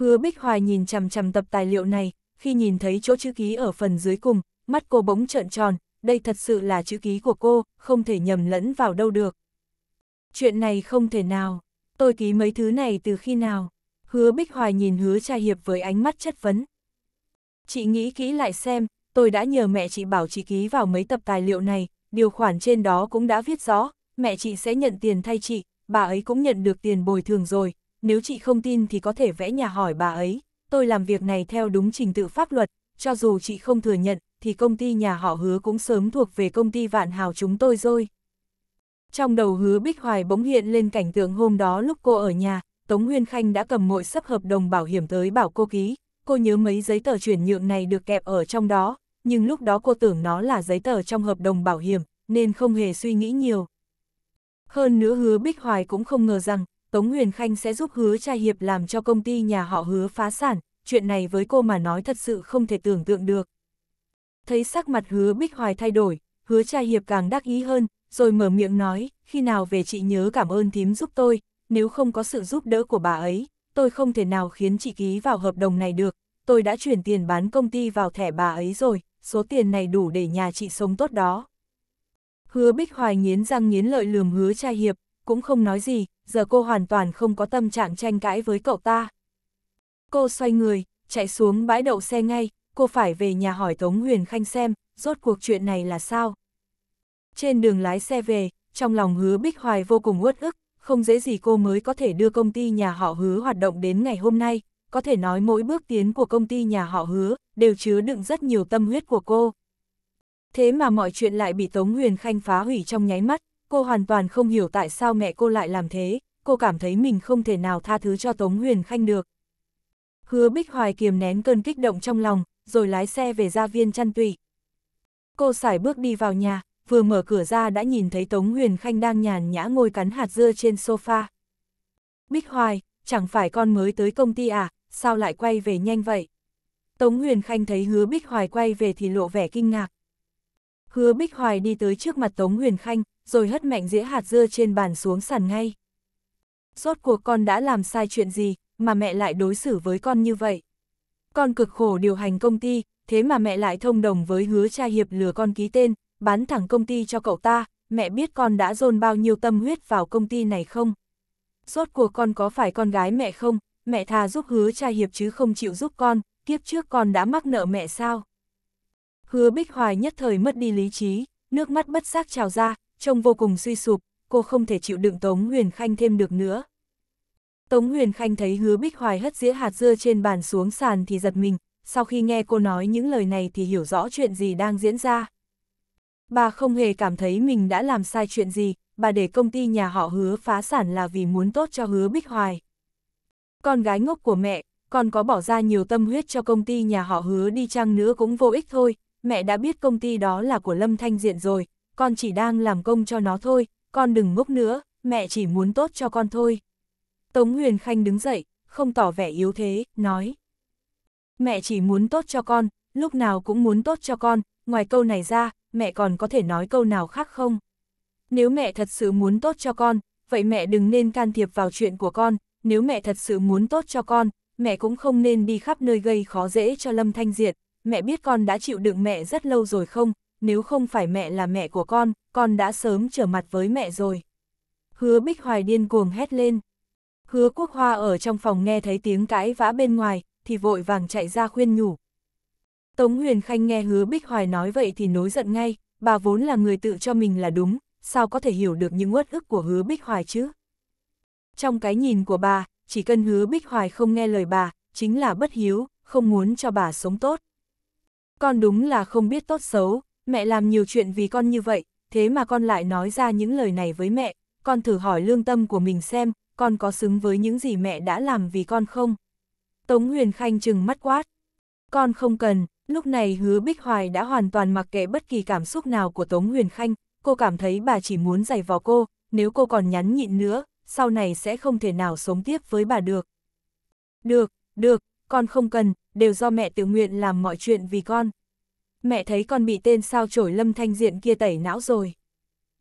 Hứa Bích Hoài nhìn chằm chằm tập tài liệu này, khi nhìn thấy chỗ chữ ký ở phần dưới cùng, mắt cô bỗng trợn tròn, đây thật sự là chữ ký của cô, không thể nhầm lẫn vào đâu được. Chuyện này không thể nào, tôi ký mấy thứ này từ khi nào? Hứa Bích Hoài nhìn hứa tra hiệp với ánh mắt chất vấn. Chị nghĩ kỹ lại xem, tôi đã nhờ mẹ chị bảo chị ký vào mấy tập tài liệu này, điều khoản trên đó cũng đã viết rõ, mẹ chị sẽ nhận tiền thay chị, bà ấy cũng nhận được tiền bồi thường rồi, nếu chị không tin thì có thể vẽ nhà hỏi bà ấy, tôi làm việc này theo đúng trình tự pháp luật, cho dù chị không thừa nhận, thì công ty nhà họ hứa cũng sớm thuộc về công ty vạn hào chúng tôi rồi. Trong đầu hứa Bích Hoài bỗng hiện lên cảnh tượng hôm đó lúc cô ở nhà, Tống Huyên Khanh đã cầm mội sắp hợp đồng bảo hiểm tới bảo cô ký, cô nhớ mấy giấy tờ chuyển nhượng này được kẹp ở trong đó, nhưng lúc đó cô tưởng nó là giấy tờ trong hợp đồng bảo hiểm, nên không hề suy nghĩ nhiều. Hơn nữa hứa Bích Hoài cũng không ngờ rằng, Tống Huyền Khanh sẽ giúp hứa trai hiệp làm cho công ty nhà họ hứa phá sản, chuyện này với cô mà nói thật sự không thể tưởng tượng được. Thấy sắc mặt hứa bích hoài thay đổi, hứa trai hiệp càng đắc ý hơn, rồi mở miệng nói, khi nào về chị nhớ cảm ơn thím giúp tôi, nếu không có sự giúp đỡ của bà ấy, tôi không thể nào khiến chị ký vào hợp đồng này được, tôi đã chuyển tiền bán công ty vào thẻ bà ấy rồi, số tiền này đủ để nhà chị sống tốt đó. Hứa Bích Hoài nghiến răng nghiến lợi lườm hứa trai hiệp, cũng không nói gì, giờ cô hoàn toàn không có tâm trạng tranh cãi với cậu ta. Cô xoay người, chạy xuống bãi đậu xe ngay, cô phải về nhà hỏi Tống Huyền Khanh xem, rốt cuộc chuyện này là sao. Trên đường lái xe về, trong lòng hứa Bích Hoài vô cùng uất ức, không dễ gì cô mới có thể đưa công ty nhà họ hứa hoạt động đến ngày hôm nay, có thể nói mỗi bước tiến của công ty nhà họ hứa đều chứa đựng rất nhiều tâm huyết của cô. Thế mà mọi chuyện lại bị Tống Huyền Khanh phá hủy trong nháy mắt, cô hoàn toàn không hiểu tại sao mẹ cô lại làm thế, cô cảm thấy mình không thể nào tha thứ cho Tống Huyền Khanh được. Hứa Bích Hoài kiềm nén cơn kích động trong lòng, rồi lái xe về gia viên chăn tùy. Cô xài bước đi vào nhà, vừa mở cửa ra đã nhìn thấy Tống Huyền Khanh đang nhàn nhã ngồi cắn hạt dưa trên sofa. Bích Hoài, chẳng phải con mới tới công ty à, sao lại quay về nhanh vậy? Tống Huyền Khanh thấy hứa Bích Hoài quay về thì lộ vẻ kinh ngạc. Hứa Bích Hoài đi tới trước mặt Tống Huyền Khanh, rồi hất mạnh dĩa hạt dưa trên bàn xuống sàn ngay. Rốt cuộc con đã làm sai chuyện gì, mà mẹ lại đối xử với con như vậy? Con cực khổ điều hành công ty, thế mà mẹ lại thông đồng với hứa cha hiệp lừa con ký tên, bán thẳng công ty cho cậu ta, mẹ biết con đã dồn bao nhiêu tâm huyết vào công ty này không? Rốt cuộc con có phải con gái mẹ không? Mẹ thà giúp hứa cha hiệp chứ không chịu giúp con, kiếp trước con đã mắc nợ mẹ sao? Hứa Bích Hoài nhất thời mất đi lý trí, nước mắt bất giác trào ra, trông vô cùng suy sụp, cô không thể chịu đựng Tống Huyền Khanh thêm được nữa. Tống Huyền Khanh thấy hứa Bích Hoài hất dĩa hạt dưa trên bàn xuống sàn thì giật mình, sau khi nghe cô nói những lời này thì hiểu rõ chuyện gì đang diễn ra. Bà không hề cảm thấy mình đã làm sai chuyện gì, bà để công ty nhà họ hứa phá sản là vì muốn tốt cho hứa Bích Hoài. Con gái ngốc của mẹ, con có bỏ ra nhiều tâm huyết cho công ty nhà họ hứa đi chăng nữa cũng vô ích thôi, mẹ đã biết công ty đó là của Lâm Thanh Diện rồi, con chỉ đang làm công cho nó thôi, con đừng ngốc nữa, mẹ chỉ muốn tốt cho con thôi. Tống Huyền Khanh đứng dậy, không tỏ vẻ yếu thế, nói. Mẹ chỉ muốn tốt cho con, lúc nào cũng muốn tốt cho con, ngoài câu này ra, mẹ còn có thể nói câu nào khác không? Nếu mẹ thật sự muốn tốt cho con, vậy mẹ đừng nên can thiệp vào chuyện của con, nếu mẹ thật sự muốn tốt cho con, mẹ cũng không nên đi khắp nơi gây khó dễ cho Lâm Thanh Diệt, mẹ biết con đã chịu đựng mẹ rất lâu rồi không, nếu không phải mẹ là mẹ của con, con đã sớm trở mặt với mẹ rồi. Hứa Bích Hoài điên cuồng hét lên. Hứa Quốc Hoa ở trong phòng nghe thấy tiếng cãi vã bên ngoài, thì vội vàng chạy ra khuyên nhủ. Tống Huyền Khanh nghe Hứa Bích Hoài nói vậy thì nối giận ngay, bà vốn là người tự cho mình là đúng, sao có thể hiểu được những uất ức của Hứa Bích Hoài chứ? Trong cái nhìn của bà, chỉ cần Hứa Bích Hoài không nghe lời bà, chính là bất hiếu, không muốn cho bà sống tốt. Con đúng là không biết tốt xấu, mẹ làm nhiều chuyện vì con như vậy, thế mà con lại nói ra những lời này với mẹ, con thử hỏi lương tâm của mình xem, con có xứng với những gì mẹ đã làm vì con không? Tống Huyền Khanh chừng mắt quát. Con không cần, lúc này hứa Bích Hoài đã hoàn toàn mặc kệ bất kỳ cảm xúc nào của Tống Huyền Khanh, cô cảm thấy bà chỉ muốn giày vò cô, nếu cô còn nhắn nhịn nữa, sau này sẽ không thể nào sống tiếp với bà được. Được, được, con không cần, đều do mẹ tự nguyện làm mọi chuyện vì con mẹ thấy con bị tên sao chổi lâm thanh diện kia tẩy não rồi.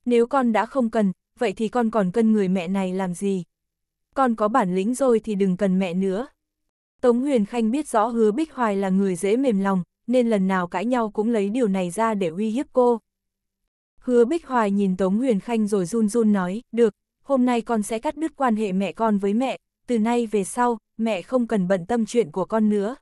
Nếu con đã không cần, vậy thì con còn cân người mẹ này làm gì? Con có bản lĩnh rồi thì đừng cần mẹ nữa. Tống Huyền Khanh biết rõ hứa Bích Hoài là người dễ mềm lòng, nên lần nào cãi nhau cũng lấy điều này ra để uy hiếp cô. Hứa Bích Hoài nhìn Tống Huyền Khanh rồi run run nói, được, hôm nay con sẽ cắt đứt quan hệ mẹ con với mẹ, từ nay về sau, mẹ không cần bận tâm chuyện của con nữa.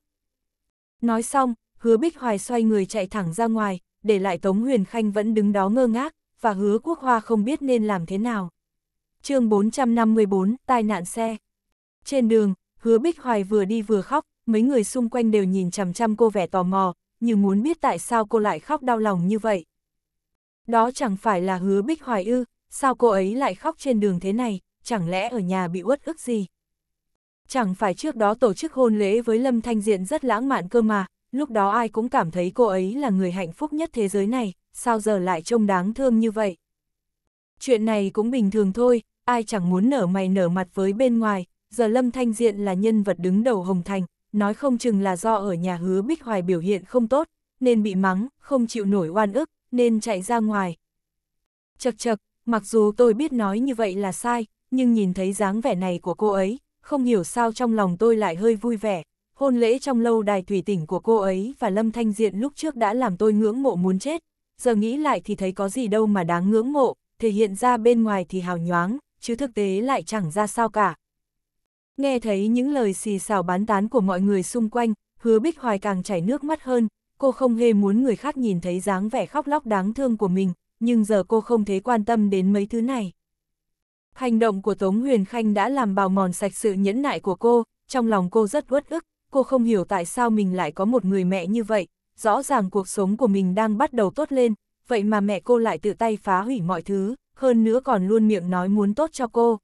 Nói xong, hứa bích hoài xoay người chạy thẳng ra ngoài, để lại Tống Huyền Khanh vẫn đứng đó ngơ ngác, và hứa quốc hoa không biết nên làm thế nào. chương 454, tai nạn xe. Trên đường, hứa bích hoài vừa đi vừa khóc, mấy người xung quanh đều nhìn chằm chằm cô vẻ tò mò, như muốn biết tại sao cô lại khóc đau lòng như vậy. Đó chẳng phải là hứa bích hoài ư, sao cô ấy lại khóc trên đường thế này, chẳng lẽ ở nhà bị uất ức gì? Chẳng phải trước đó tổ chức hôn lễ với Lâm Thanh Diện rất lãng mạn cơ mà, lúc đó ai cũng cảm thấy cô ấy là người hạnh phúc nhất thế giới này, sao giờ lại trông đáng thương như vậy. Chuyện này cũng bình thường thôi, ai chẳng muốn nở mày nở mặt với bên ngoài, giờ Lâm Thanh Diện là nhân vật đứng đầu Hồng Thành, nói không chừng là do ở nhà hứa Bích Hoài biểu hiện không tốt, nên bị mắng, không chịu nổi oan ức, nên chạy ra ngoài. Chật chật, mặc dù tôi biết nói như vậy là sai, nhưng nhìn thấy dáng vẻ này của cô ấy, không hiểu sao trong lòng tôi lại hơi vui vẻ, Hôn lễ trong lâu đài thủy tỉnh của cô ấy và Lâm Thanh Diện lúc trước đã làm tôi ngưỡng mộ muốn chết, giờ nghĩ lại thì thấy có gì đâu mà đáng ngưỡng mộ, thể hiện ra bên ngoài thì hào nhoáng, chứ thực tế lại chẳng ra sao cả. Nghe thấy những lời xì xào bán tán của mọi người xung quanh, hứa bích hoài càng chảy nước mắt hơn, cô không hề muốn người khác nhìn thấy dáng vẻ khóc lóc đáng thương của mình, nhưng giờ cô không thấy quan tâm đến mấy thứ này. Hành động của Tống Huyền Khanh đã làm bào mòn sạch sự nhẫn nại của cô, trong lòng cô rất uất ức, cô không hiểu tại sao mình lại có một người mẹ như vậy, rõ ràng cuộc sống của mình đang bắt đầu tốt lên, vậy mà mẹ cô lại tự tay phá hủy mọi thứ, hơn nữa còn luôn miệng nói muốn tốt cho cô.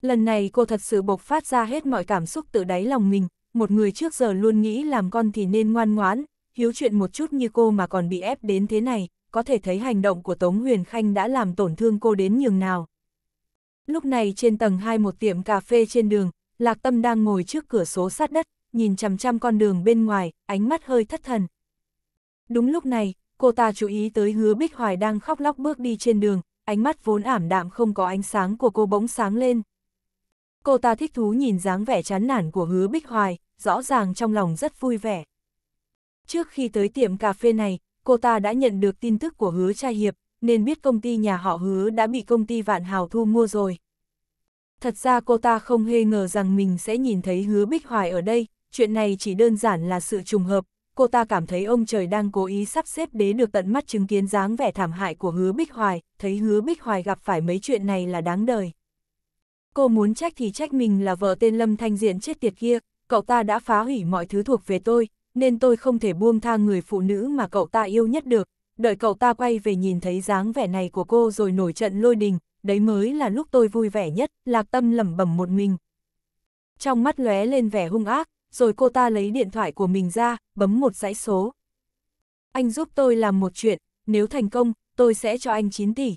Lần này cô thật sự bộc phát ra hết mọi cảm xúc từ đáy lòng mình, một người trước giờ luôn nghĩ làm con thì nên ngoan ngoãn, hiếu chuyện một chút như cô mà còn bị ép đến thế này, có thể thấy hành động của Tống Huyền Khanh đã làm tổn thương cô đến nhường nào. Lúc này trên tầng 2 một tiệm cà phê trên đường, Lạc Tâm đang ngồi trước cửa số sát đất, nhìn chằm chằm con đường bên ngoài, ánh mắt hơi thất thần. Đúng lúc này, cô ta chú ý tới hứa Bích Hoài đang khóc lóc bước đi trên đường, ánh mắt vốn ảm đạm không có ánh sáng của cô bỗng sáng lên. Cô ta thích thú nhìn dáng vẻ chán nản của hứa Bích Hoài, rõ ràng trong lòng rất vui vẻ. Trước khi tới tiệm cà phê này, cô ta đã nhận được tin tức của hứa trai hiệp, nên biết công ty nhà họ hứa đã bị công ty Vạn Hào thu mua rồi. Thật ra cô ta không hề ngờ rằng mình sẽ nhìn thấy hứa Bích Hoài ở đây, chuyện này chỉ đơn giản là sự trùng hợp, cô ta cảm thấy ông trời đang cố ý sắp xếp để được tận mắt chứng kiến dáng vẻ thảm hại của hứa Bích Hoài, thấy hứa Bích Hoài gặp phải mấy chuyện này là đáng đời. Cô muốn trách thì trách mình là vợ tên Lâm Thanh Diện chết tiệt kia, cậu ta đã phá hủy mọi thứ thuộc về tôi, nên tôi không thể buông tha người phụ nữ mà cậu ta yêu nhất được, đợi cậu ta quay về nhìn thấy dáng vẻ này của cô rồi nổi trận lôi đình, đấy mới là lúc tôi vui vẻ nhất, lạc tâm lẩm bẩm một mình. Trong mắt lóe lên vẻ hung ác, rồi cô ta lấy điện thoại của mình ra, bấm một dãy số. Anh giúp tôi làm một chuyện, nếu thành công, tôi sẽ cho anh 9 tỷ.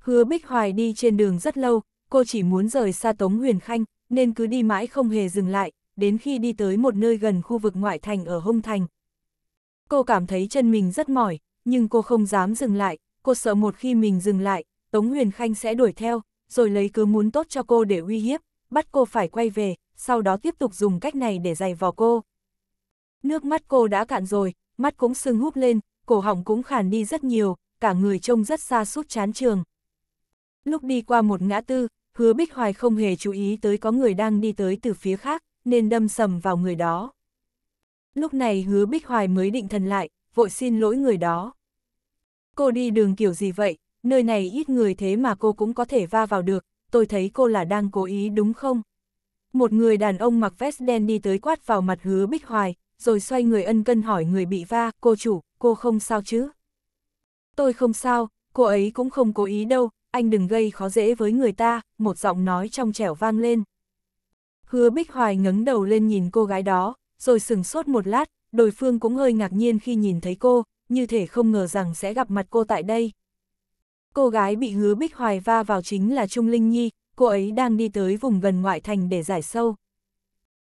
Hứa Bích Hoài đi trên đường rất lâu, cô chỉ muốn rời xa Tống Huyền Khanh, nên cứ đi mãi không hề dừng lại, đến khi đi tới một nơi gần khu vực ngoại thành ở Hông Thành. Cô cảm thấy chân mình rất mỏi, nhưng cô không dám dừng lại, cô sợ một khi mình dừng lại, Tống Huyền Khanh sẽ đuổi theo, rồi lấy cớ muốn tốt cho cô để uy hiếp, bắt cô phải quay về, sau đó tiếp tục dùng cách này để giày vò cô. Nước mắt cô đã cạn rồi, mắt cũng sưng húp lên, cổ họng cũng khàn đi rất nhiều, cả người trông rất xa sút chán trường. Lúc đi qua một ngã tư, hứa Bích Hoài không hề chú ý tới có người đang đi tới từ phía khác, nên đâm sầm vào người đó. Lúc này hứa Bích Hoài mới định thần lại, vội xin lỗi người đó. Cô đi đường kiểu gì vậy, nơi này ít người thế mà cô cũng có thể va vào được, tôi thấy cô là đang cố ý đúng không? Một người đàn ông mặc vest đen đi tới quát vào mặt hứa Bích Hoài, rồi xoay người ân cân hỏi người bị va, cô chủ, cô không sao chứ? Tôi không sao, cô ấy cũng không cố ý đâu, anh đừng gây khó dễ với người ta, một giọng nói trong trẻo vang lên. Hứa Bích Hoài ngấn đầu lên nhìn cô gái đó, rồi sừng sốt một lát, đối phương cũng hơi ngạc nhiên khi nhìn thấy cô, như thể không ngờ rằng sẽ gặp mặt cô tại đây. Cô gái bị hứa Bích Hoài va vào chính là Trung Linh Nhi, cô ấy đang đi tới vùng gần ngoại thành để giải sâu.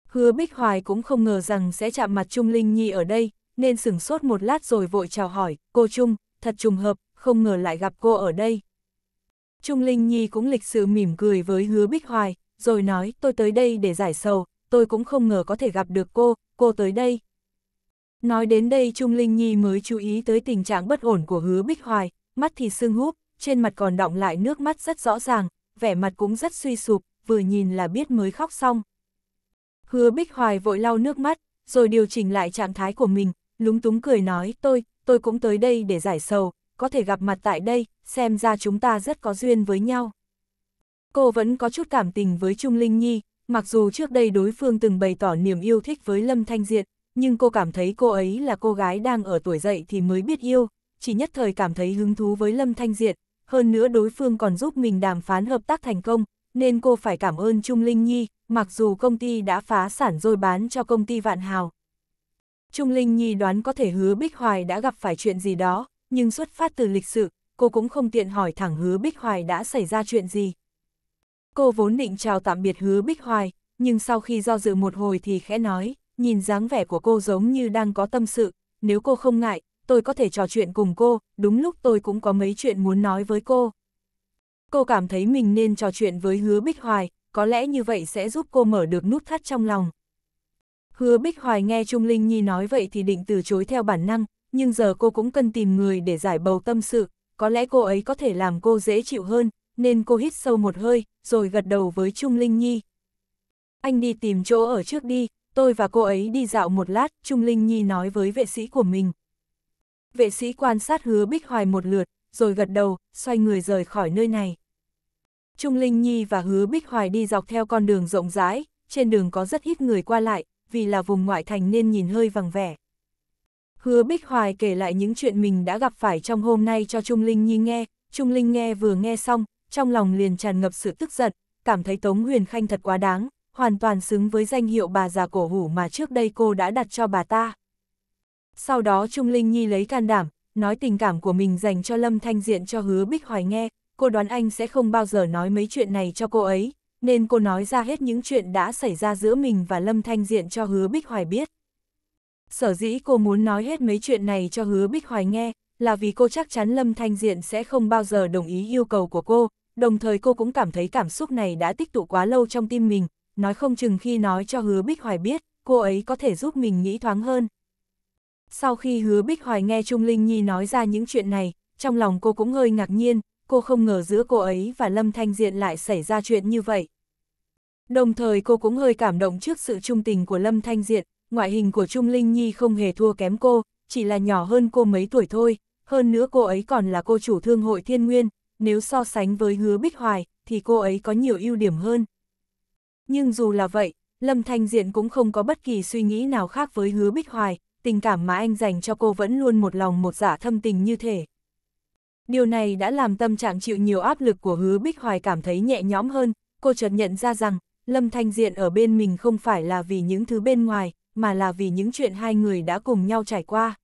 Hứa Bích Hoài cũng không ngờ rằng sẽ chạm mặt Trung Linh Nhi ở đây, nên sửng sốt một lát rồi vội chào hỏi, cô Trung, thật trùng hợp, không ngờ lại gặp cô ở đây. Trung Linh Nhi cũng lịch sự mỉm cười với Hứa Bích Hoài, rồi nói tôi tới đây để giải sầu, tôi cũng không ngờ có thể gặp được cô, cô tới đây. Nói đến đây Trung Linh Nhi mới chú ý tới tình trạng bất ổn của Hứa Bích Hoài, mắt thì sưng húp, trên mặt còn đọng lại nước mắt rất rõ ràng, vẻ mặt cũng rất suy sụp, vừa nhìn là biết mới khóc xong. Hứa Bích Hoài vội lau nước mắt, rồi điều chỉnh lại trạng thái của mình, lúng túng cười nói, tôi, tôi cũng tới đây để giải sầu, có thể gặp mặt tại đây, xem ra chúng ta rất có duyên với nhau. Cô vẫn có chút cảm tình với Trung Linh Nhi, mặc dù trước đây đối phương từng bày tỏ niềm yêu thích với Lâm Thanh Diệt, nhưng cô cảm thấy cô ấy là cô gái đang ở tuổi dậy thì mới biết yêu, chỉ nhất thời cảm thấy hứng thú với Lâm Thanh Diệt, hơn nữa đối phương còn giúp mình đàm phán hợp tác thành công, nên cô phải cảm ơn Trung Linh Nhi, mặc dù công ty đã phá sản rồi bán cho công ty Vạn Hào. Trung Linh Nhi đoán có thể hứa Bích Hoài đã gặp phải chuyện gì đó, nhưng xuất phát từ lịch sự, cô cũng không tiện hỏi thẳng hứa Bích Hoài đã xảy ra chuyện gì. Cô vốn định chào tạm biệt hứa Bích Hoài, nhưng sau khi do dự một hồi thì khẽ nói, nhìn dáng vẻ của cô giống như đang có tâm sự, nếu cô không ngại, tôi có thể trò chuyện cùng cô, đúng lúc tôi cũng có mấy chuyện muốn nói với cô. Cô cảm thấy mình nên trò chuyện với hứa Bích Hoài, có lẽ như vậy sẽ giúp cô mở được nút thắt trong lòng. Hứa Bích Hoài nghe Trung Linh Nhi nói vậy thì định từ chối theo bản năng, nhưng giờ cô cũng cần tìm người để giải bầu tâm sự, có lẽ cô ấy có thể làm cô dễ chịu hơn, nên cô hít sâu một hơi, rồi gật đầu với Trung Linh Nhi. Anh đi tìm chỗ ở trước đi, tôi và cô ấy đi dạo một lát, Trung Linh Nhi nói với vệ sĩ của mình vệ sĩ quan sát hứa Bích Hoài một lượt, rồi gật đầu, xoay người rời khỏi nơi này. Trung Linh Nhi và hứa Bích Hoài đi dọc theo con đường rộng rãi, trên đường có rất ít người qua lại, vì là vùng ngoại thành nên nhìn hơi vàng vẻ. Hứa Bích Hoài kể lại những chuyện mình đã gặp phải trong hôm nay cho Trung Linh Nhi nghe, Trung Linh nghe vừa nghe xong, trong lòng liền tràn ngập sự tức giận, cảm thấy Tống Huyền Khanh thật quá đáng, hoàn toàn xứng với danh hiệu bà già cổ hủ mà trước đây cô đã đặt cho bà ta. Sau đó Trung Linh Nhi lấy can đảm, nói tình cảm của mình dành cho Lâm Thanh Diện cho hứa Bích Hoài nghe, cô đoán anh sẽ không bao giờ nói mấy chuyện này cho cô ấy, nên cô nói ra hết những chuyện đã xảy ra giữa mình và Lâm Thanh Diện cho hứa Bích Hoài biết. Sở dĩ cô muốn nói hết mấy chuyện này cho hứa Bích Hoài nghe, là vì cô chắc chắn Lâm Thanh Diện sẽ không bao giờ đồng ý yêu cầu của cô, đồng thời cô cũng cảm thấy cảm xúc này đã tích tụ quá lâu trong tim mình, nói không chừng khi nói cho hứa Bích Hoài biết, cô ấy có thể giúp mình nghĩ thoáng hơn, sau khi hứa Bích Hoài nghe Trung Linh Nhi nói ra những chuyện này, trong lòng cô cũng hơi ngạc nhiên, cô không ngờ giữa cô ấy và Lâm Thanh Diện lại xảy ra chuyện như vậy. Đồng thời cô cũng hơi cảm động trước sự trung tình của Lâm Thanh Diện, ngoại hình của Trung Linh Nhi không hề thua kém cô, chỉ là nhỏ hơn cô mấy tuổi thôi, hơn nữa cô ấy còn là cô chủ thương hội thiên nguyên, nếu so sánh với hứa Bích Hoài, thì cô ấy có nhiều ưu điểm hơn. Nhưng dù là vậy, Lâm Thanh Diện cũng không có bất kỳ suy nghĩ nào khác với hứa Bích Hoài, tình cảm mà anh dành cho cô vẫn luôn một lòng một giả dạ thâm tình như thể. Điều này đã làm tâm trạng chịu nhiều áp lực của hứa Bích Hoài cảm thấy nhẹ nhõm hơn, cô chợt nhận ra rằng, Lâm Thanh Diện ở bên mình không phải là vì những thứ bên ngoài, mà là vì những chuyện hai người đã cùng nhau trải qua.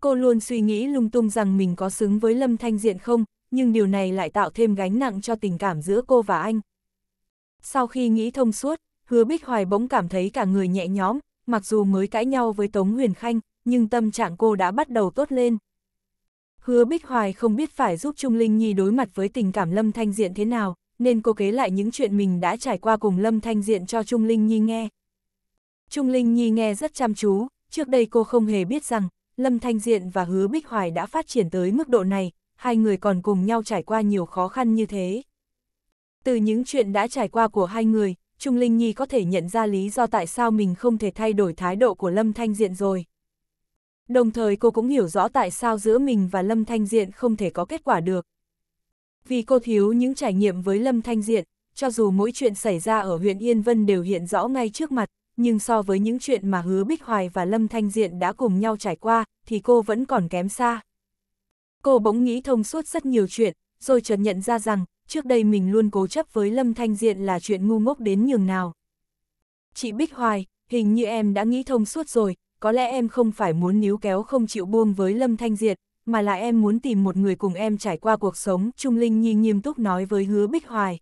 Cô luôn suy nghĩ lung tung rằng mình có xứng với Lâm Thanh Diện không, nhưng điều này lại tạo thêm gánh nặng cho tình cảm giữa cô và anh. Sau khi nghĩ thông suốt, hứa Bích Hoài bỗng cảm thấy cả người nhẹ nhõm, mặc dù mới cãi nhau với Tống Huyền Khanh, nhưng tâm trạng cô đã bắt đầu tốt lên. Hứa Bích Hoài không biết phải giúp Trung Linh Nhi đối mặt với tình cảm Lâm Thanh Diện thế nào, nên cô kế lại những chuyện mình đã trải qua cùng Lâm Thanh Diện cho Trung Linh Nhi nghe. Trung Linh Nhi nghe rất chăm chú, trước đây cô không hề biết rằng, Lâm Thanh Diện và Hứa Bích Hoài đã phát triển tới mức độ này, hai người còn cùng nhau trải qua nhiều khó khăn như thế. Từ những chuyện đã trải qua của hai người, Trung Linh Nhi có thể nhận ra lý do tại sao mình không thể thay đổi thái độ của Lâm Thanh Diện rồi. Đồng thời cô cũng hiểu rõ tại sao giữa mình và Lâm Thanh Diện không thể có kết quả được. Vì cô thiếu những trải nghiệm với Lâm Thanh Diện, cho dù mỗi chuyện xảy ra ở huyện Yên Vân đều hiện rõ ngay trước mặt, nhưng so với những chuyện mà Hứa Bích Hoài và Lâm Thanh Diện đã cùng nhau trải qua, thì cô vẫn còn kém xa. Cô bỗng nghĩ thông suốt rất nhiều chuyện, rồi chợt nhận ra rằng, trước đây mình luôn cố chấp với Lâm Thanh Diện là chuyện ngu ngốc đến nhường nào. Chị Bích Hoài, hình như em đã nghĩ thông suốt rồi, có lẽ em không phải muốn níu kéo không chịu buông với Lâm Thanh Diệt, mà là em muốn tìm một người cùng em trải qua cuộc sống, Trung Linh Nhi nghiêm túc nói với Hứa Bích Hoài.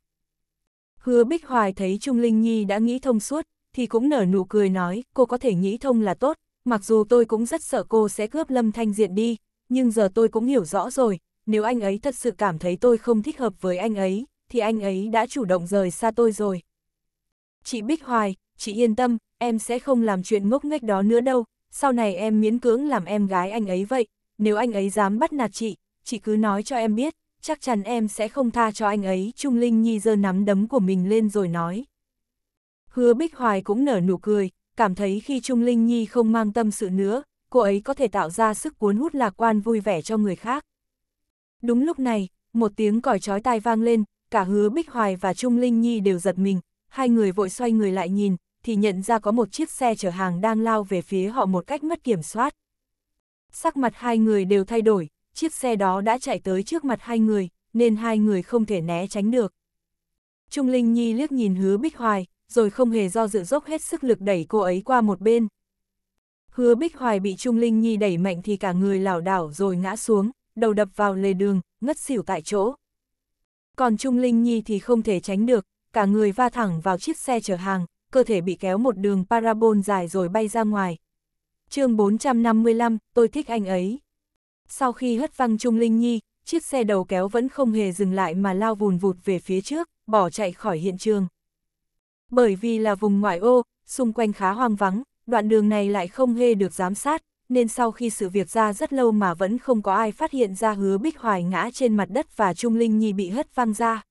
Hứa Bích Hoài thấy Trung Linh Nhi đã nghĩ thông suốt, thì cũng nở nụ cười nói, cô có thể nghĩ thông là tốt, mặc dù tôi cũng rất sợ cô sẽ cướp Lâm Thanh Diệt đi, nhưng giờ tôi cũng hiểu rõ rồi, nếu anh ấy thật sự cảm thấy tôi không thích hợp với anh ấy, thì anh ấy đã chủ động rời xa tôi rồi. Chị Bích Hoài, chị yên tâm, em sẽ không làm chuyện ngốc nghếch đó nữa đâu, sau này em miễn cưỡng làm em gái anh ấy vậy, nếu anh ấy dám bắt nạt chị, chị cứ nói cho em biết, chắc chắn em sẽ không tha cho anh ấy. Trung Linh Nhi giơ nắm đấm của mình lên rồi nói. Hứa Bích Hoài cũng nở nụ cười, cảm thấy khi Trung Linh Nhi không mang tâm sự nữa, cô ấy có thể tạo ra sức cuốn hút lạc quan vui vẻ cho người khác. Đúng lúc này, một tiếng còi chói tai vang lên, cả hứa Bích Hoài và Trung Linh Nhi đều giật mình, hai người vội xoay người lại nhìn, thì nhận ra có một chiếc xe chở hàng đang lao về phía họ một cách mất kiểm soát. Sắc mặt hai người đều thay đổi, chiếc xe đó đã chạy tới trước mặt hai người, nên hai người không thể né tránh được. Trung Linh Nhi liếc nhìn hứa Bích Hoài, rồi không hề do dự dốc hết sức lực đẩy cô ấy qua một bên. Hứa Bích Hoài bị Trung Linh Nhi đẩy mạnh thì cả người lảo đảo rồi ngã xuống, đầu đập vào lề đường, ngất xỉu tại chỗ. Còn Trung Linh Nhi thì không thể tránh được, cả người va thẳng vào chiếc xe chở hàng, cơ thể bị kéo một đường parabol dài rồi bay ra ngoài. chương 455, tôi thích anh ấy. Sau khi hất văng Trung Linh Nhi, chiếc xe đầu kéo vẫn không hề dừng lại mà lao vùn vụt về phía trước, bỏ chạy khỏi hiện trường. Bởi vì là vùng ngoại ô, xung quanh khá hoang vắng, đoạn đường này lại không hề được giám sát, nên sau khi sự việc ra rất lâu mà vẫn không có ai phát hiện ra hứa Bích Hoài ngã trên mặt đất và Trung Linh Nhi bị hất văng ra.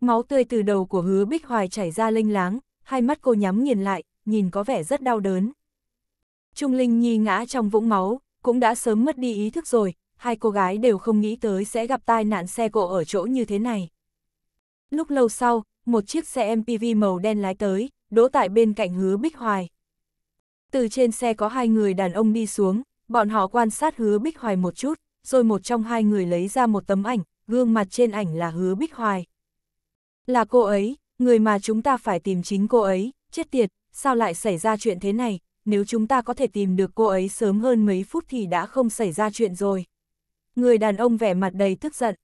Máu tươi từ đầu của hứa Bích Hoài chảy ra linh láng, hai mắt cô nhắm nghiền lại, nhìn có vẻ rất đau đớn. Trung Linh Nhi ngã trong vũng máu, cũng đã sớm mất đi ý thức rồi, hai cô gái đều không nghĩ tới sẽ gặp tai nạn xe cộ ở chỗ như thế này. Lúc lâu sau, một chiếc xe MPV màu đen lái tới, đỗ tại bên cạnh hứa Bích Hoài. Từ trên xe có hai người đàn ông đi xuống, bọn họ quan sát hứa Bích Hoài một chút, rồi một trong hai người lấy ra một tấm ảnh, gương mặt trên ảnh là hứa Bích Hoài. Là cô ấy, người mà chúng ta phải tìm chính cô ấy, chết tiệt, sao lại xảy ra chuyện thế này, nếu chúng ta có thể tìm được cô ấy sớm hơn mấy phút thì đã không xảy ra chuyện rồi. Người đàn ông vẻ mặt đầy tức giận.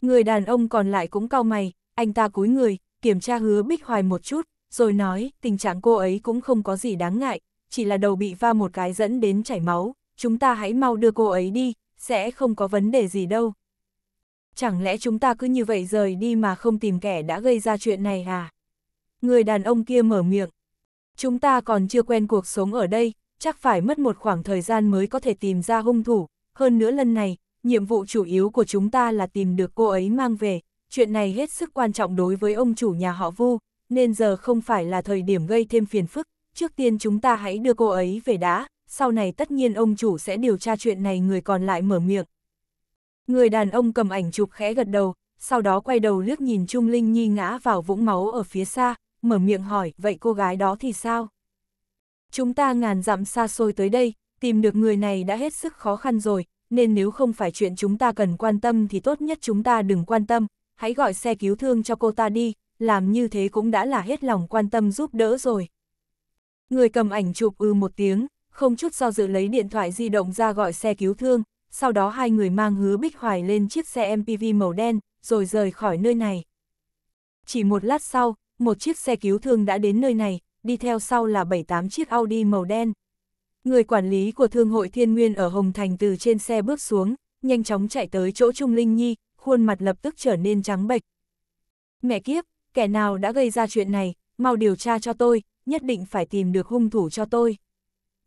Người đàn ông còn lại cũng cau mày, anh ta cúi người, kiểm tra hứa Bích Hoài một chút, rồi nói tình trạng cô ấy cũng không có gì đáng ngại, chỉ là đầu bị va một cái dẫn đến chảy máu, chúng ta hãy mau đưa cô ấy đi, sẽ không có vấn đề gì đâu. Chẳng lẽ chúng ta cứ như vậy rời đi mà không tìm kẻ đã gây ra chuyện này à? Người đàn ông kia mở miệng. Chúng ta còn chưa quen cuộc sống ở đây, chắc phải mất một khoảng thời gian mới có thể tìm ra hung thủ. Hơn nữa lần này, nhiệm vụ chủ yếu của chúng ta là tìm được cô ấy mang về. Chuyện này hết sức quan trọng đối với ông chủ nhà họ Vu, nên giờ không phải là thời điểm gây thêm phiền phức, trước tiên chúng ta hãy đưa cô ấy về đã, sau này tất nhiên ông chủ sẽ điều tra chuyện này người còn lại mở miệng. Người đàn ông cầm ảnh chụp khẽ gật đầu, sau đó quay đầu liếc nhìn Trung Linh Nhi ngã vào vũng máu ở phía xa, mở miệng hỏi, vậy cô gái đó thì sao? Chúng ta ngàn dặm xa xôi tới đây, tìm được người này đã hết sức khó khăn rồi, nên nếu không phải chuyện chúng ta cần quan tâm thì tốt nhất chúng ta đừng quan tâm, hãy gọi xe cứu thương cho cô ta đi, làm như thế cũng đã là hết lòng quan tâm giúp đỡ rồi. Người cầm ảnh chụp ư ừ một tiếng, không chút do dự lấy điện thoại di động ra gọi xe cứu thương, sau đó hai người mang hứa Bích Hoài lên chiếc xe MPV màu đen, rồi rời khỏi nơi này. Chỉ một lát sau, một chiếc xe cứu thương đã đến nơi này, đi theo sau là 7-8 chiếc Audi màu đen. Người quản lý của Thương hội Thiên Nguyên ở Hồng Thành từ trên xe bước xuống, nhanh chóng chạy tới chỗ Trung Linh Nhi, khuôn mặt lập tức trở nên trắng bệch. Mẹ kiếp, kẻ nào đã gây ra chuyện này, mau điều tra cho tôi, nhất định phải tìm được hung thủ cho tôi.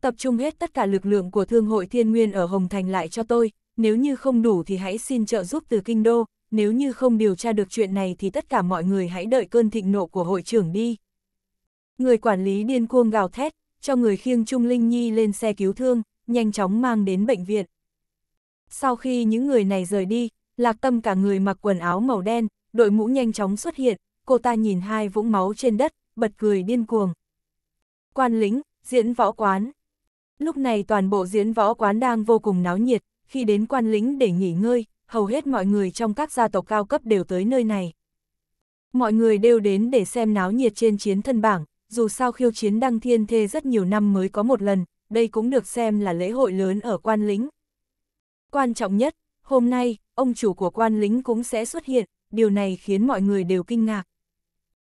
Tập trung hết tất cả lực lượng của Thương hội Thiên Nguyên ở Hồng Thành lại cho tôi, nếu như không đủ thì hãy xin trợ giúp từ Kinh Đô, nếu như không điều tra được chuyện này thì tất cả mọi người hãy đợi cơn thịnh nộ của hội trưởng đi. Người quản lý điên cuông gào thét, cho người khiêng Trung Linh Nhi lên xe cứu thương, nhanh chóng mang đến bệnh viện. Sau khi những người này rời đi, Lạc Tâm cả người mặc quần áo màu đen, đội mũ nhanh chóng xuất hiện, cô ta nhìn hai vũng máu trên đất, bật cười điên cuồng quan lính diễn võ quán. Lúc này toàn bộ diễn võ quán đang vô cùng náo nhiệt, khi đến quan lính để nghỉ ngơi, hầu hết mọi người trong các gia tộc cao cấp đều tới nơi này. Mọi người đều đến để xem náo nhiệt trên chiến thân bảng, dù sao khiêu chiến đăng thiên thê rất nhiều năm mới có một lần, đây cũng được xem là lễ hội lớn ở quan lính. Quan trọng nhất, hôm nay, ông chủ của quan lính cũng sẽ xuất hiện, điều này khiến mọi người đều kinh ngạc.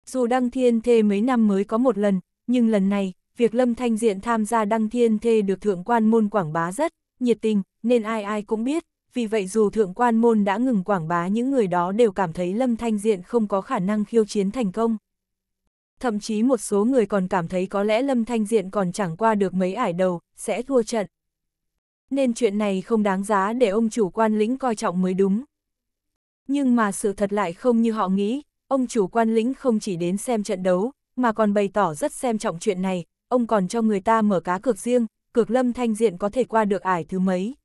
Dù đăng thiên thê mấy năm mới có một lần, nhưng lần này, việc Lâm Thanh Diện tham gia đăng thiên thê được thượng quan môn quảng bá rất nhiệt tình, nên ai ai cũng biết, vì vậy dù thượng quan môn đã ngừng quảng bá những người đó đều cảm thấy Lâm Thanh Diện không có khả năng khiêu chiến thành công. Thậm chí một số người còn cảm thấy có lẽ Lâm Thanh Diện còn chẳng qua được mấy ải đầu, sẽ thua trận. Nên chuyện này không đáng giá để ông chủ quan lĩnh coi trọng mới đúng. Nhưng mà sự thật lại không như họ nghĩ, ông chủ quan lĩnh không chỉ đến xem trận đấu, mà còn bày tỏ rất xem trọng chuyện này, ông còn cho người ta mở cá cược riêng, cược lâm thanh diện có thể qua được ải thứ mấy.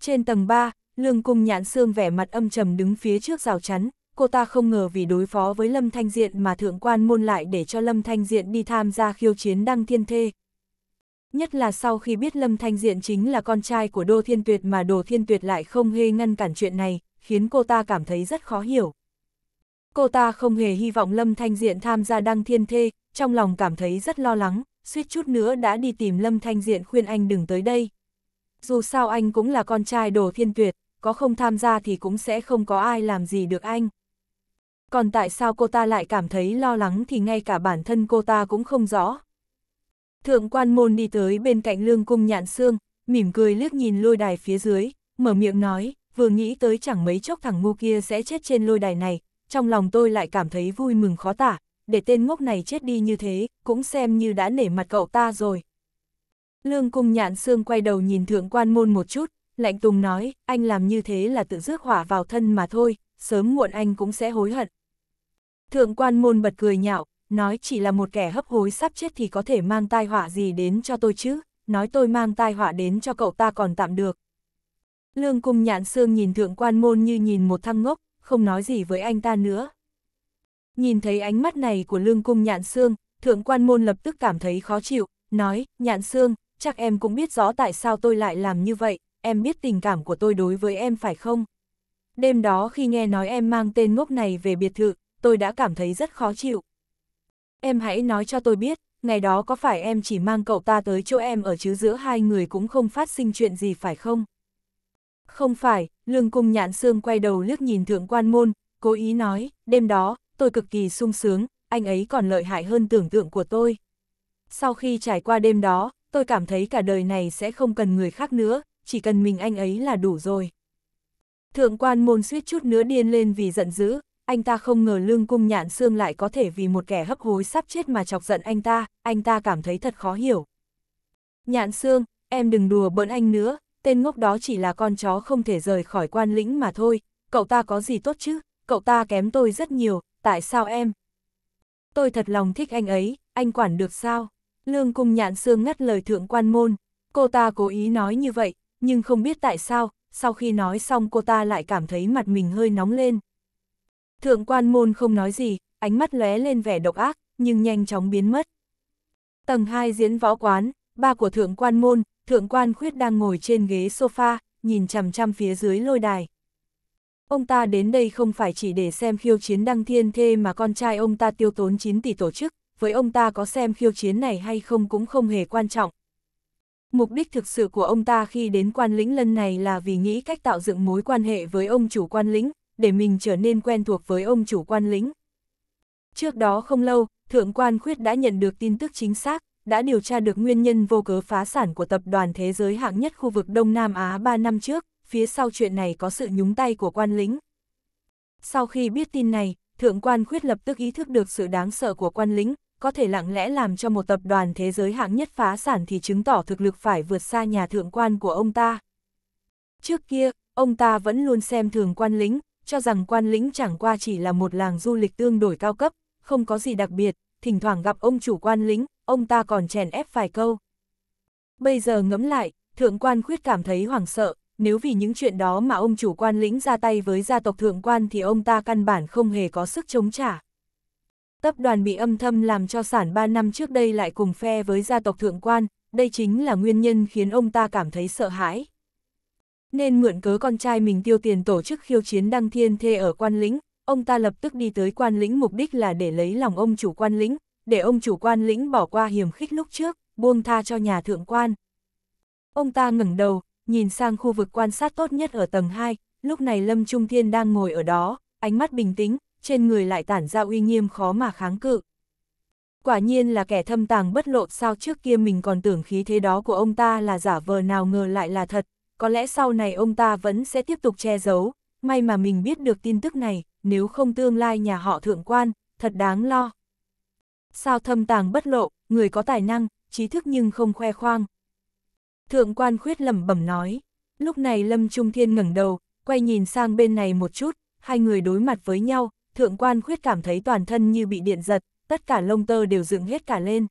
Trên tầng 3, lương cung nhãn sương vẻ mặt âm trầm đứng phía trước rào chắn, cô ta không ngờ vì đối phó với lâm thanh diện mà thượng quan môn lại để cho lâm thanh diện đi tham gia khiêu chiến đăng thiên thê. Nhất là sau khi biết Lâm Thanh Diện chính là con trai của Đô Thiên Tuyệt mà Đô Thiên Tuyệt lại không hề ngăn cản chuyện này, khiến cô ta cảm thấy rất khó hiểu cô ta không hề hy vọng Lâm Thanh Diện tham gia đăng thiên thê, trong lòng cảm thấy rất lo lắng, suýt chút nữa đã đi tìm Lâm Thanh Diện khuyên anh đừng tới đây. Dù sao anh cũng là con trai đồ thiên tuyệt, có không tham gia thì cũng sẽ không có ai làm gì được anh. Còn tại sao cô ta lại cảm thấy lo lắng thì ngay cả bản thân cô ta cũng không rõ. Thượng quan môn đi tới bên cạnh lương cung nhạn xương, mỉm cười liếc nhìn lôi đài phía dưới, mở miệng nói, vừa nghĩ tới chẳng mấy chốc thằng ngu kia sẽ chết trên lôi đài này, trong lòng tôi lại cảm thấy vui mừng khó tả, để tên ngốc này chết đi như thế, cũng xem như đã nể mặt cậu ta rồi. Lương cung nhạn xương quay đầu nhìn thượng quan môn một chút, lạnh tùng nói, anh làm như thế là tự rước hỏa vào thân mà thôi, sớm muộn anh cũng sẽ hối hận. Thượng quan môn bật cười nhạo, nói chỉ là một kẻ hấp hối sắp chết thì có thể mang tai họa gì đến cho tôi chứ, nói tôi mang tai họa đến cho cậu ta còn tạm được. Lương cung nhạn xương nhìn thượng quan môn như nhìn một thăng ngốc, không nói gì với anh ta nữa. Nhìn thấy ánh mắt này của lương cung nhạn xương, thượng quan môn lập tức cảm thấy khó chịu, nói, nhạn xương, chắc em cũng biết rõ tại sao tôi lại làm như vậy, em biết tình cảm của tôi đối với em phải không? Đêm đó khi nghe nói em mang tên ngốc này về biệt thự, tôi đã cảm thấy rất khó chịu. Em hãy nói cho tôi biết, ngày đó có phải em chỉ mang cậu ta tới chỗ em ở chứ giữa hai người cũng không phát sinh chuyện gì phải không? Không phải, lương cung nhạn xương quay đầu liếc nhìn thượng quan môn, cố ý nói, đêm đó, tôi cực kỳ sung sướng, anh ấy còn lợi hại hơn tưởng tượng của tôi. Sau khi trải qua đêm đó, tôi cảm thấy cả đời này sẽ không cần người khác nữa, chỉ cần mình anh ấy là đủ rồi. Thượng quan môn suýt chút nữa điên lên vì giận dữ, anh ta không ngờ lương cung nhạn xương lại có thể vì một kẻ hấp hối sắp chết mà chọc giận anh ta, anh ta cảm thấy thật khó hiểu. Nhạn xương, em đừng đùa bỡn anh nữa, tên ngốc đó chỉ là con chó không thể rời khỏi quan lĩnh mà thôi, cậu ta có gì tốt chứ, cậu ta kém tôi rất nhiều, tại sao em? Tôi thật lòng thích anh ấy, anh quản được sao? Lương cung nhạn xương ngắt lời thượng quan môn, cô ta cố ý nói như vậy, nhưng không biết tại sao, sau khi nói xong cô ta lại cảm thấy mặt mình hơi nóng lên. Thượng quan môn không nói gì, ánh mắt lóe lên vẻ độc ác, nhưng nhanh chóng biến mất. Tầng 2 diễn võ quán, ba của thượng quan môn, thượng quan khuyết đang ngồi trên ghế sofa, nhìn chằm chằm phía dưới lôi đài. Ông ta đến đây không phải chỉ để xem khiêu chiến đăng thiên thê mà con trai ông ta tiêu tốn 9 tỷ tổ chức, với ông ta có xem khiêu chiến này hay không cũng không hề quan trọng. Mục đích thực sự của ông ta khi đến quan lĩnh lần này là vì nghĩ cách tạo dựng mối quan hệ với ông chủ quan lĩnh, để mình trở nên quen thuộc với ông chủ quan lĩnh. Trước đó không lâu, Thượng quan Khuyết đã nhận được tin tức chính xác, đã điều tra được nguyên nhân vô cớ phá sản của tập đoàn thế giới hạng nhất khu vực Đông Nam Á 3 năm trước, phía sau chuyện này có sự nhúng tay của quan lính. Sau khi biết tin này, thượng quan khuyết lập tức ý thức được sự đáng sợ của quan lính, có thể lặng lẽ làm cho một tập đoàn thế giới hạng nhất phá sản thì chứng tỏ thực lực phải vượt xa nhà thượng quan của ông ta. Trước kia, ông ta vẫn luôn xem thường quan lính, cho rằng quan lính chẳng qua chỉ là một làng du lịch tương đối cao cấp, không có gì đặc biệt, thỉnh thoảng gặp ông chủ quan lính, ông ta còn chèn ép vài câu. Bây giờ ngẫm lại, thượng quan khuyết cảm thấy hoảng sợ, nếu vì những chuyện đó mà ông chủ quan lĩnh ra tay với gia tộc thượng quan thì ông ta căn bản không hề có sức chống trả. Tập đoàn bị âm thâm làm cho sản 3 năm trước đây lại cùng phe với gia tộc thượng quan, đây chính là nguyên nhân khiến ông ta cảm thấy sợ hãi. Nên mượn cớ con trai mình tiêu tiền tổ chức khiêu chiến đăng thiên thê ở quan lĩnh, ông ta lập tức đi tới quan lĩnh mục đích là để lấy lòng ông chủ quan lĩnh, để ông chủ quan lĩnh bỏ qua hiểm khích lúc trước, buông tha cho nhà thượng quan. Ông ta ngẩng đầu, nhìn sang khu vực quan sát tốt nhất ở tầng 2, lúc này Lâm Trung Thiên đang ngồi ở đó, ánh mắt bình tĩnh, trên người lại tản ra uy nghiêm khó mà kháng cự. Quả nhiên là kẻ thâm tàng bất lộ sao trước kia mình còn tưởng khí thế đó của ông ta là giả vờ nào ngờ lại là thật, có lẽ sau này ông ta vẫn sẽ tiếp tục che giấu, may mà mình biết được tin tức này nếu không tương lai nhà họ thượng quan, thật đáng lo. Sao thâm tàng bất lộ, người có tài năng, trí thức nhưng không khoe khoang. Thượng quan khuyết lẩm bẩm nói, lúc này Lâm Trung Thiên ngẩng đầu, quay nhìn sang bên này một chút, hai người đối mặt với nhau, thượng quan khuyết cảm thấy toàn thân như bị điện giật, tất cả lông tơ đều dựng hết cả lên.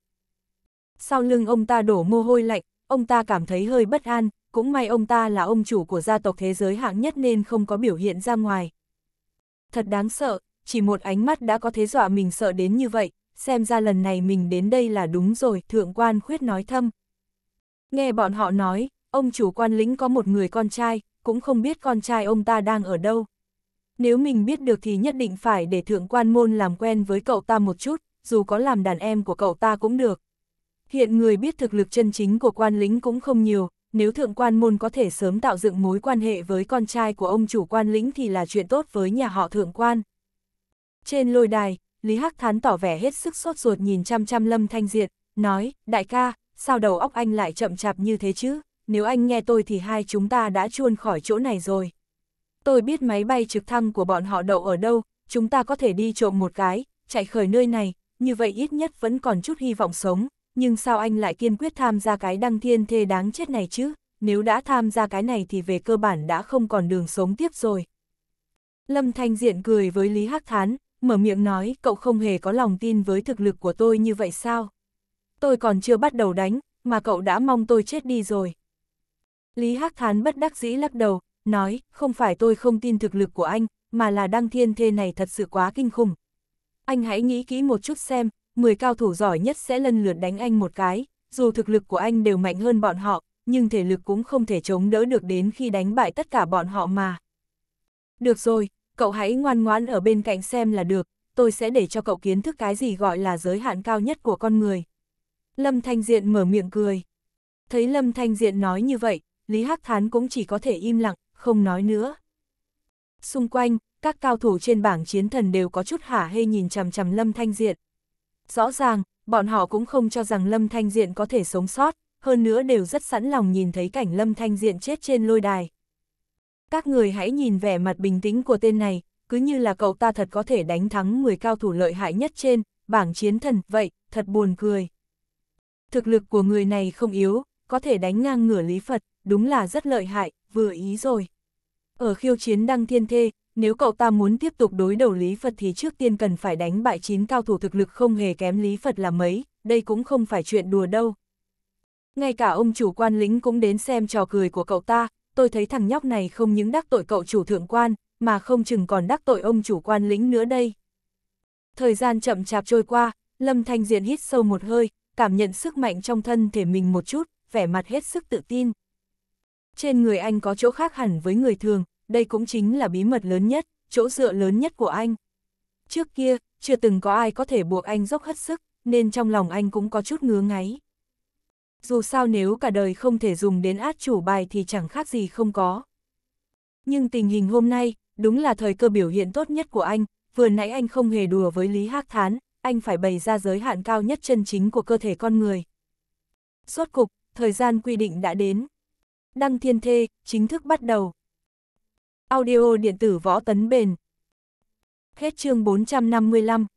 Sau lưng ông ta đổ mồ hôi lạnh, ông ta cảm thấy hơi bất an, cũng may ông ta là ông chủ của gia tộc thế giới hạng nhất nên không có biểu hiện ra ngoài thật đáng sợ, chỉ một ánh mắt đã có thế dọa mình sợ đến như vậy, xem ra lần này mình đến đây là đúng rồi, thượng quan khuyết nói thâm. Nghe bọn họ nói, ông chủ quan lĩnh có một người con trai, cũng không biết con trai ông ta đang ở đâu. Nếu mình biết được thì nhất định phải để thượng quan môn làm quen với cậu ta một chút, dù có làm đàn em của cậu ta cũng được. Hiện người biết thực lực chân chính của quan lính cũng không nhiều, nếu thượng quan môn có thể sớm tạo dựng mối quan hệ với con trai của ông chủ quan lĩnh thì là chuyện tốt với nhà họ thượng quan. Trên lôi đài, Lý Hắc Thán tỏ vẻ hết sức sốt ruột nhìn chăm chăm Lâm Thanh Diệt, nói, đại ca, sao đầu óc anh lại chậm chạp như thế chứ, nếu anh nghe tôi thì hai chúng ta đã chuôn khỏi chỗ này rồi. Tôi biết máy bay trực thăng của bọn họ đậu ở đâu, chúng ta có thể đi trộm một cái, chạy khởi nơi này, như vậy ít nhất vẫn còn chút hy vọng sống, nhưng sao anh lại kiên quyết tham gia cái đăng thiên thê đáng chết này chứ, nếu đã tham gia cái này thì về cơ bản đã không còn đường sống tiếp rồi. Lâm Thanh Diện cười với Lý Hắc Thán, mở miệng nói cậu không hề có lòng tin với thực lực của tôi như vậy sao? Tôi còn chưa bắt đầu đánh, mà cậu đã mong tôi chết đi rồi. Lý Hắc Thán bất đắc dĩ lắc đầu, nói, không phải tôi không tin thực lực của anh, mà là đăng thiên thê này thật sự quá kinh khủng. Anh hãy nghĩ kỹ một chút xem, 10 cao thủ giỏi nhất sẽ lần lượt đánh anh một cái, dù thực lực của anh đều mạnh hơn bọn họ, nhưng thể lực cũng không thể chống đỡ được đến khi đánh bại tất cả bọn họ mà. Được rồi, cậu hãy ngoan ngoãn ở bên cạnh xem là được, tôi sẽ để cho cậu kiến thức cái gì gọi là giới hạn cao nhất của con người. Lâm Thanh Diện mở miệng cười. Thấy Lâm Thanh Diện nói như vậy, Lý Hắc Thán cũng chỉ có thể im lặng, không nói nữa. Xung quanh, các cao thủ trên bảng chiến thần đều có chút hả hê nhìn chằm chằm Lâm Thanh Diện. Rõ ràng, bọn họ cũng không cho rằng Lâm Thanh Diện có thể sống sót, hơn nữa đều rất sẵn lòng nhìn thấy cảnh Lâm Thanh Diện chết trên lôi đài. Các người hãy nhìn vẻ mặt bình tĩnh của tên này, cứ như là cậu ta thật có thể đánh thắng 10 cao thủ lợi hại nhất trên, bảng chiến thần, vậy, thật buồn cười. Thực lực của người này không yếu, có thể đánh ngang ngửa Lý Phật, đúng là rất lợi hại, vừa ý rồi. Ở khiêu chiến đăng thiên thê, nếu cậu ta muốn tiếp tục đối đầu Lý Phật thì trước tiên cần phải đánh bại chín cao thủ thực lực không hề kém Lý Phật là mấy, đây cũng không phải chuyện đùa đâu. Ngay cả ông chủ quan lính cũng đến xem trò cười của cậu ta, tôi thấy thằng nhóc này không những đắc tội cậu chủ thượng quan, mà không chừng còn đắc tội ông chủ quan lính nữa đây. Thời gian chậm chạp trôi qua, Lâm Thanh Diện hít sâu một hơi, cảm nhận sức mạnh trong thân thể mình một chút, vẻ mặt hết sức tự tin. Trên người anh có chỗ khác hẳn với người thường, đây cũng chính là bí mật lớn nhất, chỗ dựa lớn nhất của anh. Trước kia, chưa từng có ai có thể buộc anh dốc hết sức, nên trong lòng anh cũng có chút ngứa ngáy. Dù sao nếu cả đời không thể dùng đến át chủ bài thì chẳng khác gì không có. Nhưng tình hình hôm nay, đúng là thời cơ biểu hiện tốt nhất của anh, vừa nãy anh không hề đùa với Lý Hác Thán, anh phải bày ra giới hạn cao nhất chân chính của cơ thể con người. Suốt cục, thời gian quy định đã đến. Đăng Thiên Thê, chính thức bắt đầu. Audio điện tử võ tấn bền. Hết chương 455.